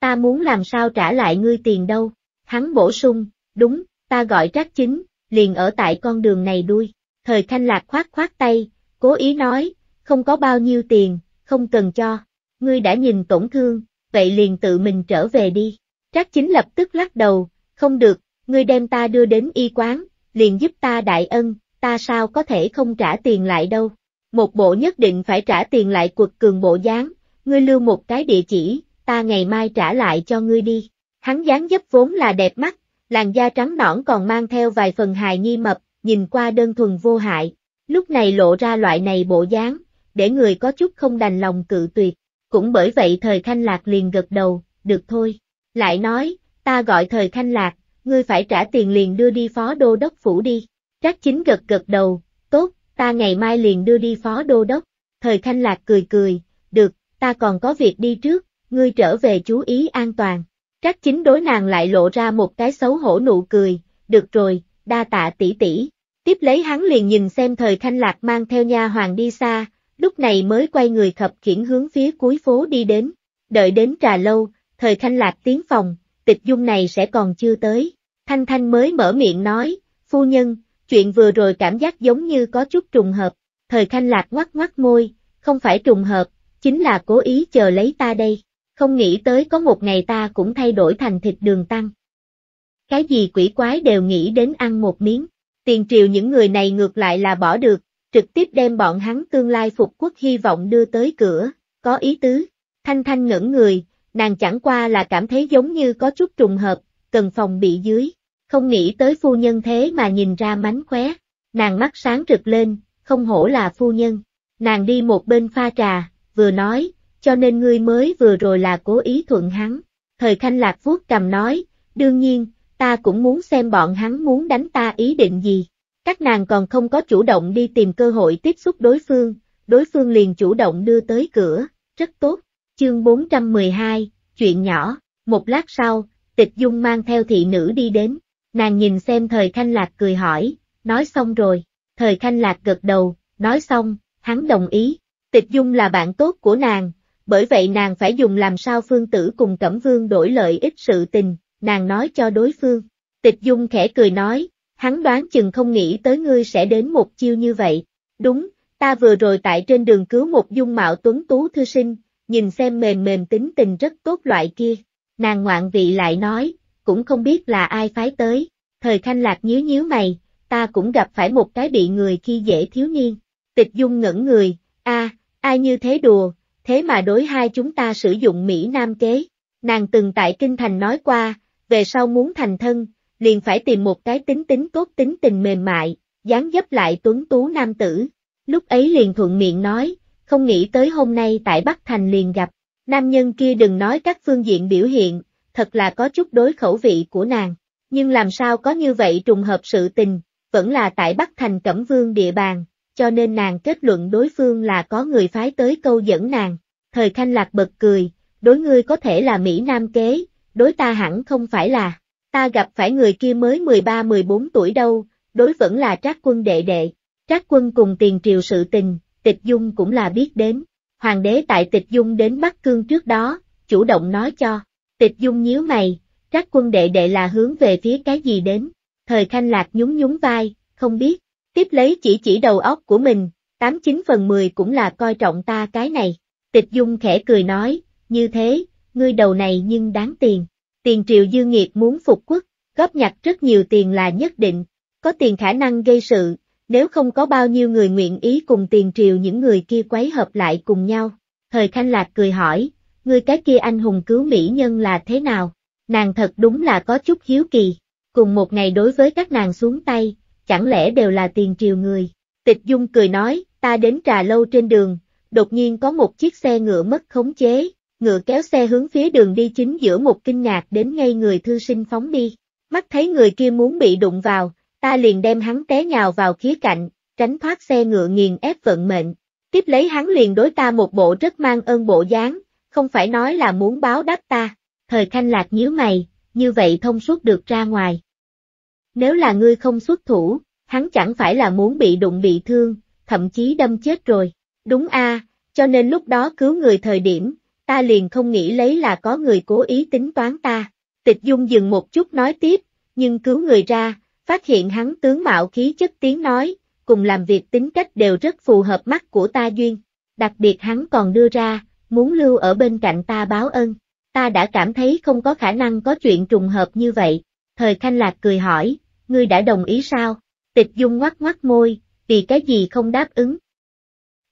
Ta muốn làm sao trả lại ngươi tiền đâu? Hắn bổ sung, đúng, ta gọi Trác chính, liền ở tại con đường này đuôi. Thời Thanh Lạc khoát khoát tay, cố ý nói, không có bao nhiêu tiền, không cần cho. Ngươi đã nhìn tổn thương, vậy liền tự mình trở về đi. Trác chính lập tức lắc đầu, không được, ngươi đem ta đưa đến y quán, liền giúp ta đại ân, ta sao có thể không trả tiền lại đâu. Một bộ nhất định phải trả tiền lại quật cường bộ dáng, ngươi lưu một cái địa chỉ, ta ngày mai trả lại cho ngươi đi. Hắn dáng dấp vốn là đẹp mắt, làn da trắng nõn còn mang theo vài phần hài nhi mập, nhìn qua đơn thuần vô hại, lúc này lộ ra loại này bộ dáng, để người có chút không đành lòng cự tuyệt, cũng bởi vậy thời Khanh Lạc liền gật đầu, được thôi. Lại nói, ta gọi thời khanh lạc, ngươi phải trả tiền liền đưa đi phó đô đốc phủ đi. Trác chính gật gật đầu, tốt, ta ngày mai liền đưa đi phó đô đốc. Thời khanh lạc cười cười, được, ta còn có việc đi trước, ngươi trở về chú ý an toàn. Trác chính đối nàng lại lộ ra một cái xấu hổ nụ cười, được rồi, đa tạ tỷ tỷ. Tiếp lấy hắn liền nhìn xem thời khanh lạc mang theo nha hoàng đi xa, lúc này mới quay người khập khiển hướng phía cuối phố đi đến. Đợi đến trà lâu, thời Khanh Lạc tiến phòng, tịch dung này sẽ còn chưa tới. Thanh Thanh mới mở miệng nói, phu nhân, chuyện vừa rồi cảm giác giống như có chút trùng hợp, thời Khanh Lạc ngoắc ngoắc môi, không phải trùng hợp, chính là cố ý chờ lấy ta đây, không nghĩ tới có một ngày ta cũng thay đổi thành thịt đường tăng. Cái gì quỷ quái đều nghĩ đến ăn một miếng, tiền triều những người này ngược lại là bỏ được, trực tiếp đem bọn hắn tương lai phục quốc hy vọng đưa tới cửa, có ý tứ, thanh thanh ngẩn người, nàng chẳng qua là cảm thấy giống như có chút trùng hợp, cần phòng bị dưới, không nghĩ tới phu nhân thế mà nhìn ra mánh khóe, nàng mắt sáng rực lên, không hổ là phu nhân, nàng đi một bên pha trà, vừa nói, cho nên ngươi mới vừa rồi là cố ý thuận hắn, thời khanh lạc vuốt cầm nói, đương nhiên, ta cũng muốn xem bọn hắn muốn đánh ta ý định gì, các nàng còn không có chủ động đi tìm cơ hội tiếp xúc đối phương, đối phương liền chủ động đưa tới cửa, rất tốt. Chương 412, chuyện nhỏ, một lát sau, tịch dung mang theo thị nữ đi đến, nàng nhìn xem thời khanh lạc cười hỏi, nói xong rồi, thời khanh lạc gật đầu, nói xong, hắn đồng ý, tịch dung là bạn tốt của nàng, bởi vậy nàng phải dùng làm sao phương tử cùng Cẩm Vương đổi lợi ích sự tình, nàng nói cho đối phương. Tịch Dung khẽ cười nói, hắn đoán chừng không nghĩ tới ngươi sẽ đến một chiêu như vậy. Đúng, ta vừa rồi tại trên đường cứu một dung mạo tuấn tú thư sinh, nhìn xem mềm mềm tính tình rất tốt loại kia. Nàng ngoạn vị lại nói, cũng không biết là ai phái tới, thời khanh lạc nhíu nhíu mày, ta cũng gặp phải một cái bị người khi dễ thiếu niên. Tịch dung ngẩn người, a ai như thế đùa, thế mà đối hai chúng ta sử dụng Mỹ Nam kế. Nàng từng tại Kinh Thành nói qua, về sau muốn thành thân, liền phải tìm một cái tính tính tốt tính tình mềm mại, dáng dấp lại tuấn tú nam tử. Lúc ấy liền thuận miệng nói, không nghĩ tới hôm nay tại Bắc Thành liền gặp. Nam nhân kia đừng nói các phương diện biểu hiện, thật là có chút đối khẩu vị của nàng. Nhưng làm sao có như vậy trùng hợp sự tình, vẫn là tại Bắc Thành Cẩm Vương địa bàn, cho nên nàng kết luận đối phương là có người phái tới câu dẫn nàng. Thời Khanh Lạc bật cười, đối ngươi có thể là Mỹ Nam kế, đối ta hẳn không phải là, ta gặp phải người kia mới 13-14 tuổi đâu, đối vẫn là trác quân đệ đệ. Trác quân cùng tiền triều sự tình, Tịch Dung cũng là biết đến. Hoàng đế tại Tịch Dung đến Bắc Cương trước đó, chủ động nói cho. Tịch Dung nhíu mày, các quân đệ đệ là hướng về phía cái gì đến. Thời Khanh Lạc nhún nhún vai, không biết. Tiếp lấy chỉ chỉ đầu óc của mình, 89 phần 10 cũng là coi trọng ta cái này. Tịch Dung khẽ cười nói, như thế, ngươi đầu này nhưng đáng tiền. Tiền triệu dư nghiệt muốn phục quốc, góp nhặt rất nhiều tiền là nhất định, có tiền khả năng gây sự, nếu không có bao nhiêu người nguyện ý cùng tiền triều những người kia quấy hợp lại cùng nhau. Thời Khanh Lạc cười hỏi, người cái kia anh hùng cứu mỹ nhân là thế nào? Nàng thật đúng là có chút hiếu kỳ, cùng một ngày đối với các nàng xuống tay, chẳng lẽ đều là tiền triều người? Tịch Dung cười nói, ta đến trà lâu trên đường, đột nhiên có một chiếc xe ngựa mất khống chế, ngựa kéo xe hướng phía đường đi chính giữa một kinh ngạc đến ngay người thư sinh phóng đi. Mắt thấy người kia muốn bị đụng vào, ta liền đem hắn té nhào vào khía cạnh, tránh thoát xe ngựa nghiền ép vận mệnh. Tiếp lấy hắn liền đối ta một bộ rất mang ơn bộ dáng, không phải nói là muốn báo đáp ta. Thời Khanh Lạc nhíu mày, như vậy thông suốt được ra ngoài. Nếu là ngươi không xuất thủ, hắn chẳng phải là muốn bị đụng bị thương, thậm chí đâm chết rồi. Đúng a, cho nên lúc đó cứu người thời điểm, ta liền không nghĩ lấy là có người cố ý tính toán ta. Tịch Dung dừng một chút nói tiếp, nhưng cứu người ra, phát hiện hắn tướng mạo khí chất tiếng nói, cùng làm việc tính cách đều rất phù hợp mắt của ta duyên. Đặc biệt hắn còn đưa ra, muốn lưu ở bên cạnh ta báo ân. Ta đã cảm thấy không có khả năng có chuyện trùng hợp như vậy. Thời Khanh Lạc cười hỏi, ngươi đã đồng ý sao? Tịch Dung ngoắc ngoắc môi, vì cái gì không đáp ứng.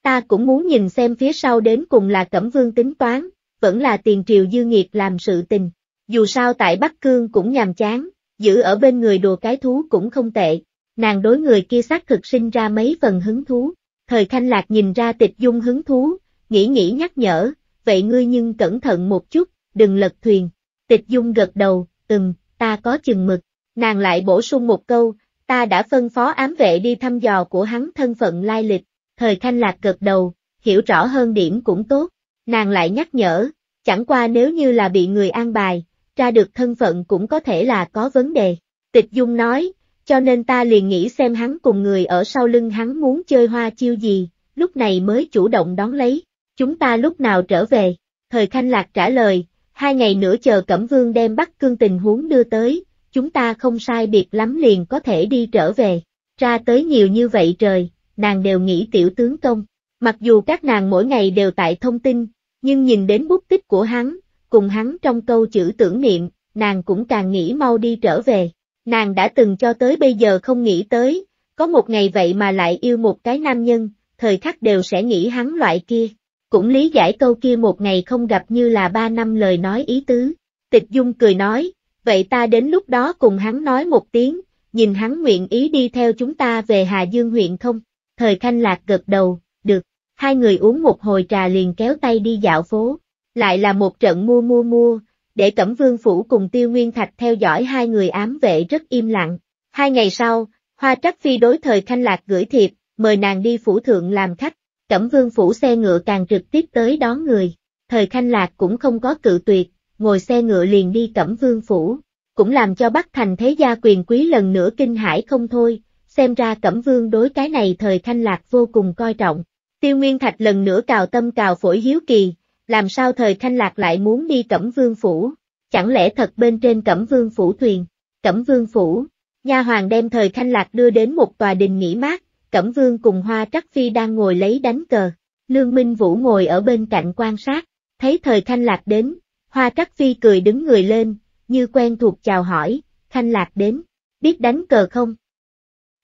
Ta cũng muốn nhìn xem phía sau đến cùng là Cẩm Vương tính toán, vẫn là tiền triều dư nghiệt làm sự tình. Dù sao tại Bắc Cương cũng nhàm chán, giữ ở bên người đùa cái thú cũng không tệ, nàng đối người kia xác thực sinh ra mấy phần hứng thú, thời khanh lạc nhìn ra tịch dung hứng thú, nghĩ nghĩ nhắc nhở, vậy ngươi nhưng cẩn thận một chút, đừng lật thuyền, tịch dung gật đầu, ừm, ta có chừng mực, nàng lại bổ sung một câu, ta đã phân phó ám vệ đi thăm dò của hắn thân phận lai lịch, thời khanh lạc gật đầu, hiểu rõ hơn điểm cũng tốt, nàng lại nhắc nhở, chẳng qua nếu như là bị người an bài, ra được thân phận cũng có thể là có vấn đề. Tịch Dung nói, cho nên ta liền nghĩ xem hắn cùng người ở sau lưng hắn muốn chơi hoa chiêu gì, lúc này mới chủ động đón lấy, chúng ta lúc nào trở về, thời khanh lạc trả lời, hai ngày nữa chờ Cẩm Vương đem bắt cương tình huống đưa tới, chúng ta không sai biệt lắm liền có thể đi trở về, ra tới nhiều như vậy trời, nàng đều nghĩ tiểu tướng công, mặc dù các nàng mỗi ngày đều tại thông tin, nhưng nhìn đến bút tích của hắn, cùng hắn trong câu chữ tưởng niệm, nàng cũng càng nghĩ mau đi trở về. Nàng đã từng cho tới bây giờ không nghĩ tới, có một ngày vậy mà lại yêu một cái nam nhân, thời khắc đều sẽ nghĩ hắn loại kia. Cũng lý giải câu kia một ngày không gặp như là ba năm lời nói ý tứ. Tịch Dung cười nói, vậy ta đến lúc đó cùng hắn nói một tiếng, nhìn hắn nguyện ý đi theo chúng ta về Hà Dương huyện không? Thời Khanh Lạc gật đầu, được. Hai người uống một hồi trà liền kéo tay đi dạo phố. Lại là một trận mua mua mua, để Cẩm Vương Phủ cùng Tiêu Nguyên Thạch theo dõi hai người ám vệ rất im lặng. Hai ngày sau, Hoa Trắc Phi đối thời Khanh Lạc gửi thiệp, mời nàng đi phủ thượng làm khách, Cẩm Vương Phủ xe ngựa càng trực tiếp tới đón người. Thời Khanh Lạc cũng không có cự tuyệt, ngồi xe ngựa liền đi Cẩm Vương Phủ, cũng làm cho Bắc Thành thế gia quyền quý lần nữa kinh hãi không thôi, xem ra Cẩm Vương đối cái này thời Khanh Lạc vô cùng coi trọng. Tiêu Nguyên Thạch lần nữa cào tâm cào phổi hiếu kỳ, làm sao thời thanh Lạc lại muốn đi Cẩm Vương Phủ, chẳng lẽ thật bên trên Cẩm Vương Phủ thuyền, Cẩm Vương Phủ, nha hoàng đem thời thanh Lạc đưa đến một tòa đình nghỉ mát, Cẩm Vương cùng Hoa Trắc Phi đang ngồi lấy đánh cờ, Lương Minh Vũ ngồi ở bên cạnh quan sát, thấy thời thanh Lạc đến, Hoa Trắc Phi cười đứng người lên, như quen thuộc chào hỏi, thanh Lạc đến, biết đánh cờ không?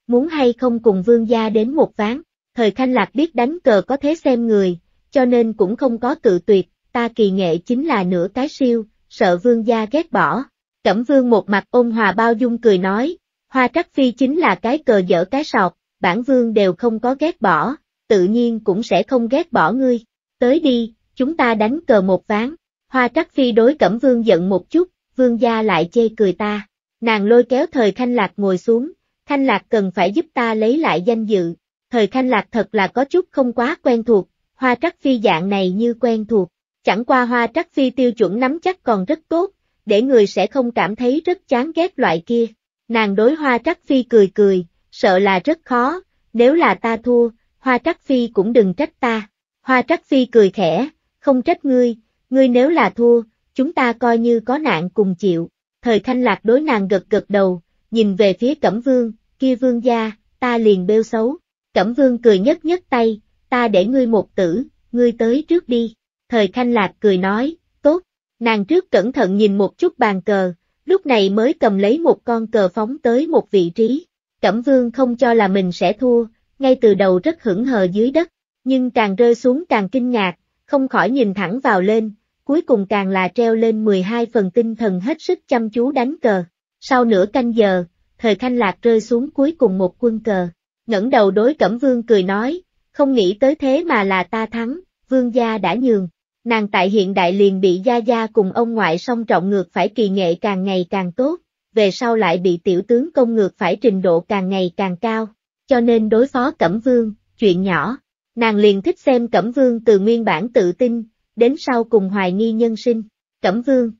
Muốn hay không cùng vương gia đến một ván, thời thanh Lạc biết đánh cờ có thế xem người, cho nên cũng không có cự tuyệt, ta kỳ nghệ chính là nửa cái siêu, sợ vương gia ghét bỏ. Cẩm vương một mặt ôn hòa bao dung cười nói, hoa trắc phi chính là cái cờ dở cái sọt, bản vương đều không có ghét bỏ, tự nhiên cũng sẽ không ghét bỏ ngươi. Tới đi, chúng ta đánh cờ một ván. Hoa trắc phi đối cẩm vương giận một chút, vương gia lại chê cười ta. Nàng lôi kéo thời khanh lạc ngồi xuống, khanh lạc cần phải giúp ta lấy lại danh dự. Thời khanh lạc thật là có chút không quá quen thuộc, hoa trắc phi dạng này như quen thuộc, chẳng qua hoa trắc phi tiêu chuẩn nắm chắc còn rất tốt, để người sẽ không cảm thấy rất chán ghét loại kia. Nàng đối hoa trắc phi cười cười, sợ là rất khó, nếu là ta thua, hoa trắc phi cũng đừng trách ta. Hoa trắc phi cười khẽ, không trách ngươi, ngươi nếu là thua, chúng ta coi như có nạn cùng chịu. Thời thanh lạc đối nàng gật gật đầu, nhìn về phía cẩm vương, kia vương gia, ta liền bêu xấu. Cẩm vương cười nhất nhất tay, ta để ngươi một tử, ngươi tới trước đi. Thời Khanh Lạc cười nói, tốt, nàng trước cẩn thận nhìn một chút bàn cờ, lúc này mới cầm lấy một con cờ phóng tới một vị trí. Cẩm Vương không cho là mình sẽ thua, ngay từ đầu rất hững hờ dưới đất, nhưng càng rơi xuống càng kinh ngạc, không khỏi nhìn thẳng vào lên, cuối cùng càng là treo lên 12 phần tinh thần hết sức chăm chú đánh cờ. Sau nửa canh giờ, thời khanh lạc rơi xuống cuối cùng một quân cờ, ngẩng đầu đối Cẩm Vương cười nói, không nghĩ tới thế mà là ta thắng, vương gia đã nhường. Nàng tại hiện đại liền bị Gia Gia cùng ông ngoại song trọng ngược phải kỳ nghệ càng ngày càng tốt, về sau lại bị tiểu tướng công ngược phải trình độ càng ngày càng cao, cho nên đối phó Cẩm Vương, chuyện nhỏ, nàng liền thích xem Cẩm Vương từ nguyên bản tự tin, đến sau cùng hoài nghi nhân sinh, Cẩm Vương.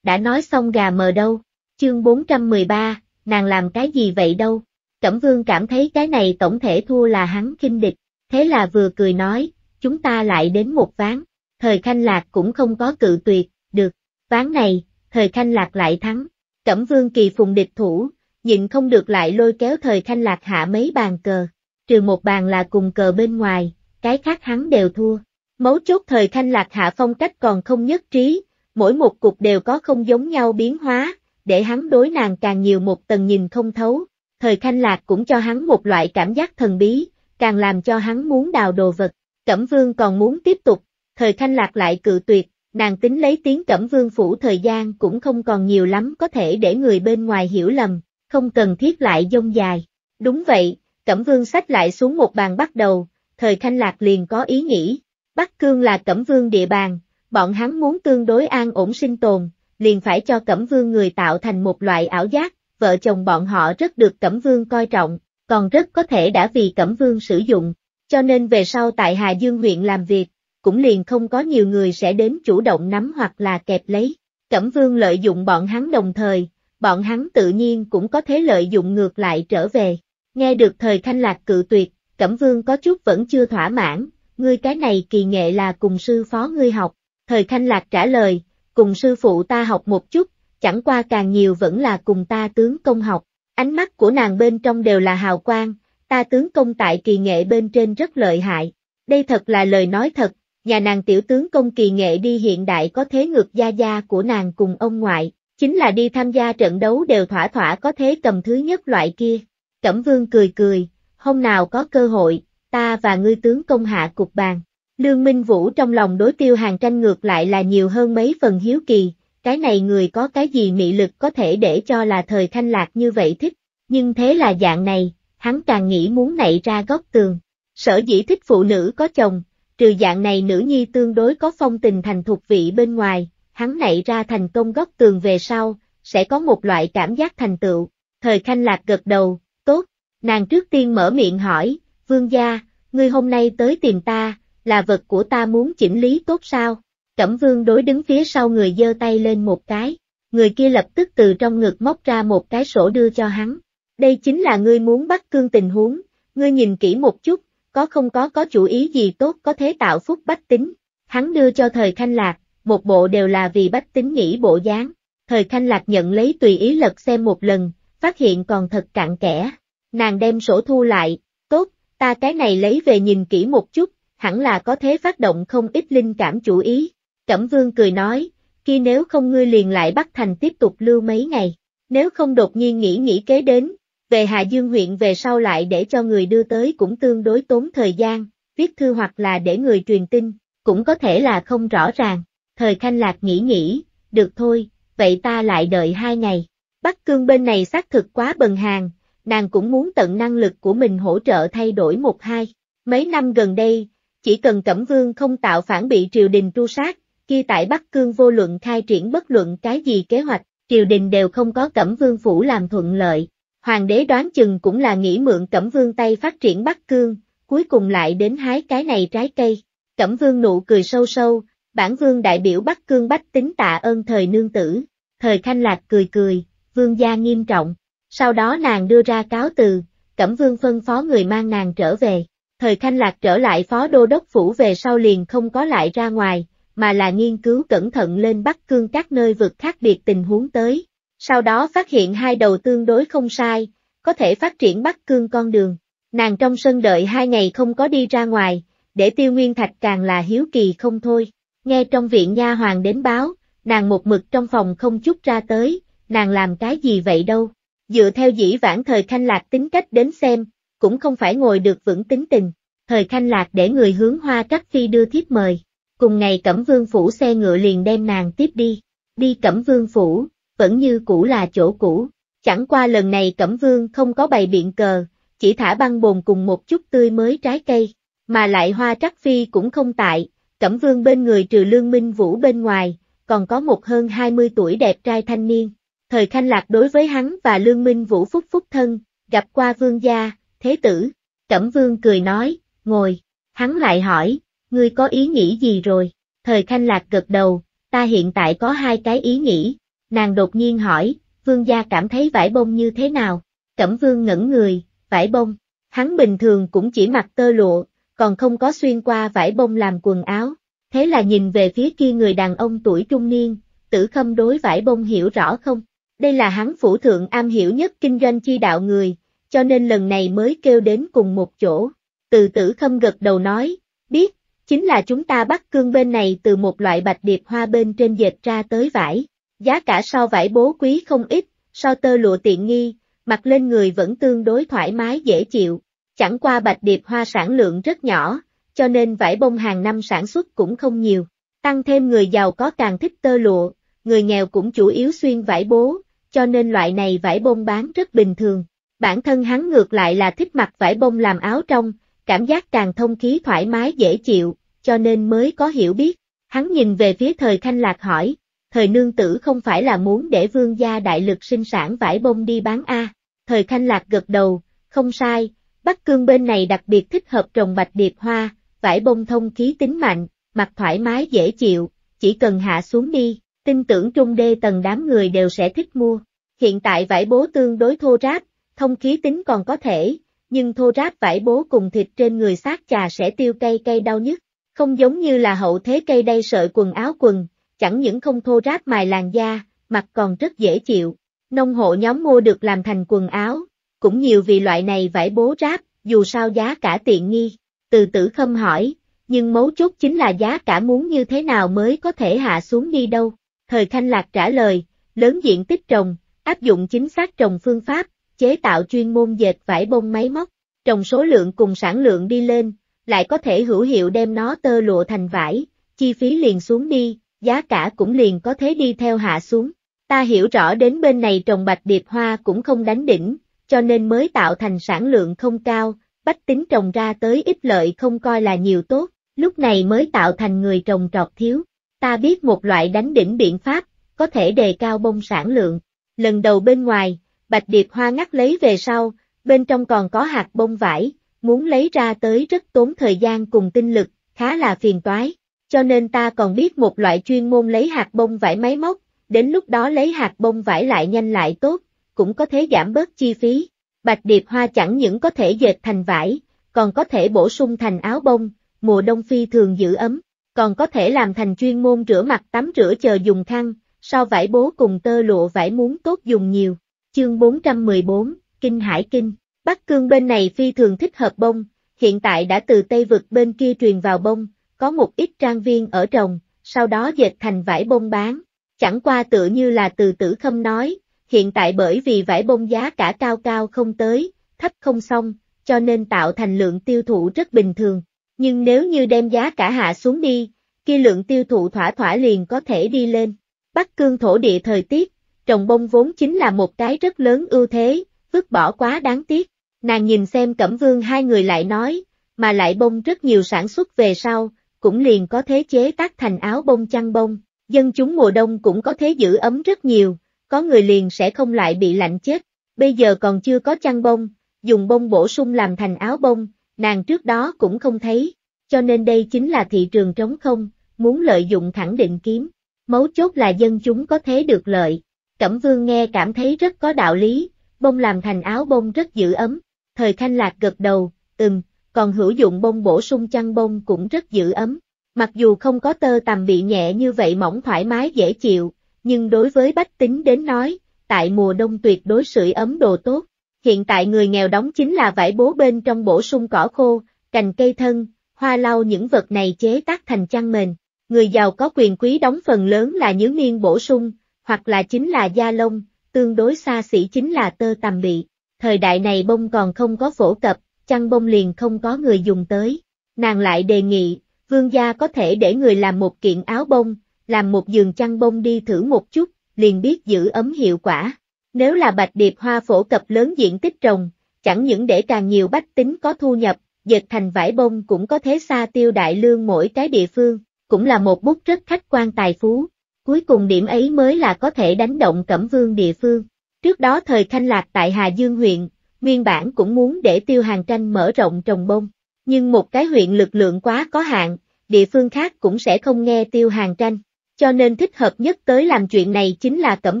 Đã nói xong gà mờ đâu, chương 413, nàng làm cái gì vậy đâu, Cẩm vương cảm thấy cái này tổng thể thua là hắn kinh địch, thế là vừa cười nói, chúng ta lại đến một ván, thời khanh lạc cũng không có cự tuyệt, được, ván này, thời khanh lạc lại thắng, cẩm vương kỳ phùng địch thủ, nhịn không được lại lôi kéo thời khanh lạc hạ mấy bàn cờ, trừ một bàn là cùng cờ bên ngoài, cái khác hắn đều thua, mấu chốt thời khanh lạc hạ phong cách còn không nhất trí, mỗi một cục đều có không giống nhau biến hóa, để hắn đối nàng càng nhiều một tầng nhìn không thấu, Thời Khanh Lạc cũng cho hắn một loại cảm giác thần bí, càng làm cho hắn muốn đào đồ vật. Cẩm Vương còn muốn tiếp tục, Thời Khanh Lạc lại cự tuyệt, nàng tính lấy tiếng Cẩm Vương phủ thời gian cũng không còn nhiều lắm có thể để người bên ngoài hiểu lầm, không cần thiết lại dông dài. Đúng vậy, Cẩm Vương sách lại xuống một bàn bắt đầu, Thời Khanh Lạc liền có ý nghĩ, Bắc Cương là Cẩm Vương địa bàn, bọn hắn muốn tương đối an ổn sinh tồn, liền phải cho Cẩm Vương người tạo thành một loại ảo giác, vợ chồng bọn họ rất được Cẩm Vương coi trọng, còn rất có thể đã vì Cẩm Vương sử dụng, cho nên về sau tại Hà Dương huyện làm việc, cũng liền không có nhiều người sẽ đến chủ động nắm hoặc là kẹp lấy. Cẩm Vương lợi dụng bọn hắn đồng thời, bọn hắn tự nhiên cũng có thể lợi dụng ngược lại trở về. Nghe được thời thanh lạc cự tuyệt, Cẩm Vương có chút vẫn chưa thỏa mãn, ngươi cái này kỳ nghệ là cùng sư phó ngươi học. Thời thanh lạc trả lời, cùng sư phụ ta học một chút, chẳng qua càng nhiều vẫn là cùng ta tướng công học. Ánh mắt của nàng bên trong đều là hào quang, ta tướng công tại kỳ nghệ bên trên rất lợi hại. Đây thật là lời nói thật, nhà nàng tiểu tướng công kỳ nghệ đi hiện đại có thế ngược gia gia của nàng cùng ông ngoại, chính là đi tham gia trận đấu đều thỏa thỏa có thế cầm thứ nhất loại kia. Cẩm vương cười cười, hôm nào có cơ hội, ta và ngươi tướng công hạ cục bàn. Lương Minh Vũ trong lòng đối tiêu hàng tranh ngược lại là nhiều hơn mấy phần hiếu kỳ, cái này người có cái gì mị lực có thể để cho là thời thanh lạc như vậy thích, nhưng thế là dạng này, hắn càng nghĩ muốn nảy ra góc tường. Sở dĩ thích phụ nữ có chồng, trừ dạng này nữ nhi tương đối có phong tình thành thuộc vị bên ngoài, hắn nảy ra thành công góc tường về sau, sẽ có một loại cảm giác thành tựu. Thời thanh lạc gật đầu, tốt, nàng trước tiên mở miệng hỏi, vương gia, ngươi hôm nay tới tìm ta, là vật của ta muốn chỉnh lý tốt sao? Cẩm vương đối đứng phía sau người giơ tay lên một cái, người kia lập tức từ trong ngực móc ra một cái sổ đưa cho hắn. Đây chính là ngươi muốn bắt cương tình huống, ngươi nhìn kỹ một chút, có không có có chủ ý gì tốt có thế tạo phúc bách tính. Hắn đưa cho thời khanh lạc, một bộ đều là vì bách tính nghĩ bộ dáng. Thời khanh lạc nhận lấy tùy ý lật xem một lần, phát hiện còn thật cạn kẽ. Nàng đem sổ thu lại, tốt, ta cái này lấy về nhìn kỹ một chút, hẳn là có thế phát động không ít linh cảm chủ ý. Cẩm vương cười nói, kia nếu không ngươi liền lại bắt thành tiếp tục lưu mấy ngày, nếu không đột nhiên nghĩ nghĩ kế đến, về Hà Dương huyện về sau lại để cho người đưa tới cũng tương đối tốn thời gian, viết thư hoặc là để người truyền tin, cũng có thể là không rõ ràng, thời khanh lạc nghĩ nghĩ, được thôi, vậy ta lại đợi hai ngày. Bắc cương bên này xác thực quá bần hàng, nàng cũng muốn tận năng lực của mình hỗ trợ thay đổi một hai. Mấy năm gần đây, chỉ cần Cẩm Vương không tạo phản bị triều đình tru sát, kia tại Bắc Cương vô luận khai triển bất luận cái gì kế hoạch, triều đình đều không có Cẩm Vương Phủ làm thuận lợi. Hoàng đế đoán chừng cũng là nghĩ mượn Cẩm Vương Tây phát triển Bắc Cương, cuối cùng lại đến hái cái này trái cây. Cẩm Vương nụ cười sâu sâu, bản Vương đại biểu Bắc Cương bách tính tạ ơn thời nương tử. Thời Khanh Lạc cười cười, Vương gia nghiêm trọng. Sau đó nàng đưa ra cáo từ, Cẩm Vương phân phó người mang nàng trở về. Thời Khanh Lạc trở lại phó đô đốc phủ về sau liền không có lại ra ngoài, mà là nghiên cứu cẩn thận lên Bắc Cương các nơi vực khác biệt tình huống tới. Sau đó phát hiện hai đầu tương đối không sai, có thể phát triển Bắc Cương con đường. Nàng trong sân đợi hai ngày không có đi ra ngoài, để tiêu nguyên thạch càng là hiếu kỳ không thôi. Nghe trong viện nha hoàng đến báo, nàng một mực trong phòng không chút ra tới, nàng làm cái gì vậy đâu. Dựa theo dĩ vãng thời khanh lạc tính cách đến xem, cũng không phải ngồi được vững tính tình. Thời khanh lạc để người hướng hoa các phi đưa thiếp mời, Cùng ngày Cẩm Vương Phủ xe ngựa liền đem nàng tiếp đi. Đi Cẩm Vương Phủ, vẫn như cũ là chỗ cũ. Chẳng qua lần này Cẩm Vương không có bày biện cờ, chỉ thả băng bồn cùng một chút tươi mới trái cây, mà lại hoa trắc phi cũng không tại, Cẩm Vương bên người trừ lương minh vũ bên ngoài, còn có một hơn 20 tuổi đẹp trai thanh niên. Thời khanh lạc đối với hắn và lương minh vũ phúc phúc thân, gặp qua vương gia, thế tử. Cẩm Vương cười nói, ngồi, hắn lại hỏi, ngươi có ý nghĩ gì rồi? Thời Khanh Lạc gật đầu, ta hiện tại có hai cái ý nghĩ. Nàng đột nhiên hỏi, vương gia cảm thấy vải bông như thế nào? Cẩm vương ngẩn người, vải bông. Hắn bình thường cũng chỉ mặc tơ lụa, còn không có xuyên qua vải bông làm quần áo. Thế là nhìn về phía kia người đàn ông tuổi trung niên, tử khâm đối vải bông hiểu rõ không? Đây là hắn phủ thượng am hiểu nhất kinh doanh chi đạo người, cho nên lần này mới kêu đến cùng một chỗ. Từ tử khâm gật đầu nói, biết, chính là chúng ta bắt cương bên này từ một loại bạch điệp hoa bên trên dệt ra tới vải. Giá cả so vải bố quý không ít, so tơ lụa tiện nghi, mặc lên người vẫn tương đối thoải mái dễ chịu. Chẳng qua bạch điệp hoa sản lượng rất nhỏ, cho nên vải bông hàng năm sản xuất cũng không nhiều. Tăng thêm người giàu có càng thích tơ lụa, người nghèo cũng chủ yếu xuyên vải bố, cho nên loại này vải bông bán rất bình thường. Bản thân hắn ngược lại là thích mặc vải bông làm áo trong, cảm giác càng thông khí thoải mái dễ chịu, cho nên mới có hiểu biết. Hắn nhìn về phía thời Thanh Lạc hỏi, thời nương tử không phải là muốn để vương gia đại lực sinh sản vải bông đi bán a Thời Thanh Lạc gật đầu, không sai, Bắc Cương bên này đặc biệt thích hợp trồng bạch điệp hoa, vải bông thông khí tính mạnh, mặt thoải mái dễ chịu, chỉ cần hạ xuống đi, tin tưởng trung đê tầng đám người đều sẽ thích mua. Hiện tại vải bố tương đối thô ráp, thông khí tính còn có thể, nhưng thô ráp vải bố cùng thịt trên người xác chà sẽ tiêu cây cây đau nhất, không giống như là hậu thế cây đây sợi quần áo quần, chẳng những không thô ráp mài làn da, mặt còn rất dễ chịu. Nông hộ nhóm mua được làm thành quần áo, cũng nhiều vì loại này vải bố ráp, dù sao giá cả tiện nghi. Từ tử khâm hỏi, nhưng mấu chốt chính là giá cả muốn như thế nào mới có thể hạ xuống đi đâu. Thời Khanh Lạc trả lời, lớn diện tích trồng, áp dụng chính xác trồng phương pháp, chế tạo chuyên môn dệt vải bông máy móc, trồng số lượng cùng sản lượng đi lên, lại có thể hữu hiệu đem nó tơ lụa thành vải, chi phí liền xuống đi, giá cả cũng liền có thế đi theo hạ xuống. Ta hiểu rõ đến bên này trồng bạch điệp hoa cũng không đánh đỉnh, cho nên mới tạo thành sản lượng không cao, bách tính trồng ra tới ít lợi không coi là nhiều tốt, lúc này mới tạo thành người trồng trọt thiếu. Ta biết một loại đánh đỉnh biện pháp, có thể đề cao bông sản lượng. Lần đầu bên ngoài, bạch điệp hoa ngắt lấy về sau, bên trong còn có hạt bông vải, muốn lấy ra tới rất tốn thời gian cùng tinh lực, khá là phiền toái. Cho nên ta còn biết một loại chuyên môn lấy hạt bông vải máy móc, đến lúc đó lấy hạt bông vải lại nhanh lại tốt, cũng có thể giảm bớt chi phí. Bạch điệp hoa chẳng những có thể dệt thành vải, còn có thể bổ sung thành áo bông, mùa đông phi thường giữ ấm, còn có thể làm thành chuyên môn rửa mặt tắm rửa chờ dùng khăn, so vải bố cùng tơ lụa vải muốn tốt dùng nhiều chương 414, Kinh Hải Kinh, Bắc Cương bên này phi thường thích hợp bông, hiện tại đã từ Tây vực bên kia truyền vào bông, có một ít trang viên ở trồng, sau đó dệt thành vải bông bán, chẳng qua tự như là từ tử khâm nói, hiện tại bởi vì vải bông giá cả cao cao không tới, thấp không xong, cho nên tạo thành lượng tiêu thụ rất bình thường, nhưng nếu như đem giá cả hạ xuống đi, kia lượng tiêu thụ thỏa thỏa liền có thể đi lên. Bắc cương thổ địa thời tiết, trồng bông vốn chính là một cái rất lớn ưu thế, vứt bỏ quá đáng tiếc. Nàng nhìn xem Cẩm Vương hai người lại nói, mà lại bông rất nhiều sản xuất về sau, cũng liền có thế chế tác thành áo bông chăn bông, dân chúng mùa đông cũng có thế giữ ấm rất nhiều, có người liền sẽ không lại bị lạnh chết, bây giờ còn chưa có chăn bông, dùng bông bổ sung làm thành áo bông, nàng trước đó cũng không thấy, cho nên đây chính là thị trường trống không, muốn lợi dụng khẳng định kiếm, mấu chốt là dân chúng có thế được lợi, Cẩm Vương nghe cảm thấy rất có đạo lý, bông làm thành áo bông rất giữ ấm. Thời Khanh Lạc gật đầu, ừm, còn hữu dụng bông bổ sung chăn bông cũng rất giữ ấm. Mặc dù không có tơ tằm bị nhẹ như vậy mỏng thoải mái dễ chịu, nhưng đối với bách tính đến nói, tại mùa đông tuyệt đối sưởi ấm đồ tốt. Hiện tại người nghèo đóng chính là vải bố bên trong bổ sung cỏ khô, cành cây thân, hoa lau những vật này chế tác thành chăn mền. Người giàu có quyền quý đóng phần lớn là nhớ niên bổ sung, hoặc là chính là da lông, tương đối xa xỉ chính là tơ tằm bị. Thời đại này bông còn không có phổ cập, chăn bông liền không có người dùng tới. Nàng lại đề nghị, vương gia có thể để người làm một kiện áo bông, làm một giường chăn bông đi thử một chút, liền biết giữ ấm hiệu quả. Nếu là bạch điệp hoa phổ cập lớn diện tích trồng, chẳng những để càng nhiều bách tính có thu nhập, dệt thành vải bông cũng có thế xa tiêu đại lương mỗi cái địa phương, cũng là một bút rất khách quan tài phú. Cuối cùng điểm ấy mới là có thể đánh động Cẩm Vương địa phương. Trước đó thời thanh Lạc tại Hà Dương huyện, nguyên bản cũng muốn để tiêu hàng tranh mở rộng trồng bông, nhưng một cái huyện lực lượng quá có hạn, địa phương khác cũng sẽ không nghe tiêu hàng tranh, cho nên thích hợp nhất tới làm chuyện này chính là Cẩm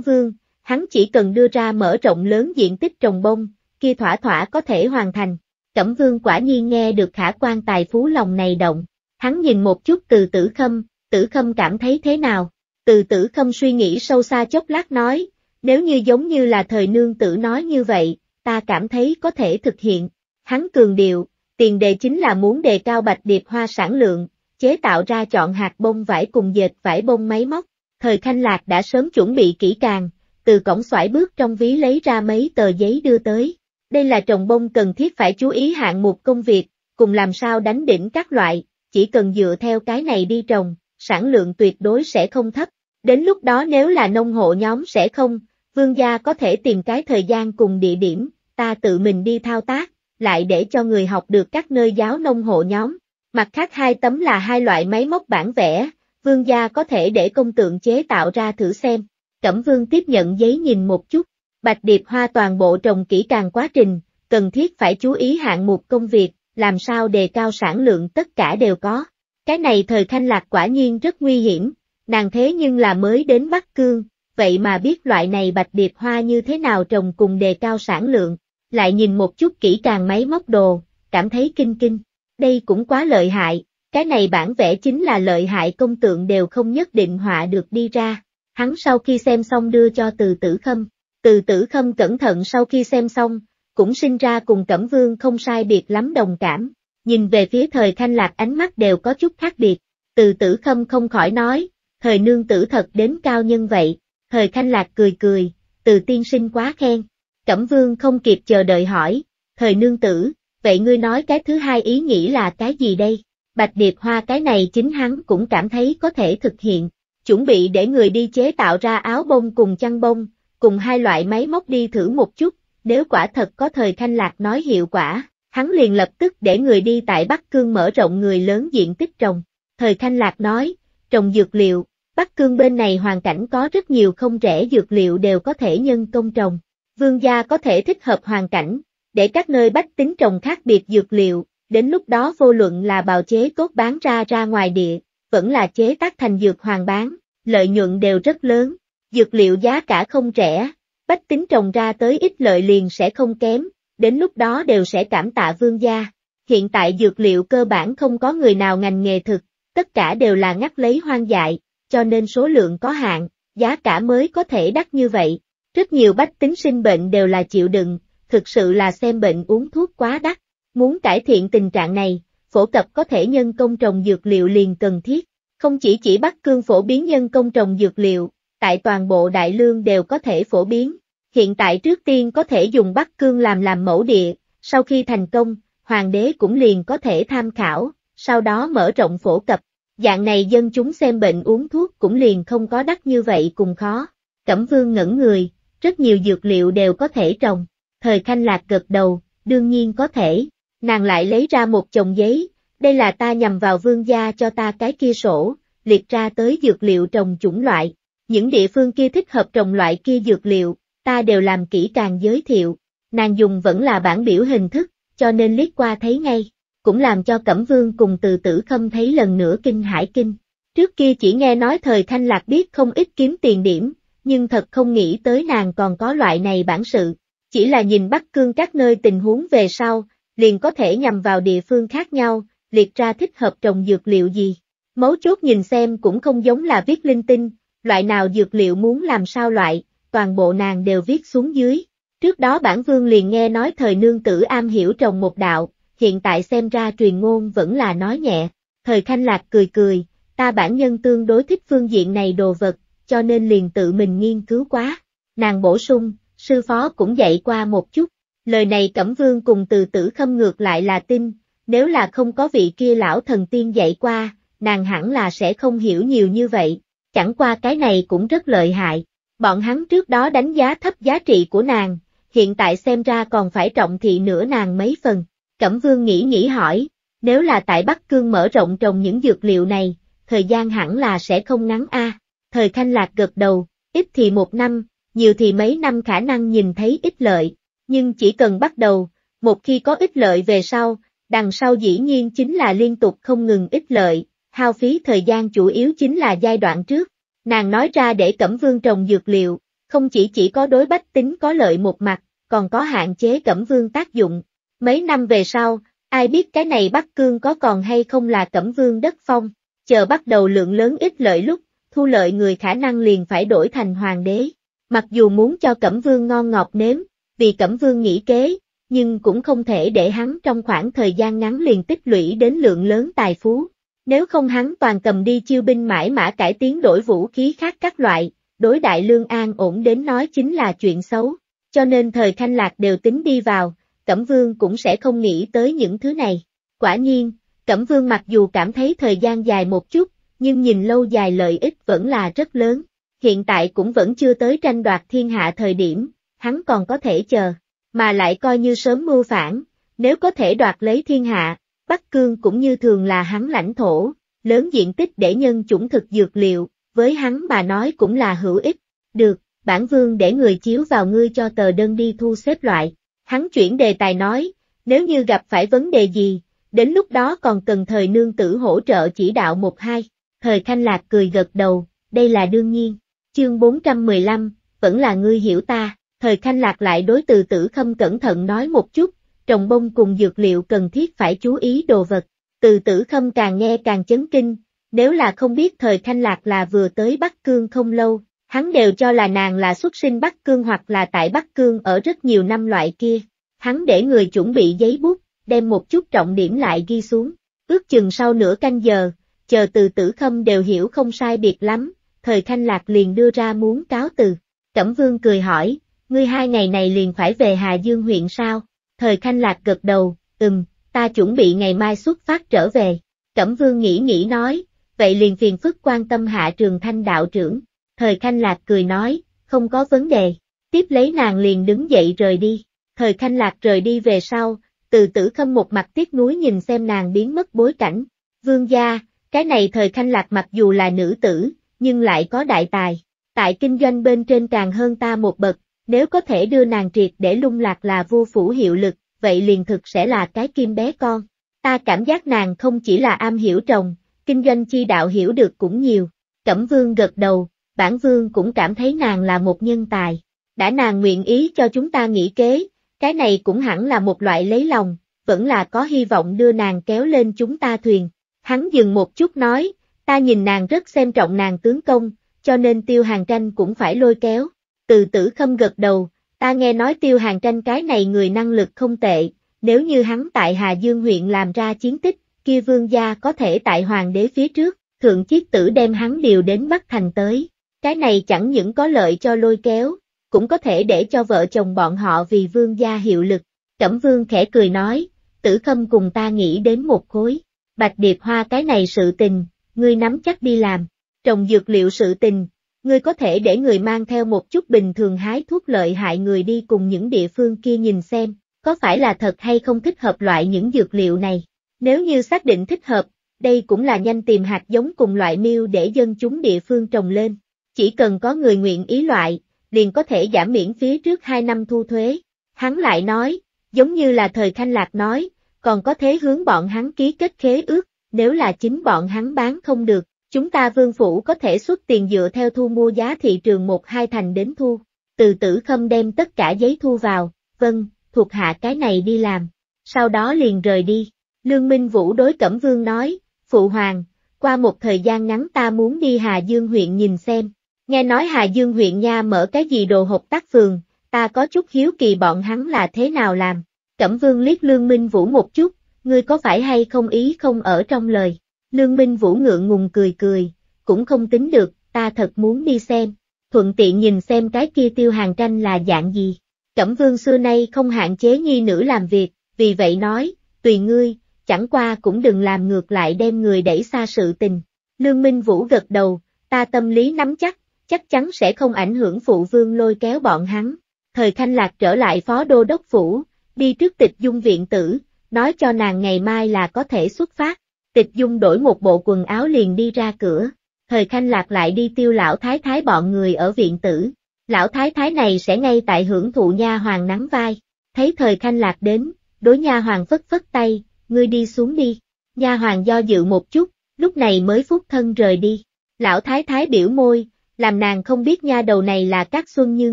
Vương, hắn chỉ cần đưa ra mở rộng lớn diện tích trồng bông, kia thỏa thỏa có thể hoàn thành. Cẩm Vương quả nhiên nghe được khả quan tài phú lòng này động, hắn nhìn một chút từ tử khâm, tử khâm cảm thấy thế nào, từ tử khâm suy nghĩ sâu xa chốc lát nói, nếu như giống như là thời nương tử nói như vậy, ta cảm thấy có thể thực hiện. Hắn cường điệu, tiền đề chính là muốn đề cao bạch điệp hoa sản lượng, chế tạo ra chọn hạt bông vải cùng dệt vải bông máy móc. Thời Khanh Lạc đã sớm chuẩn bị kỹ càng, từ cổng xoải bước trong ví lấy ra mấy tờ giấy đưa tới. Đây là trồng bông cần thiết phải chú ý hạng mục công việc, cùng làm sao đánh đỉnh các loại, chỉ cần dựa theo cái này đi trồng, sản lượng tuyệt đối sẽ không thấp. Đến lúc đó nếu là nông hộ nhóm sẽ không, vương gia có thể tìm cái thời gian cùng địa điểm, ta tự mình đi thao tác, lại để cho người học được các nơi giáo nông hộ nhóm. Mặt khác hai tấm là hai loại máy móc bản vẽ, vương gia có thể để công tượng chế tạo ra thử xem. Cẩm vương tiếp nhận giấy nhìn một chút, bạch điệp hoa toàn bộ trồng kỹ càng quá trình, cần thiết phải chú ý hạng mục công việc, làm sao đề cao sản lượng tất cả đều có. Cái này thời thanh lạc quả nhiên rất nguy hiểm, Nàng thế nhưng là mới đến Bắc Cương, vậy mà biết loại này bạch điệp hoa như thế nào trồng cùng đề cao sản lượng, lại nhìn một chút kỹ càng máy móc đồ, cảm thấy kinh kinh. Đây cũng quá lợi hại, cái này bản vẽ chính là lợi hại công tượng đều không nhất định họa được đi ra. Hắn sau khi xem xong đưa cho từ tử khâm, từ tử khâm cẩn thận sau khi xem xong, cũng sinh ra cùng Cẩm Vương không sai biệt lắm đồng cảm, nhìn về phía thời thanh Lạc ánh mắt đều có chút khác biệt, từ tử khâm không khỏi nói, Thời nương tử thật đến cao nhân vậy, Thời khanh lạc cười cười, từ tiên sinh quá khen, cẩm vương không kịp chờ đợi hỏi, Thời nương tử, vậy ngươi nói cái thứ hai ý nghĩ là cái gì đây? Bạch Điệp Hoa cái này chính hắn cũng cảm thấy có thể thực hiện, chuẩn bị để người đi chế tạo ra áo bông cùng chăn bông, cùng hai loại máy móc đi thử một chút, nếu quả thật có thời Thanh Lạc nói hiệu quả, hắn liền lập tức để người đi tại Bắc Cương mở rộng người lớn diện tích trồng. Thời Thanh Lạc nói, trồng dược liệu, Bắc Cương bên này hoàn cảnh có rất nhiều không rẻ dược liệu đều có thể nhân công trồng. Vương gia có thể thích hợp hoàn cảnh, để các nơi bách tính trồng khác biệt dược liệu, đến lúc đó vô luận là bào chế cốt bán ra ra ngoài địa, vẫn là chế tác thành dược hoàng bán, lợi nhuận đều rất lớn, dược liệu giá cả không rẻ, bách tính trồng ra tới ít lợi liền sẽ không kém, đến lúc đó đều sẽ cảm tạ vương gia. Hiện tại dược liệu cơ bản không có người nào ngành nghề thực, tất cả đều là ngắt lấy hoang dại, cho nên số lượng có hạn, giá cả mới có thể đắt như vậy. Rất nhiều bách tính sinh bệnh đều là chịu đựng, thực sự là xem bệnh uống thuốc quá đắt. Muốn cải thiện tình trạng này, phổ cập có thể nhân công trồng dược liệu liền cần thiết. Không chỉ chỉ bắt Cương phổ biến nhân công trồng dược liệu, tại toàn bộ Đại Lương đều có thể phổ biến. Hiện tại trước tiên có thể dùng Bắc Cương làm làm mẫu địa, sau khi thành công, hoàng đế cũng liền có thể tham khảo, sau đó mở rộng phổ cập. Dạng này dân chúng xem bệnh uống thuốc cũng liền không có đắt như vậy cùng khó. Cẩm vương ngẩn người, rất nhiều dược liệu đều có thể trồng. Thời khanh lạc gật đầu, đương nhiên có thể. Nàng lại lấy ra một chồng giấy, đây là ta nhằm vào vương gia cho ta cái kia sổ, liệt ra tới dược liệu trồng chủng loại. Những địa phương kia thích hợp trồng loại kia dược liệu, ta đều làm kỹ càng giới thiệu. Nàng dùng vẫn là bản biểu hình thức, cho nên liếc qua thấy ngay cũng làm cho Cẩm Vương cùng từ tử khâm thấy lần nữa kinh hải kinh. Trước kia chỉ nghe nói thời thanh lạc biết không ít kiếm tiền điểm, nhưng thật không nghĩ tới nàng còn có loại này bản sự. Chỉ là nhìn Bắc Cương các nơi tình huống về sau, liền có thể nhằm vào địa phương khác nhau, liệt ra thích hợp trồng dược liệu gì. Mấu chốt nhìn xem cũng không giống là viết linh tinh, loại nào dược liệu muốn làm sao loại, toàn bộ nàng đều viết xuống dưới. Trước đó bản vương liền nghe nói thời nương tử am hiểu trồng một đạo, hiện tại xem ra truyền ngôn vẫn là nói nhẹ, thời khanh lạc cười cười, ta bản nhân tương đối thích phương diện này đồ vật, cho nên liền tự mình nghiên cứu quá, nàng bổ sung, sư phó cũng dạy qua một chút, lời này Cẩm Vương cùng từ tử khâm ngược lại là tin, nếu là không có vị kia lão thần tiên dạy qua, nàng hẳn là sẽ không hiểu nhiều như vậy, chẳng qua cái này cũng rất lợi hại, bọn hắn trước đó đánh giá thấp giá trị của nàng, hiện tại xem ra còn phải trọng thị nữa nàng mấy phần. Cẩm Vương nghĩ nghĩ hỏi, nếu là tại Bắc Cương mở rộng trồng những dược liệu này, thời gian hẳn là sẽ không ngắn a. À. Thời Thanh Lạc gật đầu, ít thì một năm, nhiều thì mấy năm khả năng nhìn thấy ít lợi, nhưng chỉ cần bắt đầu, một khi có ít lợi về sau, đằng sau dĩ nhiên chính là liên tục không ngừng ít lợi, hao phí thời gian chủ yếu chính là giai đoạn trước. Nàng nói ra để Cẩm Vương trồng dược liệu, không chỉ chỉ có đối bách tính có lợi một mặt, còn có hạn chế Cẩm Vương tác dụng, Mấy năm về sau, ai biết cái này Bắc Cương có còn hay không là Cẩm Vương đất phong, chờ bắt đầu lượng lớn ít lợi lúc, thu lợi người khả năng liền phải đổi thành hoàng đế. Mặc dù muốn cho Cẩm Vương ngon ngọt nếm, vì Cẩm Vương nghĩ kế, nhưng cũng không thể để hắn trong khoảng thời gian ngắn liền tích lũy đến lượng lớn tài phú. Nếu không hắn toàn cầm đi chiêu binh mãi mã cải tiến đổi vũ khí khác các loại, đối đại lương an ổn đến nói chính là chuyện xấu, cho nên thời thanh lạc đều tính đi vào, Cẩm Vương cũng sẽ không nghĩ tới những thứ này. Quả nhiên, Cẩm Vương mặc dù cảm thấy thời gian dài một chút, nhưng nhìn lâu dài lợi ích vẫn là rất lớn. Hiện tại cũng vẫn chưa tới tranh đoạt thiên hạ thời điểm, hắn còn có thể chờ, mà lại coi như sớm mưu phản, nếu có thể đoạt lấy thiên hạ, Bắc Cương cũng như thường là hắn lãnh thổ, lớn diện tích để nhân chủng thực dược liệu, với hắn mà nói cũng là hữu ích. Được, bản vương để người chiếu vào ngươi cho tờ đơn đi thu xếp loại, Hắn chuyển đề tài nói, nếu như gặp phải vấn đề gì, đến lúc đó còn cần thời nương tử hỗ trợ chỉ đạo một hai. Thời Khanh Lạc cười gật đầu, đây là đương nhiên. Chương 415, vẫn là ngươi hiểu ta, thời Khanh Lạc lại đối từ tử khâm cẩn thận nói một chút, trồng bông cùng dược liệu cần thiết phải chú ý đồ vật. Từ tử khâm càng nghe càng chấn kinh, nếu là không biết thời Khanh Lạc là vừa tới Bắc Cương không lâu, Hắn đều cho là nàng là xuất sinh Bắc Cương hoặc là tại Bắc Cương ở rất nhiều năm loại kia. Hắn để người chuẩn bị giấy bút, đem một chút trọng điểm lại ghi xuống. Ước chừng sau nửa canh giờ, chờ từ tử khâm đều hiểu không sai biệt lắm, thời thanh lạc liền đưa ra muốn cáo từ. Cẩm vương cười hỏi, ngươi hai ngày này liền phải về Hà Dương huyện sao? Thời thanh lạc gật đầu, ừm, ta chuẩn bị ngày mai xuất phát trở về. Cẩm vương nghĩ nghĩ nói, vậy liền phiền phức quan tâm hạ trường thanh đạo trưởng. Thời Khanh Lạc cười nói, không có vấn đề. Tiếp lấy nàng liền đứng dậy rời đi. Thời Khanh Lạc rời đi về sau, từ tử khâm một mặt tiếc nuối nhìn xem nàng biến mất bối cảnh. Vương gia, cái này Thời Khanh Lạc mặc dù là nữ tử, nhưng lại có đại tài. Tại kinh doanh bên trên càng hơn ta một bậc, nếu có thể đưa nàng triệt để lung lạc là vua phủ hiệu lực, vậy liền thực sẽ là cái kim bé con. Ta cảm giác nàng không chỉ là am hiểu trồng, kinh doanh chi đạo hiểu được cũng nhiều. Cẩm vương gật đầu, bản vương cũng cảm thấy nàng là một nhân tài. Đã nàng nguyện ý cho chúng ta nghỉ kế, cái này cũng hẳn là một loại lấy lòng, vẫn là có hy vọng đưa nàng kéo lên chúng ta thuyền. Hắn dừng một chút nói, ta nhìn nàng rất xem trọng nàng tướng công, cho nên tiêu hàng tranh cũng phải lôi kéo. Từ tử khâm gật đầu, ta nghe nói tiêu hàng tranh cái này người năng lực không tệ, nếu như hắn tại Hà Dương huyện làm ra chiến tích, kia vương gia có thể tại hoàng đế phía trước, thượng chiếc tử đem hắn điều đến Bắc Thành tới. Cái này chẳng những có lợi cho lôi kéo, cũng có thể để cho vợ chồng bọn họ vì vương gia hiệu lực. Cẩm vương khẽ cười nói, tử khâm cùng ta nghĩ đến một khối. Bạch Điệp Hoa cái này sự tình, ngươi nắm chắc đi làm, trồng dược liệu sự tình, ngươi có thể để người mang theo một chút bình thường hái thuốc lợi hại người đi cùng những địa phương kia nhìn xem, có phải là thật hay không thích hợp loại những dược liệu này. Nếu như xác định thích hợp, đây cũng là nhanh tìm hạt giống cùng loại miêu để dân chúng địa phương trồng lên. Chỉ cần có người nguyện ý loại, liền có thể giảm miễn phí trước 2 năm thu thuế. Hắn lại nói, giống như là thời Khanh Lạc nói, còn có thế hướng bọn hắn ký kết khế ước, nếu là chính bọn hắn bán không được, chúng ta vương phủ có thể xuất tiền dựa theo thu mua giá thị trường một hai thành đến thu. Từ tử khâm đem tất cả giấy thu vào, vâng, thuộc hạ cái này đi làm. Sau đó liền rời đi. Lương Minh Vũ đối Cẩm Vương nói, Phụ Hoàng, qua một thời gian ngắn ta muốn đi Hà Dương huyện nhìn xem. Nghe nói Hà Dương huyện nha mở cái gì đồ hộp tác phường, ta có chút hiếu kỳ bọn hắn là thế nào làm. Cẩm vương liếc Lương Minh Vũ một chút, ngươi có phải hay không ý không ở trong lời. Lương Minh Vũ ngượng ngùng cười cười, cũng không tính được, ta thật muốn đi xem, thuận tiện nhìn xem cái kia tiêu hàng tranh là dạng gì. Cẩm vương xưa nay không hạn chế nhi nữ làm việc, vì vậy nói, tùy ngươi, chẳng qua cũng đừng làm ngược lại đem người đẩy xa sự tình. Lương Minh Vũ gật đầu, ta tâm lý nắm chắc, chắc chắn sẽ không ảnh hưởng phụ vương lôi kéo bọn hắn. Thời Khanh Lạc trở lại phó đô đốc phủ, đi trước tịch dung viện tử, nói cho nàng ngày mai là có thể xuất phát. Tịch dung đổi một bộ quần áo liền đi ra cửa, thời Khanh Lạc lại đi tiêu lão thái thái bọn người ở viện tử. Lão thái thái này sẽ ngay tại hưởng thụ nha hoàng nắm vai, thấy thời Khanh Lạc đến, đối nha hoàng phất phất tay, ngươi đi xuống đi. Nha hoàng do dự một chút, lúc này mới phút thân rời đi. Lão thái thái biểu môi, làm nàng không biết nha đầu này là các xuân như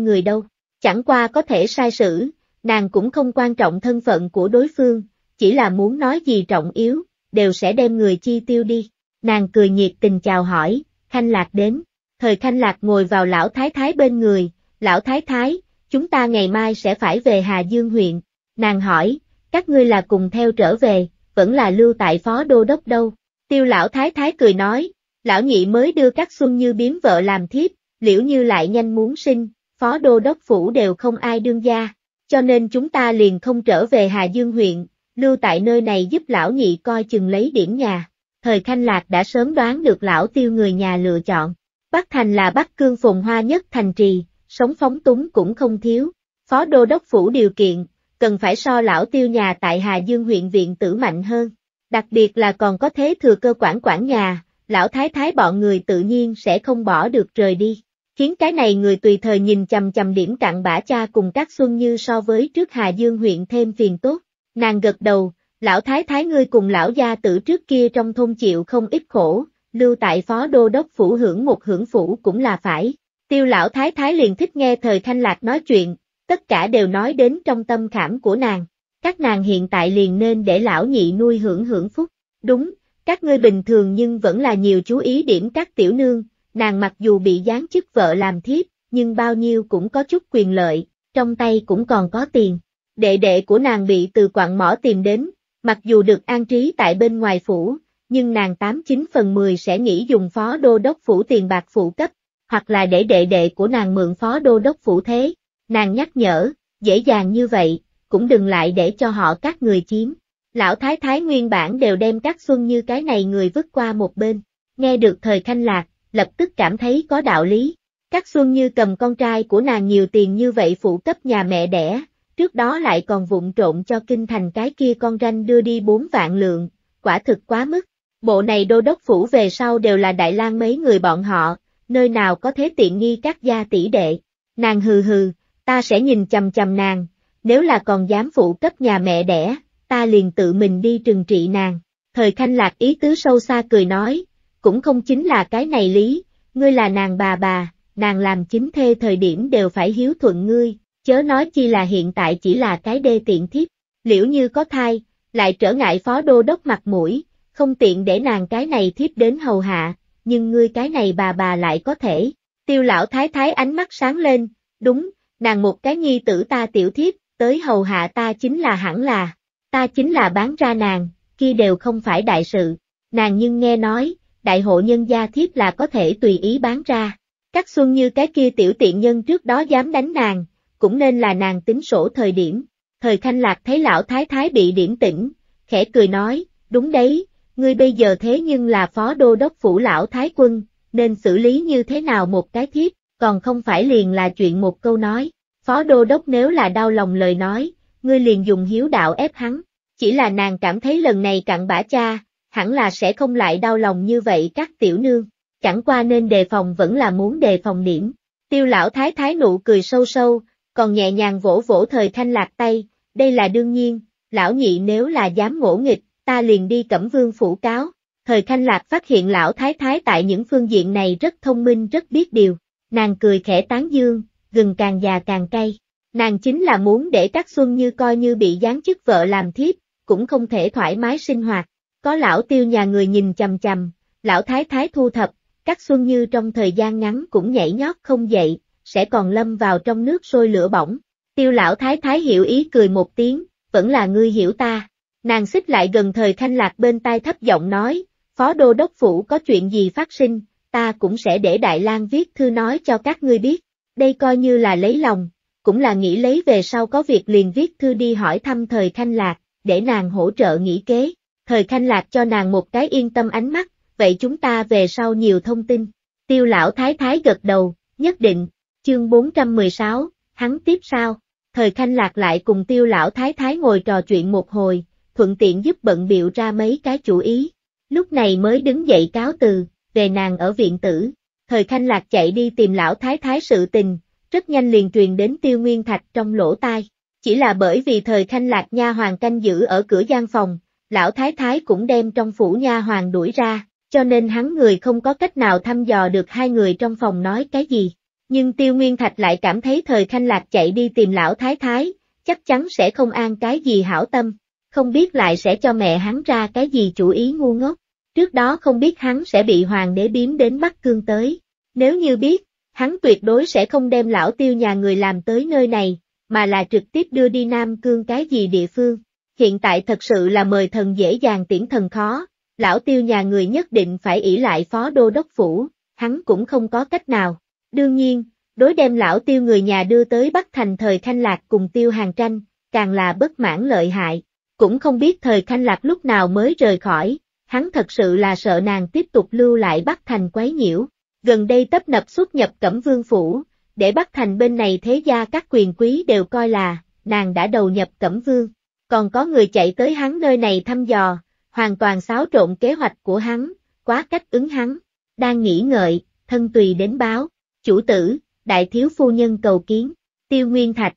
người đâu, chẳng qua có thể sai sử, nàng cũng không quan trọng thân phận của đối phương, chỉ là muốn nói gì trọng yếu, đều sẽ đem người chi tiêu đi. Nàng cười nhiệt tình chào hỏi, Khanh Lạc đến, thời Khanh Lạc ngồi vào lão thái thái bên người, lão thái thái, chúng ta ngày mai sẽ phải về Hà Dương huyện, nàng hỏi, các ngươi là cùng theo trở về, vẫn là lưu tại phó đô đốc đâu, tiêu lão thái thái cười nói, lão nhị mới đưa các xuân như biến vợ làm thiếp, liễu như lại nhanh muốn sinh, phó đô đốc phủ đều không ai đương gia, cho nên chúng ta liền không trở về Hà Dương huyện, lưu tại nơi này giúp lão nhị coi chừng lấy điểm nhà. Thời Khanh Lạc đã sớm đoán được lão tiêu người nhà lựa chọn. Bắc Thành là Bắc Cương phồn hoa nhất thành trì, sống phóng túng cũng không thiếu. Phó Đô Đốc Phủ điều kiện, cần phải so lão tiêu nhà tại Hà Dương huyện viện tử mạnh hơn. Đặc biệt là còn có thế thừa cơ quản quản nhà, lão thái thái bọn người tự nhiên sẽ không bỏ được rời đi, khiến cái này người tùy thời nhìn chầm chầm điểm cặn bã cha cùng các xuân như so với trước Hà Dương huyện thêm phiền tốt, nàng gật đầu, lão thái thái ngươi cùng lão gia tử trước kia trong thôn chịu không ít khổ, lưu tại phó đô đốc phủ hưởng một hưởng phủ cũng là phải, tiêu lão thái thái liền thích nghe thời thanh lạc nói chuyện, tất cả đều nói đến trong tâm khảm của nàng, các nàng hiện tại liền nên để lão nhị nuôi hưởng hưởng phúc, đúng, các ngươi bình thường nhưng vẫn là nhiều chú ý điểm các tiểu nương, nàng mặc dù bị gián chức vợ làm thiếp, nhưng bao nhiêu cũng có chút quyền lợi, trong tay cũng còn có tiền. Đệ đệ của nàng bị từ quạng mỏ tìm đến, mặc dù được an trí tại bên ngoài phủ, nhưng nàng 89 phần 10 sẽ nghĩ dùng phó đô đốc phủ tiền bạc phụ cấp, hoặc là để đệ đệ của nàng mượn phó đô đốc phủ thế. Nàng nhắc nhở, dễ dàng như vậy, cũng đừng lại để cho họ các người chiếm. Lão thái thái nguyên bản đều đem các xuân như cái này người vứt qua một bên, nghe được thời khanh lạc, lập tức cảm thấy có đạo lý. Các xuân như cầm con trai của nàng nhiều tiền như vậy phụ cấp nhà mẹ đẻ, trước đó lại còn vụng trộn cho kinh thành cái kia con ranh đưa đi bốn vạn lượng, quả thực quá mức. Bộ này đô đốc phủ về sau đều là Đại lang mấy người bọn họ, nơi nào có thế tiện nghi các gia tỷ đệ. Nàng hừ hừ, ta sẽ nhìn chầm chầm nàng, nếu là còn dám phụ cấp nhà mẹ đẻ, ta liền tự mình đi trừng trị nàng. Thời Khanh Lạc ý tứ sâu xa cười nói, cũng không chính là cái này lý, ngươi là nàng bà bà, nàng làm chính thê thời điểm đều phải hiếu thuận ngươi, chớ nói chi là hiện tại chỉ là cái đê tiện thiếp, liễu như có thai, lại trở ngại phó đô đốc mặt mũi, không tiện để nàng cái này thiếp đến hầu hạ, nhưng ngươi cái này bà bà lại có thể. Tiêu lão thái thái ánh mắt sáng lên, đúng, nàng một cái nhi tử ta tiểu thiếp, tới hầu hạ ta chính là hẳn là, ta chính là bán ra nàng, kia đều không phải đại sự, nàng nhưng nghe nói, đại hộ nhân gia thiếp là có thể tùy ý bán ra, các xuân như cái kia tiểu tiện nhân trước đó dám đánh nàng, cũng nên là nàng tính sổ thời điểm, thời thanh lạc thấy lão thái thái bị điểm tỉnh, khẽ cười nói, đúng đấy, ngươi bây giờ thế nhưng là phó đô đốc phủ lão thái quân, nên xử lý như thế nào một cái thiếp, còn không phải liền là chuyện một câu nói, phó đô đốc nếu là đau lòng lời nói, ngươi liền dùng hiếu đạo ép hắn. Chỉ là nàng cảm thấy lần này cặn bã cha, hẳn là sẽ không lại đau lòng như vậy các tiểu nương. Chẳng qua nên đề phòng vẫn là muốn đề phòng điểm. Tiêu lão thái thái nụ cười sâu sâu, còn nhẹ nhàng vỗ vỗ thời thanh lạc tay, đây là đương nhiên, lão nhị nếu là dám ngỗ nghịch, ta liền đi cẩm vương phủ cáo. Thời thanh Lạc phát hiện lão thái thái tại những phương diện này rất thông minh rất biết điều, nàng cười khẽ tán dương, gừng càng già càng cay. Nàng chính là muốn để các Xuân Như coi như bị gián chức vợ làm thiếp, cũng không thể thoải mái sinh hoạt. Có lão tiêu nhà người nhìn chằm chằm, lão thái thái thu thập, các Xuân Như trong thời gian ngắn cũng nhảy nhót không dậy, sẽ còn lâm vào trong nước sôi lửa bỏng. Tiêu lão thái thái hiểu ý cười một tiếng, vẫn là ngươi hiểu ta. Nàng xích lại gần thời thanh lạc bên tai thấp giọng nói, phó đô đốc phủ có chuyện gì phát sinh, ta cũng sẽ để Đại lang viết thư nói cho các ngươi biết. Đây coi như là lấy lòng, cũng là nghĩ lấy về sau có việc liền viết thư đi hỏi thăm thời thanh Lạc, để nàng hỗ trợ nghĩ kế. Thời thanh Lạc cho nàng một cái yên tâm ánh mắt, vậy chúng ta về sau nhiều thông tin. Tiêu lão thái thái gật đầu, nhất định, chương 416, hắn tiếp sao? Thời thanh Lạc lại cùng tiêu lão thái thái ngồi trò chuyện một hồi, thuận tiện giúp bận biệu ra mấy cái chủ ý. Lúc này mới đứng dậy cáo từ, về nàng ở viện tử. Thời thanh Lạc chạy đi tìm lão thái thái sự tình, rất nhanh liền truyền đến tiêu nguyên thạch trong lỗ tai. Chỉ là bởi vì thời Thanh lạc nha hoàng canh giữ ở cửa gian phòng, lão thái thái cũng đem trong phủ nha hoàng đuổi ra, cho nên hắn người không có cách nào thăm dò được hai người trong phòng nói cái gì. Nhưng tiêu nguyên thạch lại cảm thấy thời Thanh lạc chạy đi tìm lão thái thái, chắc chắn sẽ không an cái gì hảo tâm, không biết lại sẽ cho mẹ hắn ra cái gì chủ ý ngu ngốc. Trước đó không biết hắn sẽ bị hoàng đế biếm đến Bắc Cương tới. Nếu như biết, hắn tuyệt đối sẽ không đem lão tiêu nhà người làm tới nơi này, mà là trực tiếp đưa đi Nam Cương cái gì địa phương. Hiện tại thật sự là mời thần dễ dàng tiễn thần khó, lão tiêu nhà người nhất định phải ỷ lại phó đô đốc phủ, hắn cũng không có cách nào. Đương nhiên, đối đem lão tiêu người nhà đưa tới Bắc Thành thời thanh Lạc cùng tiêu hàng tranh, càng là bất mãn lợi hại, cũng không biết thời thanh Lạc lúc nào mới rời khỏi, hắn thật sự là sợ nàng tiếp tục lưu lại Bắc Thành quấy nhiễu gần đây tấp nập xuất nhập Cẩm Vương Phủ, để bắt thành bên này thế gia các quyền quý đều coi là, nàng đã đầu nhập Cẩm Vương. Còn có người chạy tới hắn nơi này thăm dò, hoàn toàn xáo trộn kế hoạch của hắn, quá cách ứng hắn. Đang nghĩ ngợi, thân tùy đến báo, chủ tử, đại thiếu phu nhân cầu kiến, tiêu nguyên thạch.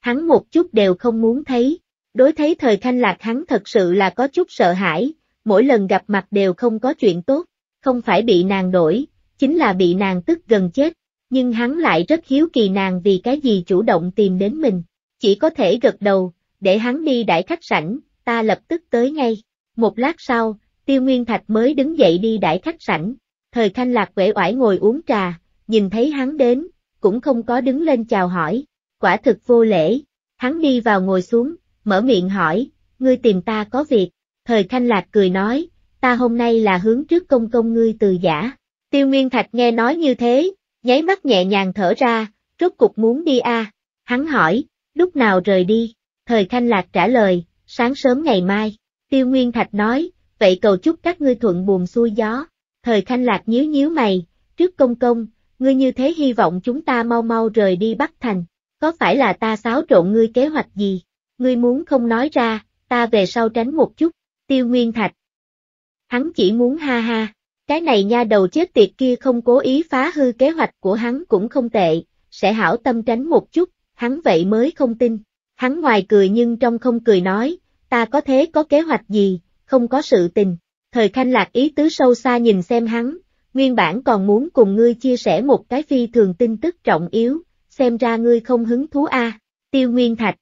Hắn một chút đều không muốn thấy, đối thấy thời thanh lạc hắn thật sự là có chút sợ hãi, mỗi lần gặp mặt đều không có chuyện tốt, không phải bị nàng đổi, chính là bị nàng tức gần chết, nhưng hắn lại rất hiếu kỳ nàng vì cái gì chủ động tìm đến mình, chỉ có thể gật đầu, để hắn đi đại khách sảnh, ta lập tức tới ngay. Một lát sau, Tiêu Nguyên Thạch mới đứng dậy đi đại khách sảnh, thời khanh lạc quể oải ngồi uống trà, nhìn thấy hắn đến, cũng không có đứng lên chào hỏi, quả thực vô lễ, hắn đi vào ngồi xuống, mở miệng hỏi, ngươi tìm ta có việc, thời khanh lạc cười nói, ta hôm nay là hướng trước công công ngươi từ giả, Tiêu Nguyên Thạch nghe nói như thế, nháy mắt nhẹ nhàng thở ra, rốt cục muốn đi à, hắn hỏi, lúc nào rời đi, thời Khanh Lạc trả lời, sáng sớm ngày mai, Tiêu Nguyên Thạch nói, vậy cầu chúc các ngươi thuận buồm xuôi gió, thời Khanh Lạc nhíu nhíu mày, trước công công, ngươi như thế hy vọng chúng ta mau mau rời đi Bắc Thành, có phải là ta xáo trộn ngươi kế hoạch gì, ngươi muốn không nói ra, ta về sau tránh một chút, Tiêu Nguyên Thạch. Hắn chỉ muốn ha ha, cái này nha đầu chết tiệt kia không cố ý phá hư kế hoạch của hắn cũng không tệ, sẽ hảo tâm tránh một chút, hắn vậy mới không tin. Hắn ngoài cười nhưng trong không cười nói, ta có thế có kế hoạch gì, không có sự tình. Thời khanh lạc ý tứ sâu xa nhìn xem hắn, nguyên bản còn muốn cùng ngươi chia sẻ một cái phi thường tin tức trọng yếu, xem ra ngươi không hứng thú a tiêu nguyên thạch.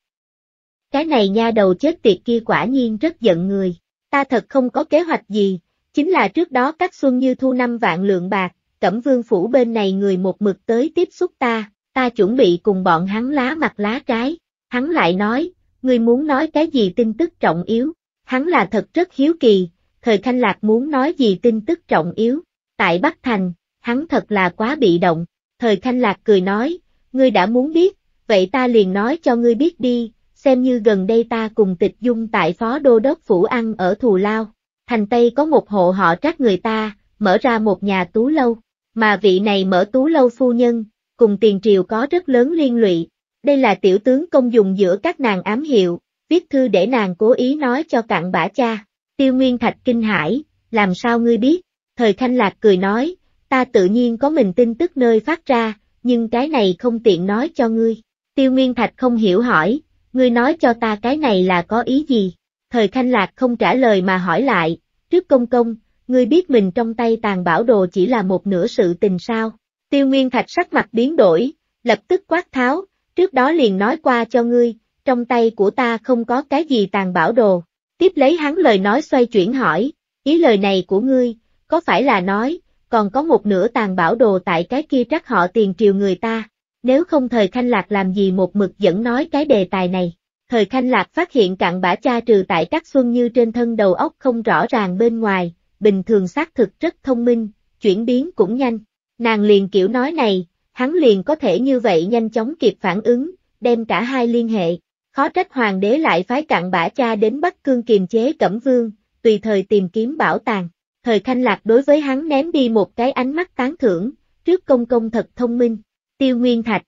Cái này nha đầu chết tiệt kia quả nhiên rất giận người, ta thật không có kế hoạch gì, Chính là trước đó các xuân như thu năm vạn lượng bạc, Cẩm Vương Phủ bên này người một mực tới tiếp xúc ta, ta chuẩn bị cùng bọn hắn lá mặt lá trái. Hắn lại nói, ngươi muốn nói cái gì tin tức trọng yếu. Hắn là thật rất hiếu kỳ, thời Thanh Lạc muốn nói gì tin tức trọng yếu. Tại Bắc Thành, hắn thật là quá bị động. Thời Thanh Lạc cười nói, ngươi đã muốn biết, vậy ta liền nói cho ngươi biết đi, xem như gần đây ta cùng tịch dung tại phó đô đốc Phủ Ăn ở Thù Lao, thành Tây có một hộ họ trách người ta, mở ra một nhà tú lâu, mà vị này mở tú lâu phu nhân, cùng tiền triều có rất lớn liên lụy. Đây là tiểu tướng công dùng giữa các nàng ám hiệu, viết thư để nàng cố ý nói cho cặn bã cha. Tiêu Nguyên Thạch kinh hãi, làm sao ngươi biết? Thời Thanh Lạc cười nói, ta tự nhiên có mình tin tức nơi phát ra, nhưng cái này không tiện nói cho ngươi. Tiêu Nguyên Thạch không hiểu hỏi, ngươi nói cho ta cái này là có ý gì? Thời Khanh Lạc không trả lời mà hỏi lại, trước công công, ngươi biết mình trong tay tàn bảo đồ chỉ là một nửa sự tình sao? Tiêu Nguyên Thạch sắc mặt biến đổi, lập tức quát tháo, trước đó liền nói qua cho ngươi, trong tay của ta không có cái gì tàn bảo đồ. Tiếp lấy hắn lời nói xoay chuyển hỏi, ý lời này của ngươi, có phải là nói, còn có một nửa tàn bảo đồ tại cái kia trắc họ tiền triều người ta, nếu không thời khanh lạc làm gì một mực dẫn nói cái đề tài này. Thời Khanh Lạc phát hiện cạn bã cha trừ tại các xuân như trên thân đầu óc không rõ ràng bên ngoài, bình thường xác thực rất thông minh, chuyển biến cũng nhanh. Nàng liền kiểu nói này, hắn liền có thể như vậy nhanh chóng kịp phản ứng, đem cả hai liên hệ. Khó trách hoàng đế lại phái cạn bã cha đến Bắc Cương kiềm chế Cẩm Vương, tùy thời tìm kiếm bảo tàng. Thời Khanh Lạc đối với hắn ném đi một cái ánh mắt tán thưởng, trước công công thật thông minh, tiêu nguyên thạch.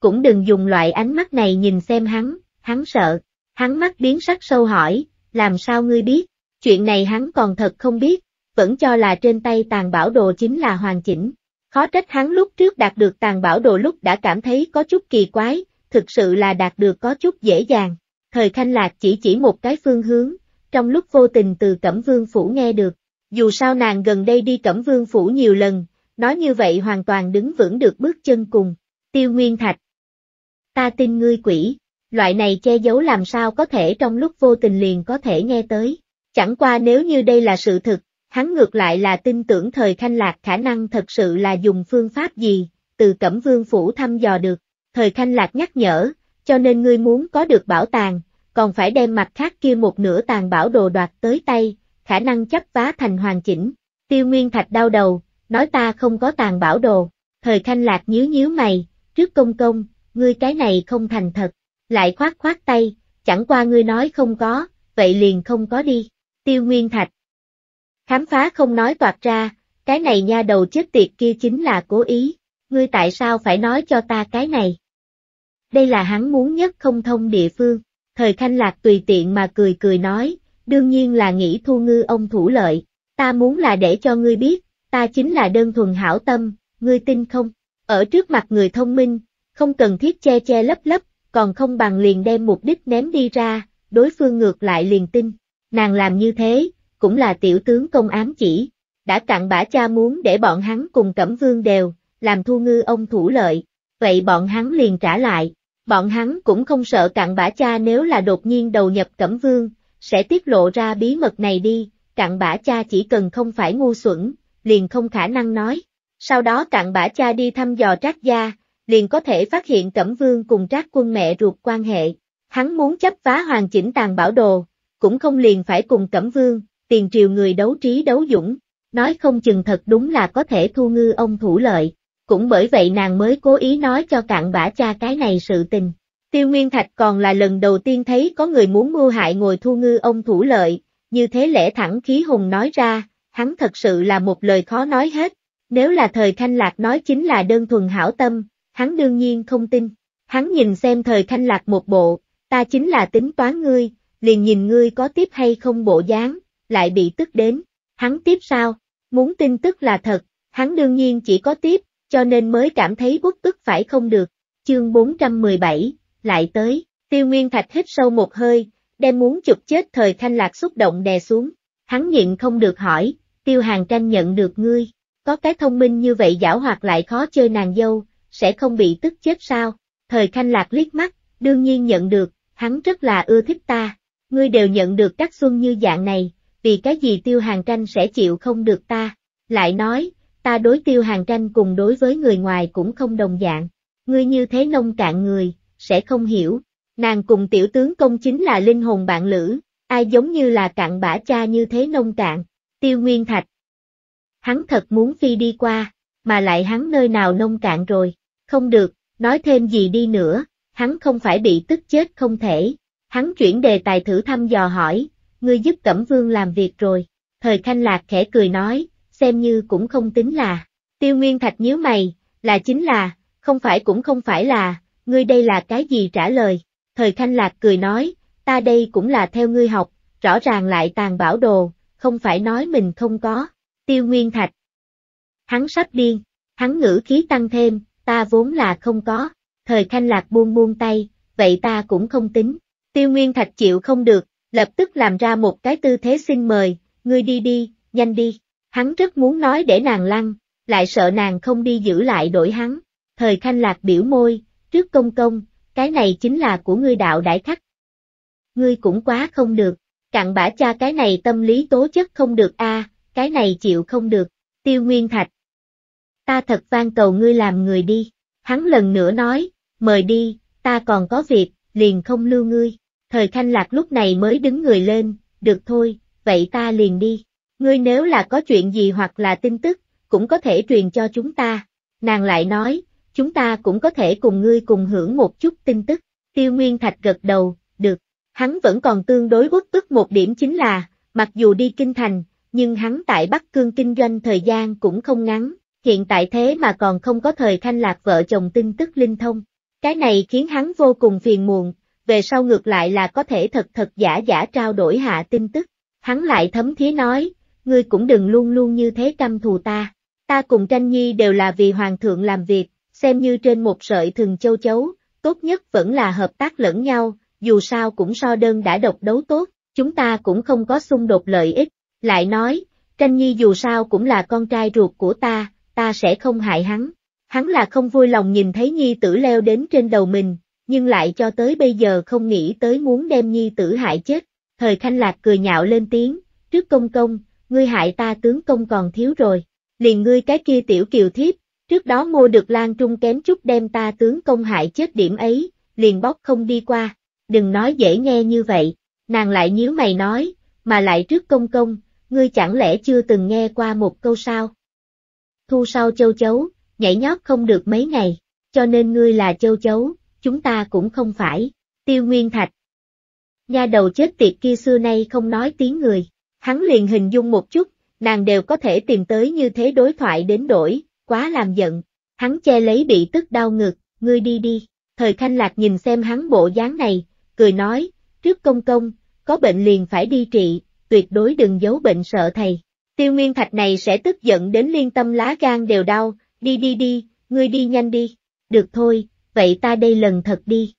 Cũng đừng dùng loại ánh mắt này nhìn xem hắn, hắn sợ, hắn mắt biến sắc sâu hỏi, làm sao ngươi biết, chuyện này hắn còn thật không biết, vẫn cho là trên tay tàn bảo đồ chính là hoàn chỉnh. Khó trách hắn lúc trước đạt được tàn bảo đồ lúc đã cảm thấy có chút kỳ quái, thực sự là đạt được có chút dễ dàng. Thời Khanh Lạc chỉ chỉ một cái phương hướng, trong lúc vô tình từ Cẩm Vương Phủ nghe được. Dù sao nàng gần đây đi Cẩm Vương Phủ nhiều lần, nói như vậy hoàn toàn đứng vững được bước chân cùng. Tiêu Nguyên Thạch. Ta tin ngươi quỷ loại này che giấu làm sao có thể trong lúc vô tình liền có thể nghe tới. Chẳng qua nếu như đây là sự thực, hắn ngược lại là tin tưởng thời khanh lạc khả năng thật sự là dùng phương pháp gì, từ Cẩm Vương Phủ thăm dò được. Thời khanh lạc nhắc nhở, cho nên ngươi muốn có được bảo tàng, còn phải đem mặt khác kia một nửa tàng bảo đồ đoạt tới tay, khả năng chấp vá thành hoàn chỉnh. Tiêu Nguyên Thạch đau đầu, nói ta không có tàng bảo đồ. Thời khanh lạc nhíu nhíu mày, trước công công, ngươi cái này không thành thật lại khoát khoát tay, chẳng qua ngươi nói không có, vậy liền không có đi. Tiêu Nguyên Thạch Khám phá không nói toạt ra, cái này nha đầu chết tiệt kia chính là cố ý, ngươi tại sao phải nói cho ta cái này? Đây là hắn muốn nhất không thông địa phương, thời khanh lạc tùy tiện mà cười cười nói, đương nhiên là nghĩ thu ngư ông thủ lợi, ta muốn là để cho ngươi biết, ta chính là đơn thuần hảo tâm, ngươi tin không? Ở trước mặt người thông minh, không cần thiết che che lấp lấp, còn không bằng liền đem mục đích ném đi ra, đối phương ngược lại liền tin. Nàng làm như thế, cũng là tiểu tướng công ám chỉ, đã cặn bã cha muốn để bọn hắn cùng Cẩm Vương đều, làm thu ngư ông thủ lợi, vậy bọn hắn liền trả lại. Bọn hắn cũng không sợ cặn bã cha nếu là đột nhiên đầu nhập Cẩm Vương, sẽ tiết lộ ra bí mật này đi, cặn bã cha chỉ cần không phải ngu xuẩn, liền không khả năng nói. Sau đó cặn bã cha đi thăm dò trác gia, liền có thể phát hiện cẩm Vương cùng Trác Quân mẹ ruột quan hệ. Hắn muốn chấp phá hoàn chỉnh tàn bảo đồ, cũng không liền phải cùng cẩm Vương, tiền triều người đấu trí đấu dũng, nói không chừng thật đúng là có thể thu ngư ông thủ lợi. Cũng bởi vậy nàng mới cố ý nói cho cạn bã cha cái này sự tình. Tiêu Nguyên Thạch còn là lần đầu tiên thấy có người muốn mưu hại ngồi thu ngư ông thủ lợi, như thế lẽ thẳng khí hùng nói ra, hắn thật sự là một lời khó nói hết. Nếu là thời thanh lạc nói chính là đơn thuần hảo tâm, hắn đương nhiên không tin. Hắn nhìn xem thời khanh lạc một bộ, ta chính là tính toán ngươi, liền nhìn ngươi có tiếp hay không bộ dáng, lại bị tức đến. Hắn tiếp sao? Muốn tin tức là thật, hắn đương nhiên chỉ có tiếp, cho nên mới cảm thấy bức tức phải không được. Chương 417, lại tới, tiêu nguyên thạch hít sâu một hơi, đem muốn chụp chết thời thanh lạc xúc động đè xuống. Hắn nhịn không được hỏi, tiêu hàng tranh nhận được ngươi, có cái thông minh như vậy giảo hoạt lại khó chơi nàng dâu, sẽ không bị tức chết sao? Thời Khanh Lạc liếc mắt, đương nhiên nhận được, hắn rất là ưa thích ta. Ngươi đều nhận được các xuân như dạng này, vì cái gì tiêu hàng tranh sẽ chịu không được ta? Lại nói, ta đối tiêu hàng tranh cùng đối với người ngoài cũng không đồng dạng. Ngươi như thế nông cạn người, sẽ không hiểu. Nàng cùng tiểu tướng công chính là linh hồn bạn lữ, ai giống như là cạn bã cha như thế nông cạn, tiêu nguyên thạch. Hắn thật muốn phi đi qua, mà lại hắn nơi nào nông cạn rồi. Không được, nói thêm gì đi nữa, hắn không phải bị tức chết không thể. Hắn chuyển đề tài thử thăm dò hỏi, ngươi giúp Cẩm Vương làm việc rồi. Thời Khanh Lạc khẽ cười nói, xem như cũng không tính là. Tiêu Nguyên Thạch nhíu mày, là chính là, không phải cũng không phải là, ngươi đây là cái gì trả lời. Thời Khanh Lạc cười nói, ta đây cũng là theo ngươi học, rõ ràng lại tàn bảo đồ, không phải nói mình không có. Tiêu Nguyên Thạch. Hắn sắp điên, hắn ngữ khí tăng thêm, ta vốn là không có, thời khanh lạc buông buông tay, vậy ta cũng không tính. Tiêu Nguyên Thạch chịu không được, lập tức làm ra một cái tư thế xin mời, ngươi đi đi, nhanh đi. Hắn rất muốn nói để nàng lăn, lại sợ nàng không đi giữ lại đổi hắn. Thời khanh lạc biểu môi, trước công công, cái này chính là của ngươi đạo đại khắc. Ngươi cũng quá không được, cặn bã cha cái này tâm lý tố chất không được a, cái này chịu không được. Tiêu Nguyên Thạch, ta thật van cầu ngươi làm người đi. Hắn lần nữa nói, mời đi, ta còn có việc, liền không lưu ngươi. Thời khanh lạc lúc này mới đứng người lên, được thôi, vậy ta liền đi. Ngươi nếu là có chuyện gì hoặc là tin tức, cũng có thể truyền cho chúng ta. Nàng lại nói, chúng ta cũng có thể cùng ngươi cùng hưởng một chút tin tức. Tiêu Nguyên Thạch gật đầu, được. Hắn vẫn còn tương đối bất tức một điểm chính là, mặc dù đi kinh thành, nhưng hắn tại Bắc Cương kinh doanh thời gian cũng không ngắn, hiện tại thế mà còn không có thời thanh lạc vợ chồng tin tức linh thông. Cái này khiến hắn vô cùng phiền muộn, về sau ngược lại là có thể thật thật giả giả trao đổi hạ tin tức. Hắn lại thấm thía nói, ngươi cũng đừng luôn luôn như thế căm thù ta. Ta cùng tranh nhi đều là vì hoàng thượng làm việc, xem như trên một sợi thừng châu chấu, tốt nhất vẫn là hợp tác lẫn nhau, dù sao cũng so đơn đã độc đấu tốt, chúng ta cũng không có xung đột lợi ích. Lại nói, tranh nhi dù sao cũng là con trai ruột của ta, ta sẽ không hại hắn. Hắn là không vui lòng nhìn thấy nhi tử leo đến trên đầu mình, nhưng lại cho tới bây giờ không nghĩ tới muốn đem nhi tử hại chết. Thời Khanh Lạc cười nhạo lên tiếng, trước công công, ngươi hại ta tướng công còn thiếu rồi, liền ngươi cái kia tiểu kiều thiếp, trước đó mua được lan trung kém chút đem ta tướng công hại chết điểm ấy, liền bóc không đi qua, đừng nói dễ nghe như vậy, nàng lại nhíu mày nói, mà lại trước công công, ngươi chẳng lẽ chưa từng nghe qua một câu sao, thu sau châu chấu, nhảy nhót không được mấy ngày, cho nên ngươi là châu chấu, chúng ta cũng không phải, tiêu nguyên thạch. Nha đầu chết tiệt kia xưa nay không nói tiếng người, hắn liền hình dung một chút, nàng đều có thể tìm tới như thế đối thoại đến đổi, quá làm giận, hắn che lấy bị tức đau ngực, ngươi đi đi, thời khanh lạc nhìn xem hắn bộ dáng này, cười nói, trước công công, có bệnh liền phải đi trị, tuyệt đối đừng giấu bệnh sợ thầy. Tiêu Nguyên Thạch này sẽ tức giận đến liên tâm lá gan đều đau, đi đi đi, ngươi đi nhanh đi, được thôi, vậy ta đây lần thật đi.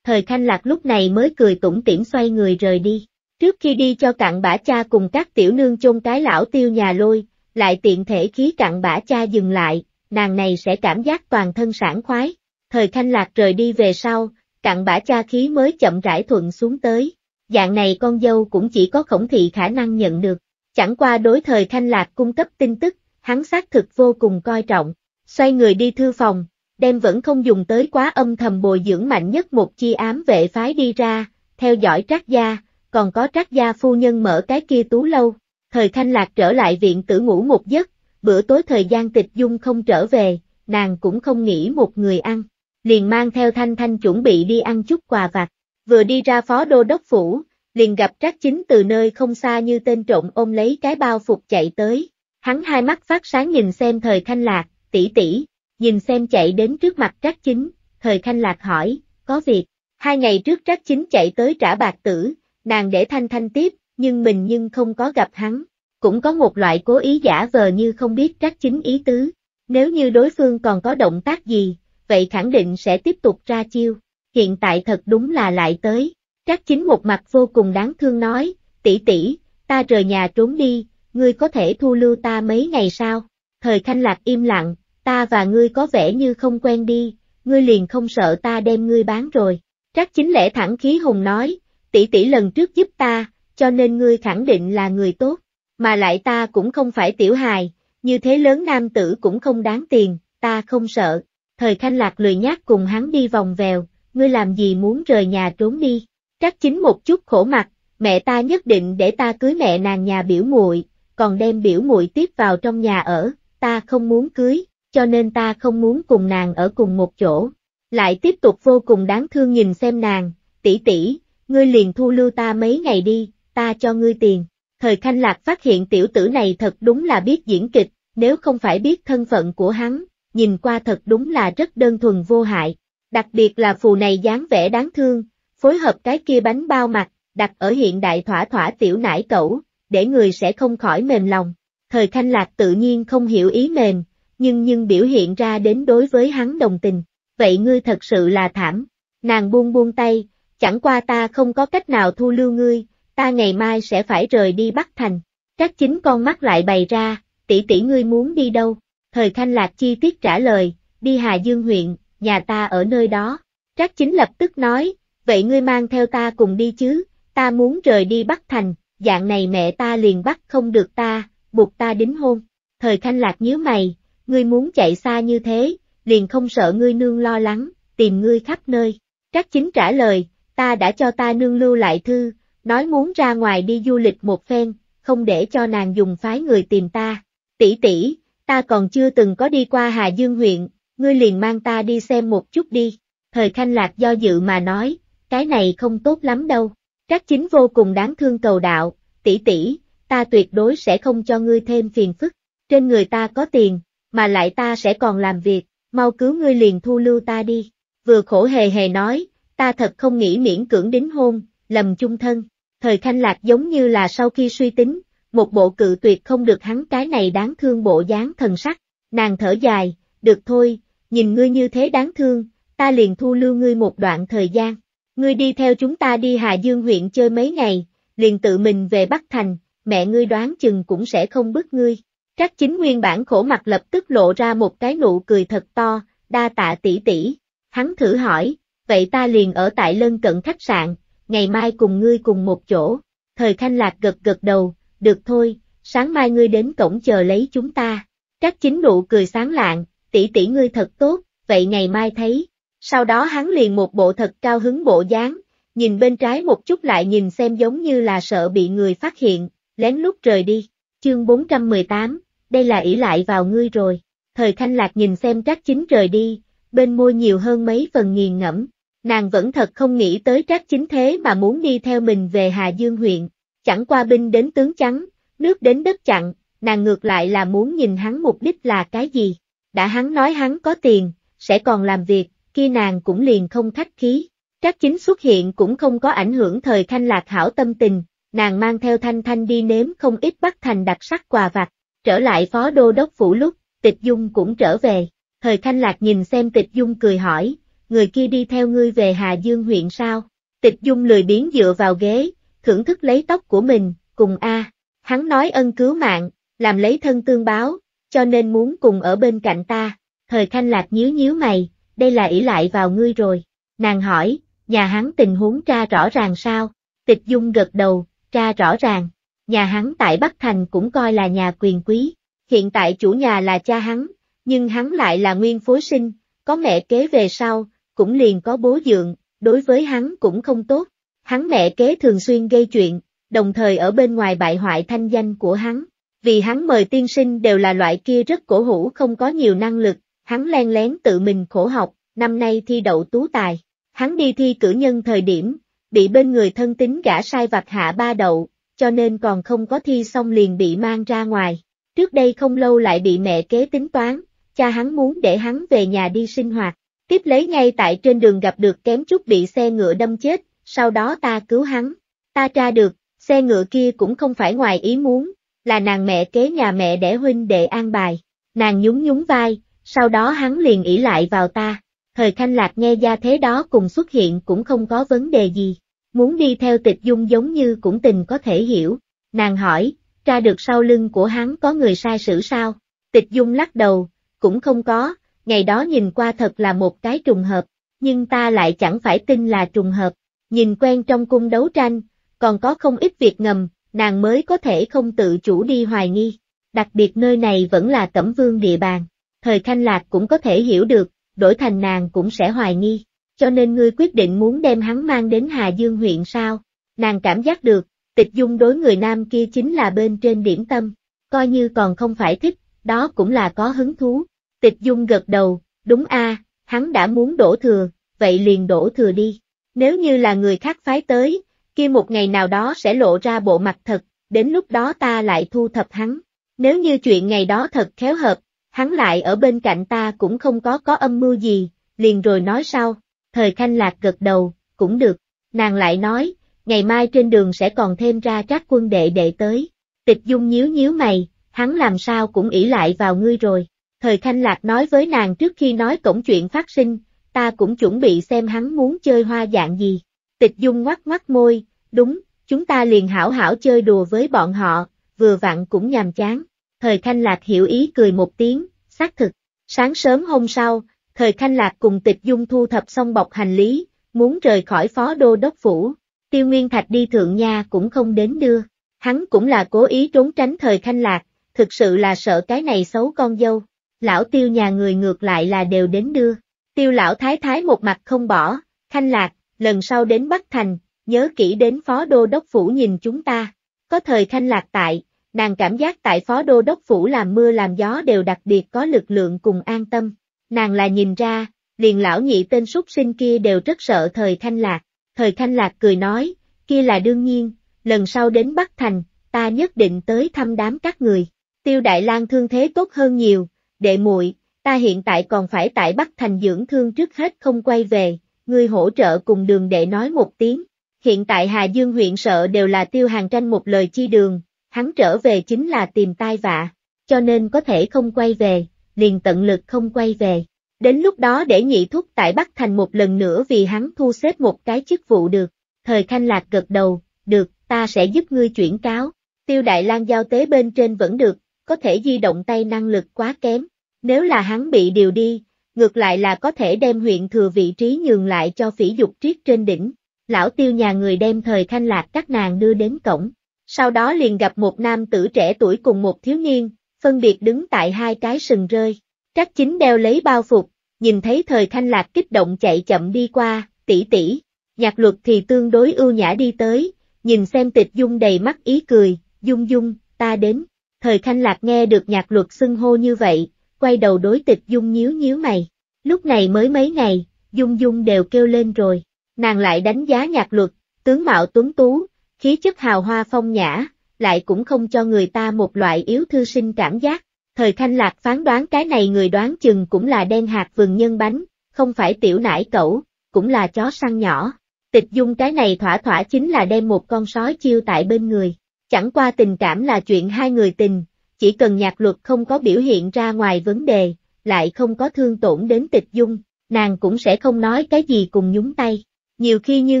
Thời Khanh Lạc lúc này mới cười tủm tỉm xoay người rời đi, trước khi đi cho cặn bả cha cùng các tiểu nương chôn cái lão tiêu nhà lôi, lại tiện thể khí cặn bả cha dừng lại, nàng này sẽ cảm giác toàn thân sảng khoái. Thời Khanh Lạc rời đi về sau, cặn bã cha khí mới chậm rãi thuận xuống tới. Dạng này con dâu cũng chỉ có khổng thị khả năng nhận được chẳng qua đối thời thanh Lạc cung cấp tin tức, hắn xác thực vô cùng coi trọng, xoay người đi thư phòng, đem vẫn không dùng tới quá âm thầm bồi dưỡng mạnh nhất một chi ám vệ phái đi ra, theo dõi trác gia, còn có trác gia phu nhân mở cái kia tú lâu. Thời thanh Lạc trở lại viện tử ngủ một giấc, bữa tối thời gian tịch dung không trở về, nàng cũng không nghĩ một người ăn, liền mang theo Thanh Thanh chuẩn bị đi ăn chút quà vặt. Vừa đi ra phó đô đốc phủ, liền gặp Trác Chính từ nơi không xa như tên trộm ôm lấy cái bao phục chạy tới. Hắn hai mắt phát sáng nhìn xem thời Thanh Lạc, tỷ tỷ, nhìn xem chạy đến trước mặt Trác Chính, thời Thanh Lạc hỏi, có việc. Hai ngày trước Trác Chính chạy tới trả bạc tử, nàng để Thanh Thanh tiếp, nhưng mình nhưng không có gặp hắn. Cũng có một loại cố ý giả vờ như không biết Trác Chính ý tứ. Nếu như đối phương còn có động tác gì, vậy khẳng định sẽ tiếp tục ra chiêu. Hiện tại thật đúng là lại tới. Trác chính một mặt vô cùng đáng thương nói, tỷ tỷ, ta rời nhà trốn đi, ngươi có thể thu lưu ta mấy ngày sao? Thời Khanh Lạc im lặng, ta và ngươi có vẻ như không quen đi, ngươi liền không sợ ta đem ngươi bán rồi. Trác chính lẽ thẳng khí hùng nói, tỷ tỷ lần trước giúp ta, cho nên ngươi khẳng định là người tốt, mà lại ta cũng không phải tiểu hài, như thế lớn nam tử cũng không đáng tiền, ta không sợ. Thời Khanh Lạc lười nhác cùng hắn đi vòng vèo, ngươi làm gì muốn rời nhà trốn đi? Trắc chính một chút khổ mặt, mẹ ta nhất định để ta cưới mẹ nàng nhà biểu muội, còn đem biểu muội tiếp vào trong nhà ở, ta không muốn cưới, cho nên ta không muốn cùng nàng ở cùng một chỗ. Lại tiếp tục vô cùng đáng thương nhìn xem nàng, tỷ tỷ, ngươi liền thu lưu ta mấy ngày đi, ta cho ngươi tiền. Thời Khanh Lạc phát hiện tiểu tử này thật đúng là biết diễn kịch, nếu không phải biết thân phận của hắn, nhìn qua thật đúng là rất đơn thuần vô hại. Đặc biệt là phù này dáng vẻ đáng thương, phối hợp cái kia bánh bao mặt, đặt ở hiện đại thỏa thỏa tiểu nải cẩu, để người sẽ không khỏi mềm lòng. Thời Khanh Lạc tự nhiên không hiểu ý mềm, nhưng nhưng biểu hiện ra đến đối với hắn đồng tình, vậy ngươi thật sự là thảm. Nàng buông buông tay, chẳng qua ta không có cách nào thu lưu ngươi, ta ngày mai sẽ phải rời đi Bắc Thành. Các chính con mắt lại bày ra, tỷ tỷ ngươi muốn đi đâu? Thời Khanh Lạc chi tiết trả lời, đi Hà Dương huyện, nhà ta ở nơi đó. Các chính lập tức nói, vậy ngươi mang theo ta cùng đi chứ, ta muốn rời đi Bắc Thành, dạng này mẹ ta liền bắt không được ta, buộc ta đính hôn. Thời Khanh Lạc nhíu mày, ngươi muốn chạy xa như thế, liền không sợ ngươi nương lo lắng, tìm ngươi khắp nơi. Trác chính trả lời, ta đã cho ta nương lưu lại thư, nói muốn ra ngoài đi du lịch một phen, không để cho nàng dùng phái người tìm ta. Tỷ tỷ, ta còn chưa từng có đi qua Hà Dương huyện, ngươi liền mang ta đi xem một chút đi. Thời Khanh Lạc do dự mà nói, cái này không tốt lắm đâu. Trác chính vô cùng đáng thương cầu đạo, tỷ tỷ, ta tuyệt đối sẽ không cho ngươi thêm phiền phức, trên người ta có tiền, mà lại ta sẽ còn làm việc, mau cứu ngươi liền thu lưu ta đi. Vừa khổ hề hề nói, ta thật không nghĩ miễn cưỡng đính hôn, lầm chung thân, thời khanh lạc giống như là sau khi suy tính, một bộ cự tuyệt không được hắn cái này đáng thương bộ dáng thần sắc, nàng thở dài, được thôi, nhìn ngươi như thế đáng thương, ta liền thu lưu ngươi một đoạn thời gian. Ngươi đi theo chúng ta đi Hà Dương huyện chơi mấy ngày, liền tự mình về Bắc Thành, mẹ ngươi đoán chừng cũng sẽ không bức ngươi. Trác chính nguyên bản khổ mặt lập tức lộ ra một cái nụ cười thật to, đa tạ tỷ tỷ. Hắn thử hỏi, vậy ta liền ở tại lân cận khách sạn, ngày mai cùng ngươi cùng một chỗ. Thời khanh lạc gật gật đầu, được thôi, sáng mai ngươi đến cổng chờ lấy chúng ta. Trác chính nụ cười sáng lạng, tỷ tỷ ngươi thật tốt, vậy ngày mai thấy. Sau đó hắn liền một bộ thật cao hứng bộ dáng, nhìn bên trái một chút lại nhìn xem giống như là sợ bị người phát hiện, lén lút rời đi. Chương 418, đây là ỷ lại vào ngươi rồi. Thời thanh Lạc nhìn xem Trác Chính rời đi, bên môi nhiều hơn mấy phần nghiền ngẫm. Nàng vẫn thật không nghĩ tới Trác Chính thế mà muốn đi theo mình về Hà Dương huyện, chẳng qua binh đến tướng trắng, nước đến đất chặn, nàng ngược lại là muốn nhìn hắn mục đích là cái gì. Đã hắn nói hắn có tiền, sẽ còn làm việc, kia nàng cũng liền không khách khí. Trác chính xuất hiện cũng không có ảnh hưởng thời Thanh Lạc hảo tâm tình, nàng mang theo Thanh Thanh đi nếm không ít bắt thành đặc sắc quà vặt, trở lại phó đô đốc phủ lúc, tịch dung cũng trở về. Thời Thanh Lạc nhìn xem tịch dung cười hỏi, người kia đi theo ngươi về Hà Dương huyện sao? Tịch dung lười biến dựa vào ghế, thưởng thức lấy tóc của mình, cùng A. Hắn nói ân cứu mạng, làm lấy thân tương báo, cho nên muốn cùng ở bên cạnh ta. Thời Thanh Lạc nhíu nhíu mày, đây là ỷ lại vào ngươi rồi. Nàng hỏi, nhà hắn tình huống tra rõ ràng sao? Tịch Dung gật đầu, tra rõ ràng. Nhà hắn tại Bắc Thành cũng coi là nhà quyền quý. Hiện tại chủ nhà là cha hắn, nhưng hắn lại là nguyên phối sinh, có mẹ kế về sau, cũng liền có bố dượng, đối với hắn cũng không tốt. Hắn mẹ kế thường xuyên gây chuyện, đồng thời ở bên ngoài bại hoại thanh danh của hắn. Vì hắn mời tiên sinh đều là loại kia rất cổ hủ không có nhiều năng lực, Hắn len lén tự mình khổ học, năm nay thi đậu tú tài. Hắn đi thi cử nhân thời điểm, bị bên người thân tính gã sai vặt hạ ba đậu, cho nên còn không có thi xong liền bị mang ra ngoài. Trước đây không lâu lại bị mẹ kế tính toán, cha hắn muốn để hắn về nhà đi sinh hoạt. Tiếp lấy ngay tại trên đường gặp được kém chút bị xe ngựa đâm chết, sau đó ta cứu hắn. Ta tra được, xe ngựa kia cũng không phải ngoài ý muốn, là nàng mẹ kế nhà mẹ đẻ huynh đệ an bài. Nàng nhún nhún vai, sau đó hắn liền ỉ lại vào ta. Thời Thanh Lạc nghe gia thế đó cùng xuất hiện cũng không có vấn đề gì. Muốn đi theo tịch dung giống như cũng tình có thể hiểu. Nàng hỏi, tra được sau lưng của hắn có người sai sử sao? Tịch dung lắc đầu, cũng không có, ngày đó nhìn qua thật là một cái trùng hợp, nhưng ta lại chẳng phải tin là trùng hợp. Nhìn quen trong cung đấu tranh, còn có không ít việc ngầm, nàng mới có thể không tự chủ đi hoài nghi. Đặc biệt nơi này vẫn là tẩm vương địa bàn, thời Khanh Lạc cũng có thể hiểu được, đổi thành nàng cũng sẽ hoài nghi. Cho nên ngươi quyết định muốn đem hắn mang đến Hà Dương huyện sao? Nàng cảm giác được, tịch dung đối người nam kia chính là bên trên điểm tâm, coi như còn không phải thích, đó cũng là có hứng thú. Tịch dung gật đầu, đúng a, hắn đã muốn đổ thừa, vậy liền đổ thừa đi. Nếu như là người khác phái tới, kia một ngày nào đó sẽ lộ ra bộ mặt thật, đến lúc đó ta lại thu thập hắn. Nếu như chuyện ngày đó thật khéo hợp, hắn lại ở bên cạnh ta cũng không có có âm mưu gì, liền rồi nói sau, thời khanh lạc gật đầu, cũng được, nàng lại nói, ngày mai trên đường sẽ còn thêm ra các quân đệ đệ tới, tịch dung nhíu nhíu mày, hắn làm sao cũng ỷ lại vào ngươi rồi, thời khanh lạc nói với nàng trước khi nói cổng chuyện phát sinh, ta cũng chuẩn bị xem hắn muốn chơi hoa dạng gì, tịch dung ngoắt ngoắt môi, đúng, chúng ta liền hảo hảo chơi đùa với bọn họ, vừa vặn cũng nhàm chán. Thời Khanh Lạc hiểu ý cười một tiếng, xác thực. Sáng sớm hôm sau, thời Khanh Lạc cùng tịch dung thu thập xong bọc hành lý, muốn rời khỏi phó đô đốc phủ. Tiêu Nguyên Thạch đi thượng nha cũng không đến đưa. Hắn cũng là cố ý trốn tránh thời Khanh Lạc, thực sự là sợ cái này xấu con dâu. Lão tiêu nhà người ngược lại là đều đến đưa. Tiêu lão thái thái một mặt không bỏ, Khanh Lạc, lần sau đến Bắc Thành, nhớ kỹ đến phó đô đốc phủ nhìn chúng ta. Có thời Khanh Lạc tại, nàng cảm giác tại phó đô đốc phủ làm mưa làm gió đều đặc biệt có lực lượng cùng an tâm. Nàng là nhìn ra, liền lão nhị tên súc sinh kia đều rất sợ thời thanh lạc, thời thanh lạc cười nói, kia là đương nhiên, lần sau đến Bắc Thành, ta nhất định tới thăm đám các người. Tiêu Đại Lang thương thế tốt hơn nhiều, đệ muội, ta hiện tại còn phải tại Bắc Thành dưỡng thương trước hết không quay về, người hỗ trợ cùng đường đệ nói một tiếng. Hiện tại Hà Dương huyện sợ đều là tiêu hàng tranh một lời chi đường, hắn trở về chính là tìm tai vạ, cho nên có thể không quay về, liền tận lực không quay về. Đến lúc đó để nhị thúc tại Bắc Thành một lần nữa vì hắn thu xếp một cái chức vụ được. Thời Khanh Lạc gật đầu, được, ta sẽ giúp ngươi chuyển cáo. Tiêu Đại lang giao tế bên trên vẫn được, có thể di động tay năng lực quá kém. Nếu là hắn bị điều đi, ngược lại là có thể đem huyện thừa vị trí nhường lại cho phỉ dục triết trên đỉnh. Lão tiêu nhà người đem thời Khanh Lạc các nàng đưa đến cổng sau đó liền gặp một nam tử trẻ tuổi cùng một thiếu niên, phân biệt đứng tại hai cái sừng rơi. Trác chính đeo lấy bao phục, nhìn thấy thời thanh lạc kích động chạy chậm đi qua, tỷ tỷ, nhạc luật thì tương đối ưu nhã đi tới, nhìn xem tịch dung đầy mắt ý cười, dung dung, ta đến. Thời thanh lạc nghe được nhạc luật xưng hô như vậy, quay đầu đối tịch dung nhíu nhíu mày. Lúc này mới mấy ngày, dung dung đều kêu lên rồi, nàng lại đánh giá nhạc luật, tướng mạo tuấn tú, khí chất hào hoa phong nhã, lại cũng không cho người ta một loại yếu thư sinh cảm giác. Thời Thanh Lạc phán đoán cái này người đoán chừng cũng là đen hạt vườn nhân bánh, không phải tiểu nải cẩu, cũng là chó săn nhỏ. Tịch dung cái này thỏa thỏa chính là đem một con sói chiêu tại bên người. Chẳng qua tình cảm là chuyện hai người tình, chỉ cần nhạc luật không có biểu hiện ra ngoài vấn đề, lại không có thương tổn đến tịch dung, nàng cũng sẽ không nói cái gì cùng nhúng tay. Nhiều khi như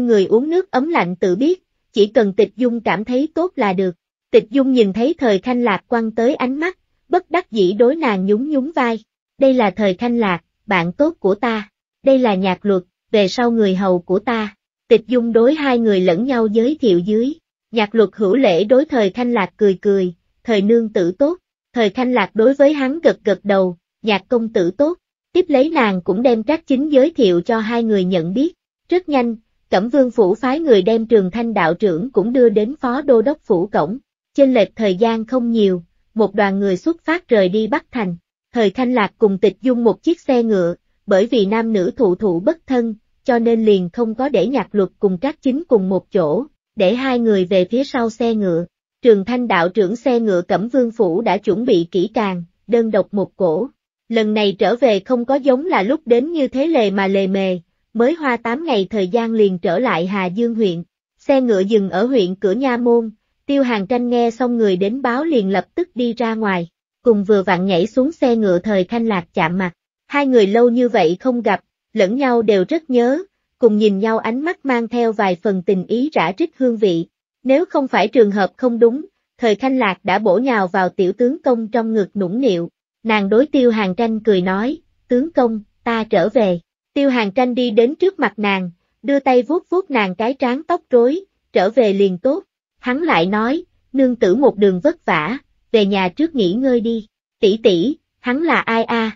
người uống nước ấm lạnh tự biết, chỉ cần tịch dung cảm thấy tốt là được. Tịch dung nhìn thấy thời khanh lạc quăng tới ánh mắt, bất đắc dĩ đối nàng nhún nhún vai. Đây là thời khanh lạc, bạn tốt của ta. Đây là nhạc luật, về sau người hầu của ta. Tịch dung đối hai người lẫn nhau giới thiệu dưới. Nhạc luật hữu lễ đối thời khanh lạc cười cười, thời nương tử tốt. Thời khanh lạc đối với hắn gật gật đầu, nhạc công tử tốt. Tiếp lấy nàng cũng đem trác chính giới thiệu cho hai người nhận biết. Rất nhanh, Cẩm Vương Phủ phái người đem trường thanh đạo trưởng cũng đưa đến phó đô đốc Phủ Cổng. Trên lệch thời gian không nhiều, một đoàn người xuất phát rời đi Bắc Thành. Thời Thanh Lạc cùng tịch dung một chiếc xe ngựa, bởi vì nam nữ thụ thụ bất thân, cho nên liền không có để nhạc luật cùng các chính cùng một chỗ, để hai người về phía sau xe ngựa. Trường Thanh đạo trưởng xe ngựa Cẩm Vương Phủ đã chuẩn bị kỹ càng, đơn độc một cổ. Lần này trở về không có giống là lúc đến như thế lề mà lề mề, mới hoa 8 ngày thời gian liền trở lại Hà Dương huyện, xe ngựa dừng ở huyện cửa Nha Môn, tiêu hàng tranh nghe xong người đến báo liền lập tức đi ra ngoài, cùng vừa vặn nhảy xuống xe ngựa thời khanh lạc chạm mặt, hai người lâu như vậy không gặp, lẫn nhau đều rất nhớ, cùng nhìn nhau ánh mắt mang theo vài phần tình ý rã rích hương vị, nếu không phải trường hợp không đúng, thời khanh lạc đã bổ nhào vào tiểu tướng công trong ngực nũng nịu, nàng đối tiêu hàng tranh cười nói, tướng công, ta trở về. Tiêu hàng tranh đi đến trước mặt nàng, đưa tay vuốt vuốt nàng cái trán tóc rối, trở về liền tốt. Hắn lại nói, nương tử một đường vất vả, về nhà trước nghỉ ngơi đi. Tỷ tỷ, hắn là ai a?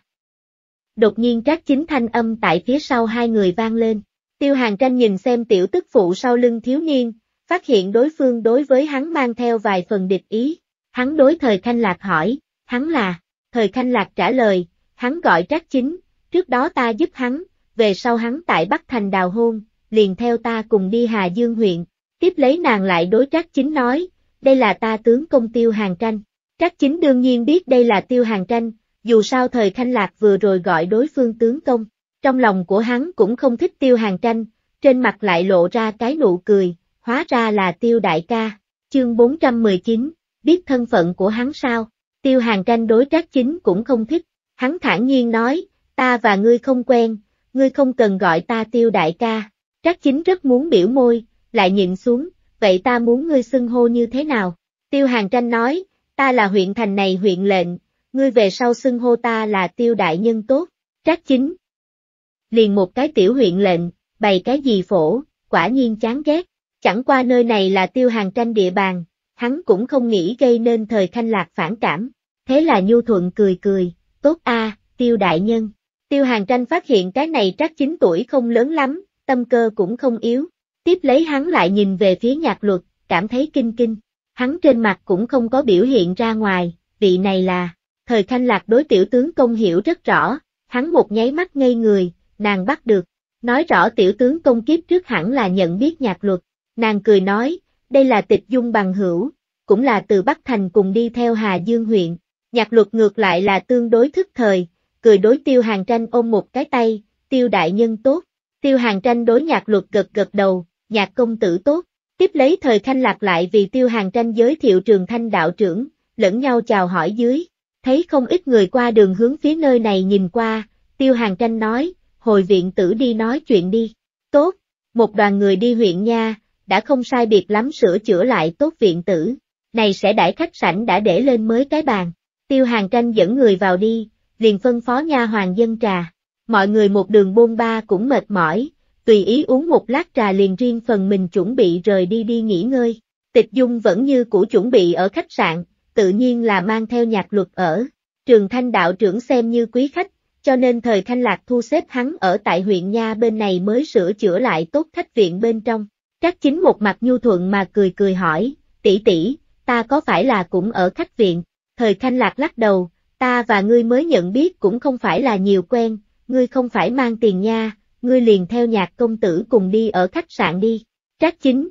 Đột nhiên trác chính thanh âm tại phía sau hai người vang lên. Tiêu hàng tranh nhìn xem tiểu tức phụ sau lưng thiếu niên, phát hiện đối phương đối với hắn mang theo vài phần địch ý. Hắn đối thời khanh lạc hỏi, hắn là, thời khanh lạc trả lời, hắn gọi trác chính, trước đó ta giúp hắn, về sau hắn tại Bắc Thành đào hôn, liền theo ta cùng đi Hà Dương huyện, tiếp lấy nàng lại đối Trác Chính nói, đây là ta tướng công tiêu hàng tranh. Trác Chính đương nhiên biết đây là tiêu hàng tranh, dù sao thời thanh Lạc vừa rồi gọi đối phương tướng công, trong lòng của hắn cũng không thích tiêu hàng tranh, trên mặt lại lộ ra cái nụ cười, hóa ra là tiêu đại ca, chương 419, biết thân phận của hắn sao, tiêu hàng tranh đối trác chính cũng không thích, hắn thản nhiên nói, ta và ngươi không quen, ngươi không cần gọi ta tiêu đại ca. Trác chính rất muốn biểu môi, lại nhịn xuống, vậy ta muốn ngươi xưng hô như thế nào? Tiêu hàng tranh nói, ta là huyện thành này huyện lệnh, ngươi về sau xưng hô ta là tiêu đại nhân tốt. Trác chính. Liền một cái tiểu huyện lệnh, bày cái gì phổ, quả nhiên chán ghét. Chẳng qua nơi này là tiêu hàng tranh địa bàn, hắn cũng không nghĩ gây nên thời thanh lạc phản cảm. Thế là nhu thuận cười cười, tốt a, tiêu đại nhân. Tiêu Hàng Tranh phát hiện cái này trác 9 tuổi không lớn lắm, tâm cơ cũng không yếu. Tiếp lấy hắn lại nhìn về phía nhạc luật, cảm thấy kinh kinh. Hắn trên mặt cũng không có biểu hiện ra ngoài, vị này là, thời khanh lạc đối tiểu tướng công hiểu rất rõ, hắn một nháy mắt ngây người, nàng bắt được, nói rõ tiểu tướng công kiếp trước hẳn là nhận biết nhạc luật, nàng cười nói, đây là tịch dung bằng hữu, cũng là từ Bắc Thành cùng đi theo Hà Dương huyện, nhạc luật ngược lại là tương đối thức thời, cười đối tiêu hàng tranh ôm một cái tay, tiêu đại nhân tốt, tiêu hàng tranh đối nhạc luật gật gật đầu, nhạc công tử tốt, tiếp lấy thời khanh lạc lại vì tiêu hàng tranh giới thiệu trường thanh đạo trưởng, lẫn nhau chào hỏi dưới, thấy không ít người qua đường hướng phía nơi này nhìn qua, tiêu hàng tranh nói, hồi viện tử đi nói chuyện đi, tốt, một đoàn người đi huyện nha, đã không sai biệt lắm sửa chữa lại tốt viện tử, này sẽ đãi khách sảnh đã để lên mới cái bàn, tiêu hàng tranh dẫn người vào đi, liền phân phó nha hoàng dân trà. Mọi người một đường bôn ba cũng mệt mỏi, tùy ý uống một lát trà liền riêng phần mình chuẩn bị rời đi đi nghỉ ngơi. Tịch Dung vẫn như cũ chuẩn bị ở khách sạn, tự nhiên là mang theo nhạc luật ở. Trường Thanh đạo trưởng xem như quý khách, cho nên thời Thanh Lạc thu xếp hắn ở tại huyện Nha bên này mới sửa chữa lại tốt khách viện bên trong. Các chính một mặt nhu thuận mà cười cười hỏi, tỷ tỷ, ta có phải là cũng ở khách viện? Thời Thanh Lạc lắc đầu, ta và ngươi mới nhận biết cũng không phải là nhiều quen, ngươi không phải mang tiền nha, ngươi liền theo nhạc công tử cùng đi ở khách sạn đi. Trác chính.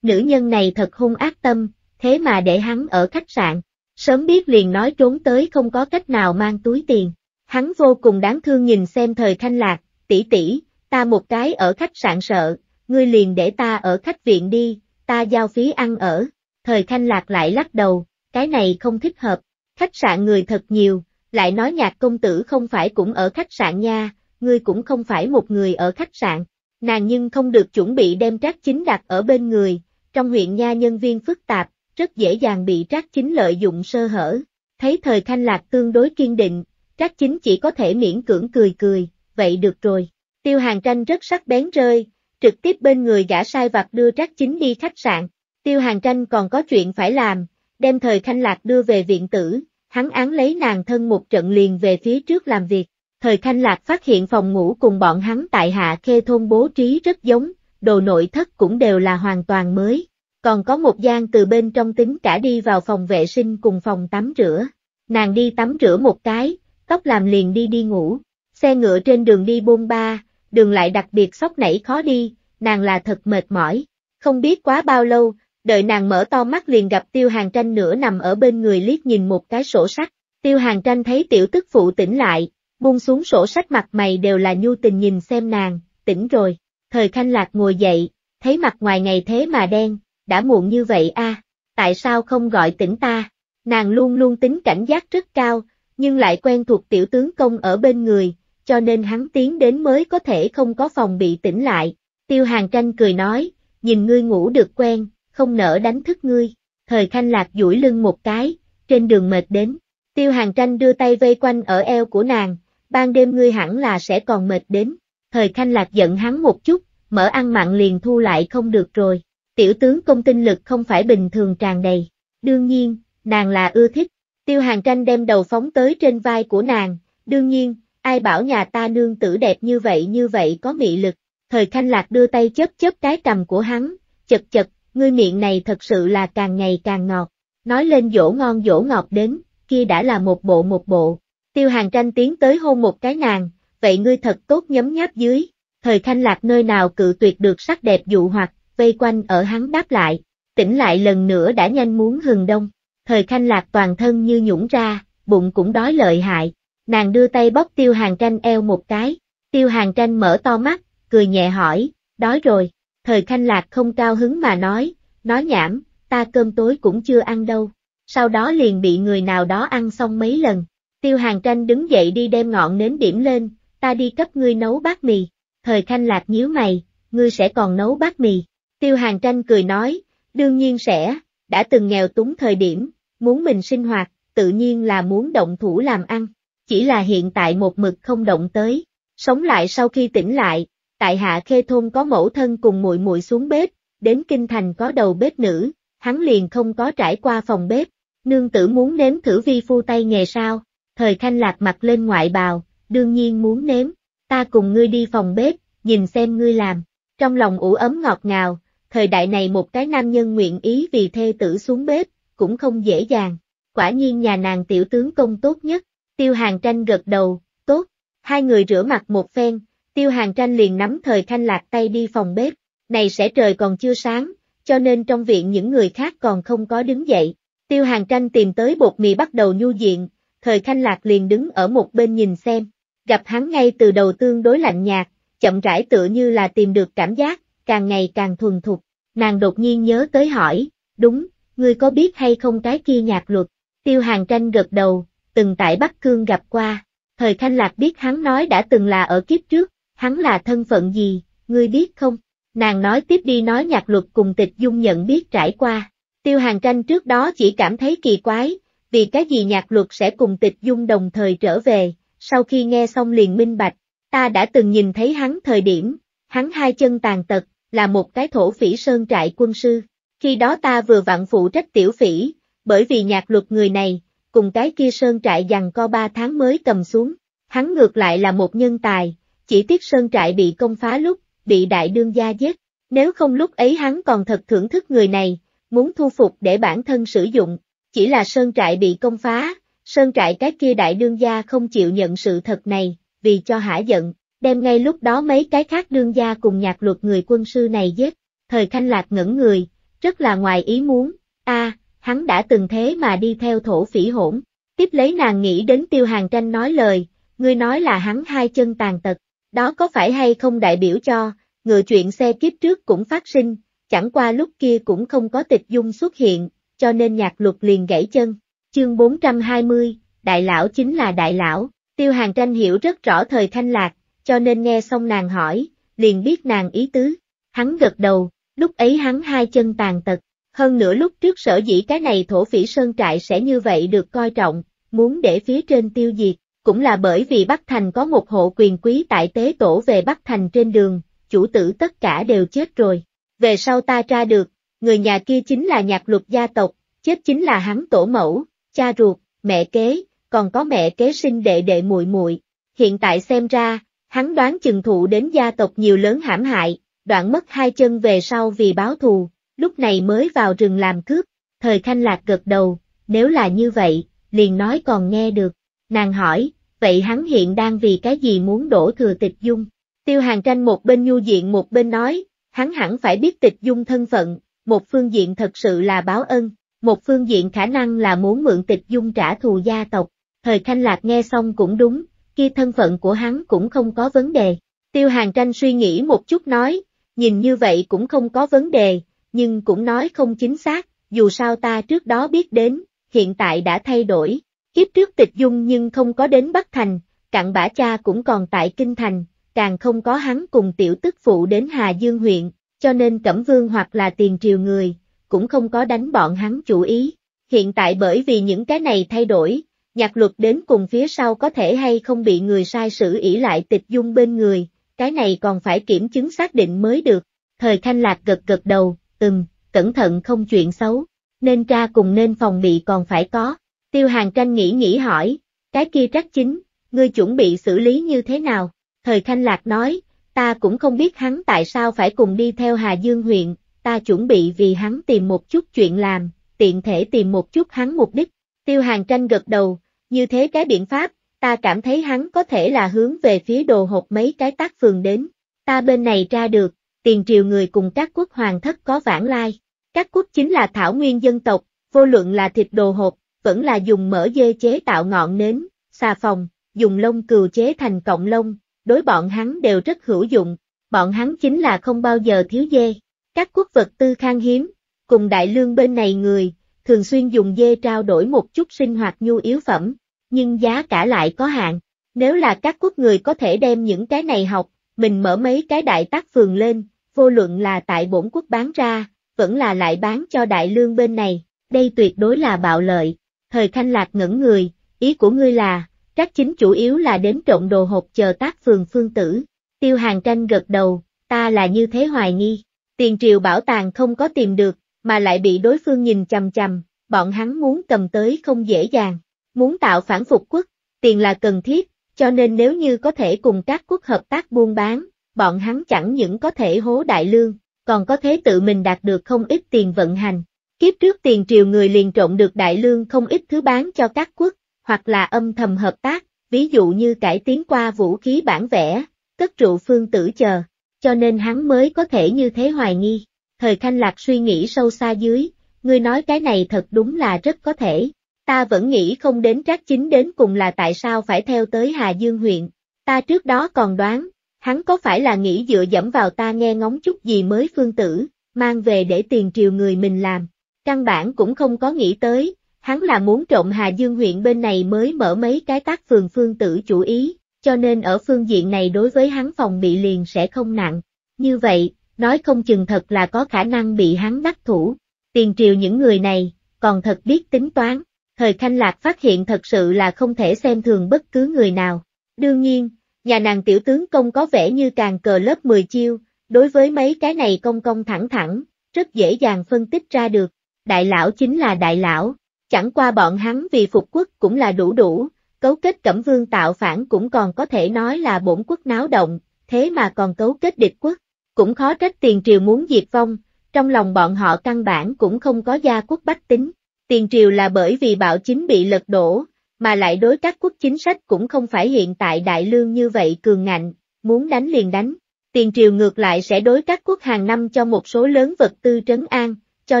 Nữ nhân này thật hung ác tâm, thế mà để hắn ở khách sạn, sớm biết liền nói trốn tới không có cách nào mang túi tiền. Hắn vô cùng đáng thương nhìn xem thời thanh lạc, tỷ tỷ, ta một cái ở khách sạn sợ, ngươi liền để ta ở khách viện đi, ta giao phí ăn ở. Thời thanh lạc lại lắc đầu, cái này không thích hợp, khách sạn người thật nhiều, lại nói nhạc công tử không phải cũng ở khách sạn nha, ngươi cũng không phải một người ở khách sạn. Nàng nhưng không được chuẩn bị đem trác chính đặt ở bên người, trong huyện nha nhân viên phức tạp, rất dễ dàng bị trác chính lợi dụng sơ hở. Thấy thời thanh lạc tương đối kiên định, trác chính chỉ có thể miễn cưỡng cười cười, vậy được rồi. Tiêu hàng tranh rất sắc bén rơi, trực tiếp bên người gã sai vặt đưa trác chính đi khách sạn. Tiêu hàng tranh còn có chuyện phải làm, đem thời thanh lạc đưa về viện tử, hắn án lấy nàng thân một trận liền về phía trước làm việc. Thời Khanh Lạc phát hiện phòng ngủ cùng bọn hắn tại Hạ Khê thôn bố trí rất giống, đồ nội thất cũng đều là hoàn toàn mới. Còn có một gian từ bên trong tính cả đi vào phòng vệ sinh cùng phòng tắm rửa. Nàng đi tắm rửa một cái, tóc làm liền đi đi ngủ. Xe ngựa trên đường đi bôn ba, đường lại đặc biệt sóc nảy khó đi, nàng là thật mệt mỏi. Không biết quá bao lâu, đợi nàng mở to mắt liền gặp tiêu hàng tranh nửa nằm ở bên người liếc nhìn một cái sổ sách, tiêu hàng tranh thấy tiểu tức phụ tỉnh lại, buông xuống sổ sách mặt mày đều là nhu tình nhìn xem nàng, tỉnh rồi, thời khanh lạc ngồi dậy, thấy mặt ngoài ngày thế mà đen, đã muộn như vậy a tại sao không gọi tỉnh ta, nàng luôn luôn tính cảnh giác rất cao, nhưng lại quen thuộc tiểu tướng công ở bên người, cho nên hắn tiến đến mới có thể không có phòng bị tỉnh lại, tiêu hàng tranh cười nói, nhìn ngươi ngủ được quen, không nỡ đánh thức ngươi. Thời khanh lạc duỗi lưng một cái, trên đường mệt đến. Tiêu hàng tranh đưa tay vây quanh ở eo của nàng, ban đêm ngươi hẳn là sẽ còn mệt đến. Thời khanh lạc giận hắn một chút, mở ăn mặn liền thu lại không được rồi. Tiểu tướng công tinh lực không phải bình thường tràn đầy. Đương nhiên, nàng là ưa thích. Tiêu hàng tranh đem đầu phóng tới trên vai của nàng. Đương nhiên, ai bảo nhà ta nương tử đẹp như vậy như vậy có mị lực. Thời khanh lạc đưa tay chớp chớp cái cầm của hắn, chật chật ngươi miệng này thật sự là càng ngày càng ngọt, nói lên dỗ ngon dỗ ngọt đến, kia đã là một bộ một bộ. Tiêu hàng tranh tiến tới hôn một cái nàng, vậy ngươi thật tốt nhấm nháp dưới, thời khanh lạc nơi nào cự tuyệt được sắc đẹp dụ hoặc, vây quanh ở hắn đáp lại, tỉnh lại lần nữa đã nhanh muốn hừng đông, thời khanh lạc toàn thân như nhũng ra, bụng cũng đói lợi hại, nàng đưa tay bóc tiêu hàng tranh eo một cái, tiêu hàng tranh mở to mắt, cười nhẹ hỏi, đói rồi. Thời Khanh Lạc không cao hứng mà nói, nói nhảm, ta cơm tối cũng chưa ăn đâu. Sau đó liền bị người nào đó ăn xong mấy lần. Tiêu Hàng Tranh đứng dậy đi đem ngọn nến điểm lên, ta đi cấp ngươi nấu bát mì. Thời Khanh Lạc nhíu mày, ngươi sẽ còn nấu bát mì. Tiêu Hàng Tranh cười nói, đương nhiên sẽ, đã từng nghèo túng thời điểm, muốn mình sinh hoạt, tự nhiên là muốn động thủ làm ăn. Chỉ là hiện tại một mực không động tới. Sống lại sau khi tỉnh lại, tại Hạ Khê thôn có mẫu thân cùng muội muội xuống bếp, đến kinh thành có đầu bếp nữ, hắn liền không có trải qua phòng bếp, nương tử muốn nếm thử vi phu tay nghề sao? Thời Khanh Lạc mặt lên ngoại bào, đương nhiên muốn nếm, ta cùng ngươi đi phòng bếp, nhìn xem ngươi làm. Trong lòng ủ ấm ngọt ngào, thời đại này một cái nam nhân nguyện ý vì thê tử xuống bếp, cũng không dễ dàng. Quả nhiên nhà nàng tiểu tướng công tốt nhất, tiêu hàng tranh gật đầu, tốt. Hai người rửa mặt một phen, Tiêu Hàng Tranh liền nắm thời Thanh Lạc tay đi phòng bếp, này sẽ trời còn chưa sáng, cho nên trong viện những người khác còn không có đứng dậy. Tiêu Hàng Tranh tìm tới bột mì bắt đầu nhu diện, thời Thanh Lạc liền đứng ở một bên nhìn xem, gặp hắn ngay từ đầu tương đối lạnh nhạt, chậm rãi tựa như là tìm được cảm giác, càng ngày càng thuần thục, nàng đột nhiên nhớ tới hỏi, đúng, ngươi có biết hay không cái kia nhạc luật, Tiêu Hàng Tranh gật đầu, từng tại Bắc Cương gặp qua, thời Thanh Lạc biết hắn nói đã từng là ở kiếp trước, hắn là thân phận gì, ngươi biết không? Nàng nói tiếp đi nói nhạc luật cùng tịch dung nhận biết trải qua. Tiêu hàng tranh trước đó chỉ cảm thấy kỳ quái, vì cái gì nhạc luật sẽ cùng tịch dung đồng thời trở về, sau khi nghe xong liền minh bạch, ta đã từng nhìn thấy hắn thời điểm, hắn hai chân tàn tật, là một cái thổ phỉ sơn trại quân sư. Khi đó ta vừa vặn phụ trách tiểu phỉ, bởi vì nhạc luật người này, cùng cái kia sơn trại dằn co ba tháng mới cầm xuống, hắn ngược lại là một nhân tài, chỉ tiếc sơn trại bị công phá lúc, bị đại đương gia giết, nếu không lúc ấy hắn còn thật thưởng thức người này, muốn thu phục để bản thân sử dụng, chỉ là sơn trại bị công phá, sơn trại cái kia đại đương gia không chịu nhận sự thật này, vì cho hả giận, đem ngay lúc đó mấy cái khác đương gia cùng nhạc luật người quân sư này giết, thời khanh lạc ngẩn người, rất là ngoài ý muốn, a hắn đã từng thế mà đi theo thổ phỉ hỗn, tiếp lấy nàng nghĩ đến tiêu hàng tranh nói lời, ngươi nói là hắn hai chân tàn tật, đó có phải hay không đại biểu cho, ngựa chuyện xe kiếp trước cũng phát sinh, chẳng qua lúc kia cũng không có tịch dung xuất hiện, cho nên nhạc luật liền gãy chân. Chương 420, đại lão chính là đại lão, tiêu hàng tranh hiểu rất rõ thời thanh lạc, cho nên nghe xong nàng hỏi, liền biết nàng ý tứ. Hắn gật đầu, lúc ấy hắn hai chân tàn tật, hơn nữa lúc trước sở dĩ cái này thổ phỉ sơn trại sẽ như vậy được coi trọng, muốn để phía trên tiêu diệt, cũng là bởi vì Bắc Thành có một hộ quyền quý tại tế tổ về Bắc Thành trên đường, chủ tử tất cả đều chết rồi. Về sau ta tra được, người nhà kia chính là nhạc lục gia tộc, chết chính là hắn tổ mẫu, cha ruột, mẹ kế, còn có mẹ kế sinh đệ đệ muội muội. Hiện tại xem ra, hắn đoán chừng thụ đến gia tộc nhiều lớn hãm hại, đoạn mất hai chân về sau vì báo thù, lúc này mới vào rừng làm cướp. Thời Khanh Lạc gật đầu, nếu là như vậy, liền nói còn nghe được. Nàng hỏi, vậy hắn hiện đang vì cái gì muốn đổ thừa tịch dung? Tiêu hàng tranh một bên nhu diện một bên nói, hắn hẳn phải biết tịch dung thân phận, một phương diện thật sự là báo ân, một phương diện khả năng là muốn mượn tịch dung trả thù gia tộc. Thời Khanh Lạc nghe xong cũng đúng, kia thân phận của hắn cũng không có vấn đề. Tiêu hàng tranh suy nghĩ một chút nói, nhìn như vậy cũng không có vấn đề, nhưng cũng nói không chính xác, dù sao ta trước đó biết đến, hiện tại đã thay đổi. Kiếp trước tịch dung nhưng không có đến Bắc Thành, cặn bã cha cũng còn tại Kinh Thành, càng không có hắn cùng tiểu tức phụ đến Hà Dương huyện, cho nên Cẩm Vương hoặc là tiền triều người, cũng không có đánh bọn hắn chủ ý. Hiện tại bởi vì những cái này thay đổi, nhạc luật đến cùng phía sau có thể hay không bị người sai sử ỷ lại tịch dung bên người, cái này còn phải kiểm chứng xác định mới được. Thời thanh Lạc gật gật đầu, ừm, cẩn thận không chuyện xấu, nên tra cùng nên phòng bị còn phải có. Tiêu hàng canh nghĩ nghĩ hỏi, cái kia trắc chính, ngươi chuẩn bị xử lý như thế nào? Thời Thanh Lạc nói, ta cũng không biết hắn tại sao phải cùng đi theo Hà Dương huyện, ta chuẩn bị vì hắn tìm một chút chuyện làm, tiện thể tìm một chút hắn mục đích. Tiêu hàng tranh gật đầu, như thế cái biện pháp, ta cảm thấy hắn có thể là hướng về phía đồ hộp mấy cái tác phường đến. Ta bên này ra được, tiền triều người cùng các quốc hoàng thất có vãng lai. Các quốc chính là thảo nguyên dân tộc, vô luận là thịt đồ hộp, vẫn là dùng mỡ dê chế tạo ngọn nến, xà phòng, dùng lông cừu chế thành cọng lông, đối bọn hắn đều rất hữu dụng, bọn hắn chính là không bao giờ thiếu dê. Các quốc vật tư khan hiếm, cùng đại lương bên này người, thường xuyên dùng dê trao đổi một chút sinh hoạt nhu yếu phẩm, nhưng giá cả lại có hạn. Nếu là các quốc người có thể đem những cái này học, mình mở mấy cái đại tác phường lên, vô luận là tại bổn quốc bán ra, vẫn là lại bán cho đại lương bên này, đây tuyệt đối là bạo lợi. Thời Khanh Lạc ngẩn người, ý của ngươi là, các chính chủ yếu là đến trộn đồ hộp chờ tác phường phương tử. Tiêu hàng tranh gật đầu, ta là như thế hoài nghi. Tiền triều bảo tàng không có tìm được, mà lại bị đối phương nhìn chằm chằm, bọn hắn muốn cầm tới không dễ dàng. Muốn tạo phản phục quốc, tiền là cần thiết, cho nên nếu như có thể cùng các quốc hợp tác buôn bán, bọn hắn chẳng những có thể hố đại lương, còn có thế tự mình đạt được không ít tiền vận hành. Kiếp trước tiền triều người liền trộn được đại lương không ít thứ bán cho các quốc, hoặc là âm thầm hợp tác, ví dụ như cải tiến qua vũ khí bản vẽ, cất trụ phương tử chờ, cho nên hắn mới có thể như thế hoài nghi. Thời Khanh Lạc suy nghĩ sâu xa dưới, ngươi nói cái này thật đúng là rất có thể. Ta vẫn nghĩ không đến trác chính đến cùng là tại sao phải theo tới Hà Dương huyện. Ta trước đó còn đoán, hắn có phải là nghĩ dựa dẫm vào ta nghe ngóng chút gì mới phương tử, mang về để tiền triều người mình làm, Căn bản cũng không có nghĩ tới, hắn là muốn trộm Hà Dương huyện bên này mới mở mấy cái tác phường phương tử chủ ý, cho nên ở phương diện này đối với hắn phòng bị liền sẽ không nặng. Như vậy, nói không chừng thật là có khả năng bị hắn đắc thủ. Tiền triều những người này, còn thật biết tính toán, thời khanh lạc phát hiện thật sự là không thể xem thường bất cứ người nào. Đương nhiên, nhà nàng tiểu tướng công có vẻ như càng cờ lớp 10 chiêu, đối với mấy cái này công công thẳng thẳng, rất dễ dàng phân tích ra được đại lão chính là đại lão, chẳng qua bọn hắn vì phục quốc cũng là đủ đủ, cấu kết cẩm vương tạo phản cũng còn có thể nói là bổn quốc náo động, thế mà còn cấu kết địch quốc, cũng khó trách tiền triều muốn diệt vong, trong lòng bọn họ căn bản cũng không có gia quốc bách tính, tiền triều là bởi vì bạo chính bị lật đổ, mà lại đối các quốc chính sách cũng không phải hiện tại đại lương như vậy cường ngạnh, muốn đánh liền đánh. Tiền triều ngược lại sẽ đối các quốc hàng năm cho một số lớn vật tư trấn an, cho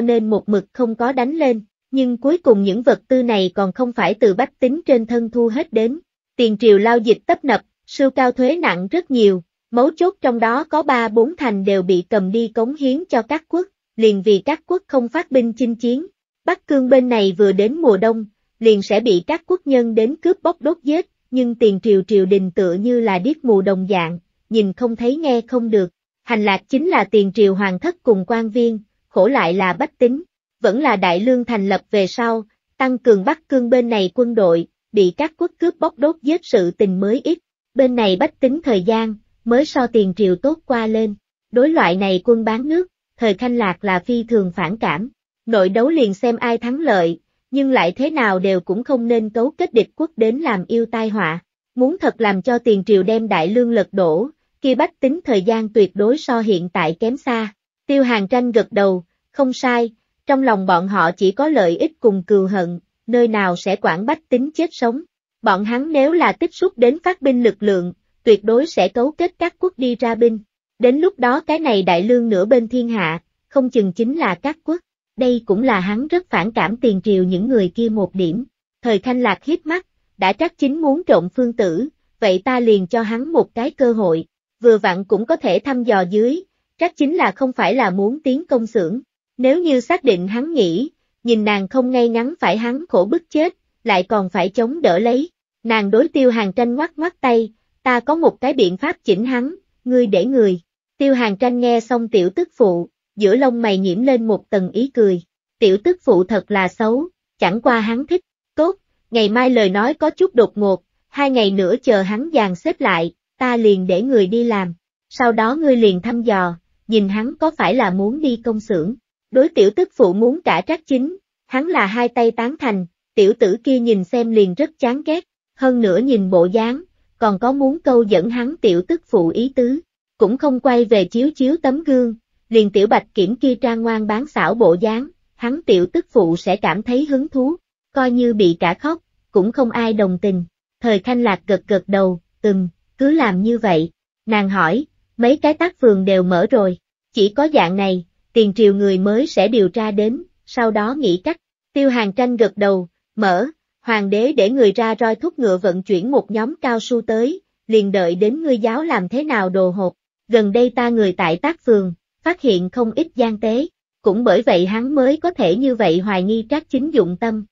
nên một mực không có đánh lên, nhưng cuối cùng những vật tư này còn không phải từ bách tính trên thân thu hết đến. Tiền triều lao dịch tấp nập, sưu cao thuế nặng rất nhiều, mấu chốt trong đó có ba bốn thành đều bị cầm đi cống hiến cho các quốc, liền vì các quốc không phát binh chinh chiến. Bắc cương bên này vừa đến mùa đông, liền sẽ bị các quốc nhân đến cướp bóc đốt giết, nhưng tiền triều triều đình tựa như là điếc mù đồng dạng, nhìn không thấy nghe không được. Hành lạc chính là tiền triều hoàng thất cùng quan viên, khổ lại là bách tính, vẫn là đại lương thành lập về sau, tăng cường bắt Cương bên này quân đội, bị các quốc cướp bóc đốt giết sự tình mới ít, bên này bách tính thời gian, mới so tiền triều tốt qua lên, đối loại này quân bán nước, thời khanh lạc là phi thường phản cảm, nội đấu liền xem ai thắng lợi, nhưng lại thế nào đều cũng không nên cấu kết địch quốc đến làm yêu tai họa, muốn thật làm cho tiền triều đem đại lương lật đổ, kia bách tính thời gian tuyệt đối so hiện tại kém xa. Tiêu hàng tranh gật đầu, không sai, trong lòng bọn họ chỉ có lợi ích cùng cừu hận, nơi nào sẽ quản bách tính chết sống. Bọn hắn nếu là tích xúc đến phát binh lực lượng, tuyệt đối sẽ cấu kết các quốc đi ra binh. Đến lúc đó cái này đại lương nửa bên thiên hạ, không chừng chính là các quốc. Đây cũng là hắn rất phản cảm tiền triều những người kia một điểm. Thời Thanh Lạc hiếp mắt, đã chắc chính muốn trộn phương tử, vậy ta liền cho hắn một cái cơ hội, vừa vặn cũng có thể thăm dò dưới, Trách chính là không phải là muốn tiến công xưởng. Nếu như xác định hắn nghĩ, nhìn nàng không ngay ngắn phải hắn khổ bức chết, lại còn phải chống đỡ lấy. Nàng đối tiêu hàng tranh ngoắt ngoắt tay, ta có một cái biện pháp chỉnh hắn, ngươi để người. Tiêu hàng tranh nghe xong tiểu tức phụ, giữa lông mày nhiễm lên một tầng ý cười. Tiểu tức phụ thật là xấu, chẳng qua hắn thích, tốt, ngày mai lời nói có chút đột ngột, hai ngày nữa chờ hắn dàn xếp lại, ta liền để người đi làm. Sau đó ngươi liền thăm dò, nhìn hắn có phải là muốn đi công xưởng. Đối tiểu tức phụ muốn trả trách chính, hắn là hai tay tán thành, tiểu tử kia nhìn xem liền rất chán ghét, hơn nữa nhìn bộ dáng, còn có muốn câu dẫn hắn tiểu tức phụ ý tứ, cũng không quay về chiếu chiếu tấm gương, liền tiểu bạch kiểm kia trang ngoan bán xảo bộ dáng, hắn tiểu tức phụ sẽ cảm thấy hứng thú, coi như bị cả khóc, cũng không ai đồng tình. Thời Khanh Lạc gật gật đầu, từng cứ làm như vậy. Nàng hỏi, mấy cái tác phường đều mở rồi, chỉ có dạng này, tiền triều người mới sẽ điều tra đến, sau đó nghĩ cách. Tiêu hàng tranh gật đầu, mở, hoàng đế để người ra roi thúc ngựa vận chuyển một nhóm cao su tới, liền đợi đến ngươi giáo làm thế nào đồ hộp. Gần đây ta người tại tác phường, phát hiện không ít gian tế, cũng bởi vậy hắn mới có thể như vậy hoài nghi trác chính dụng tâm,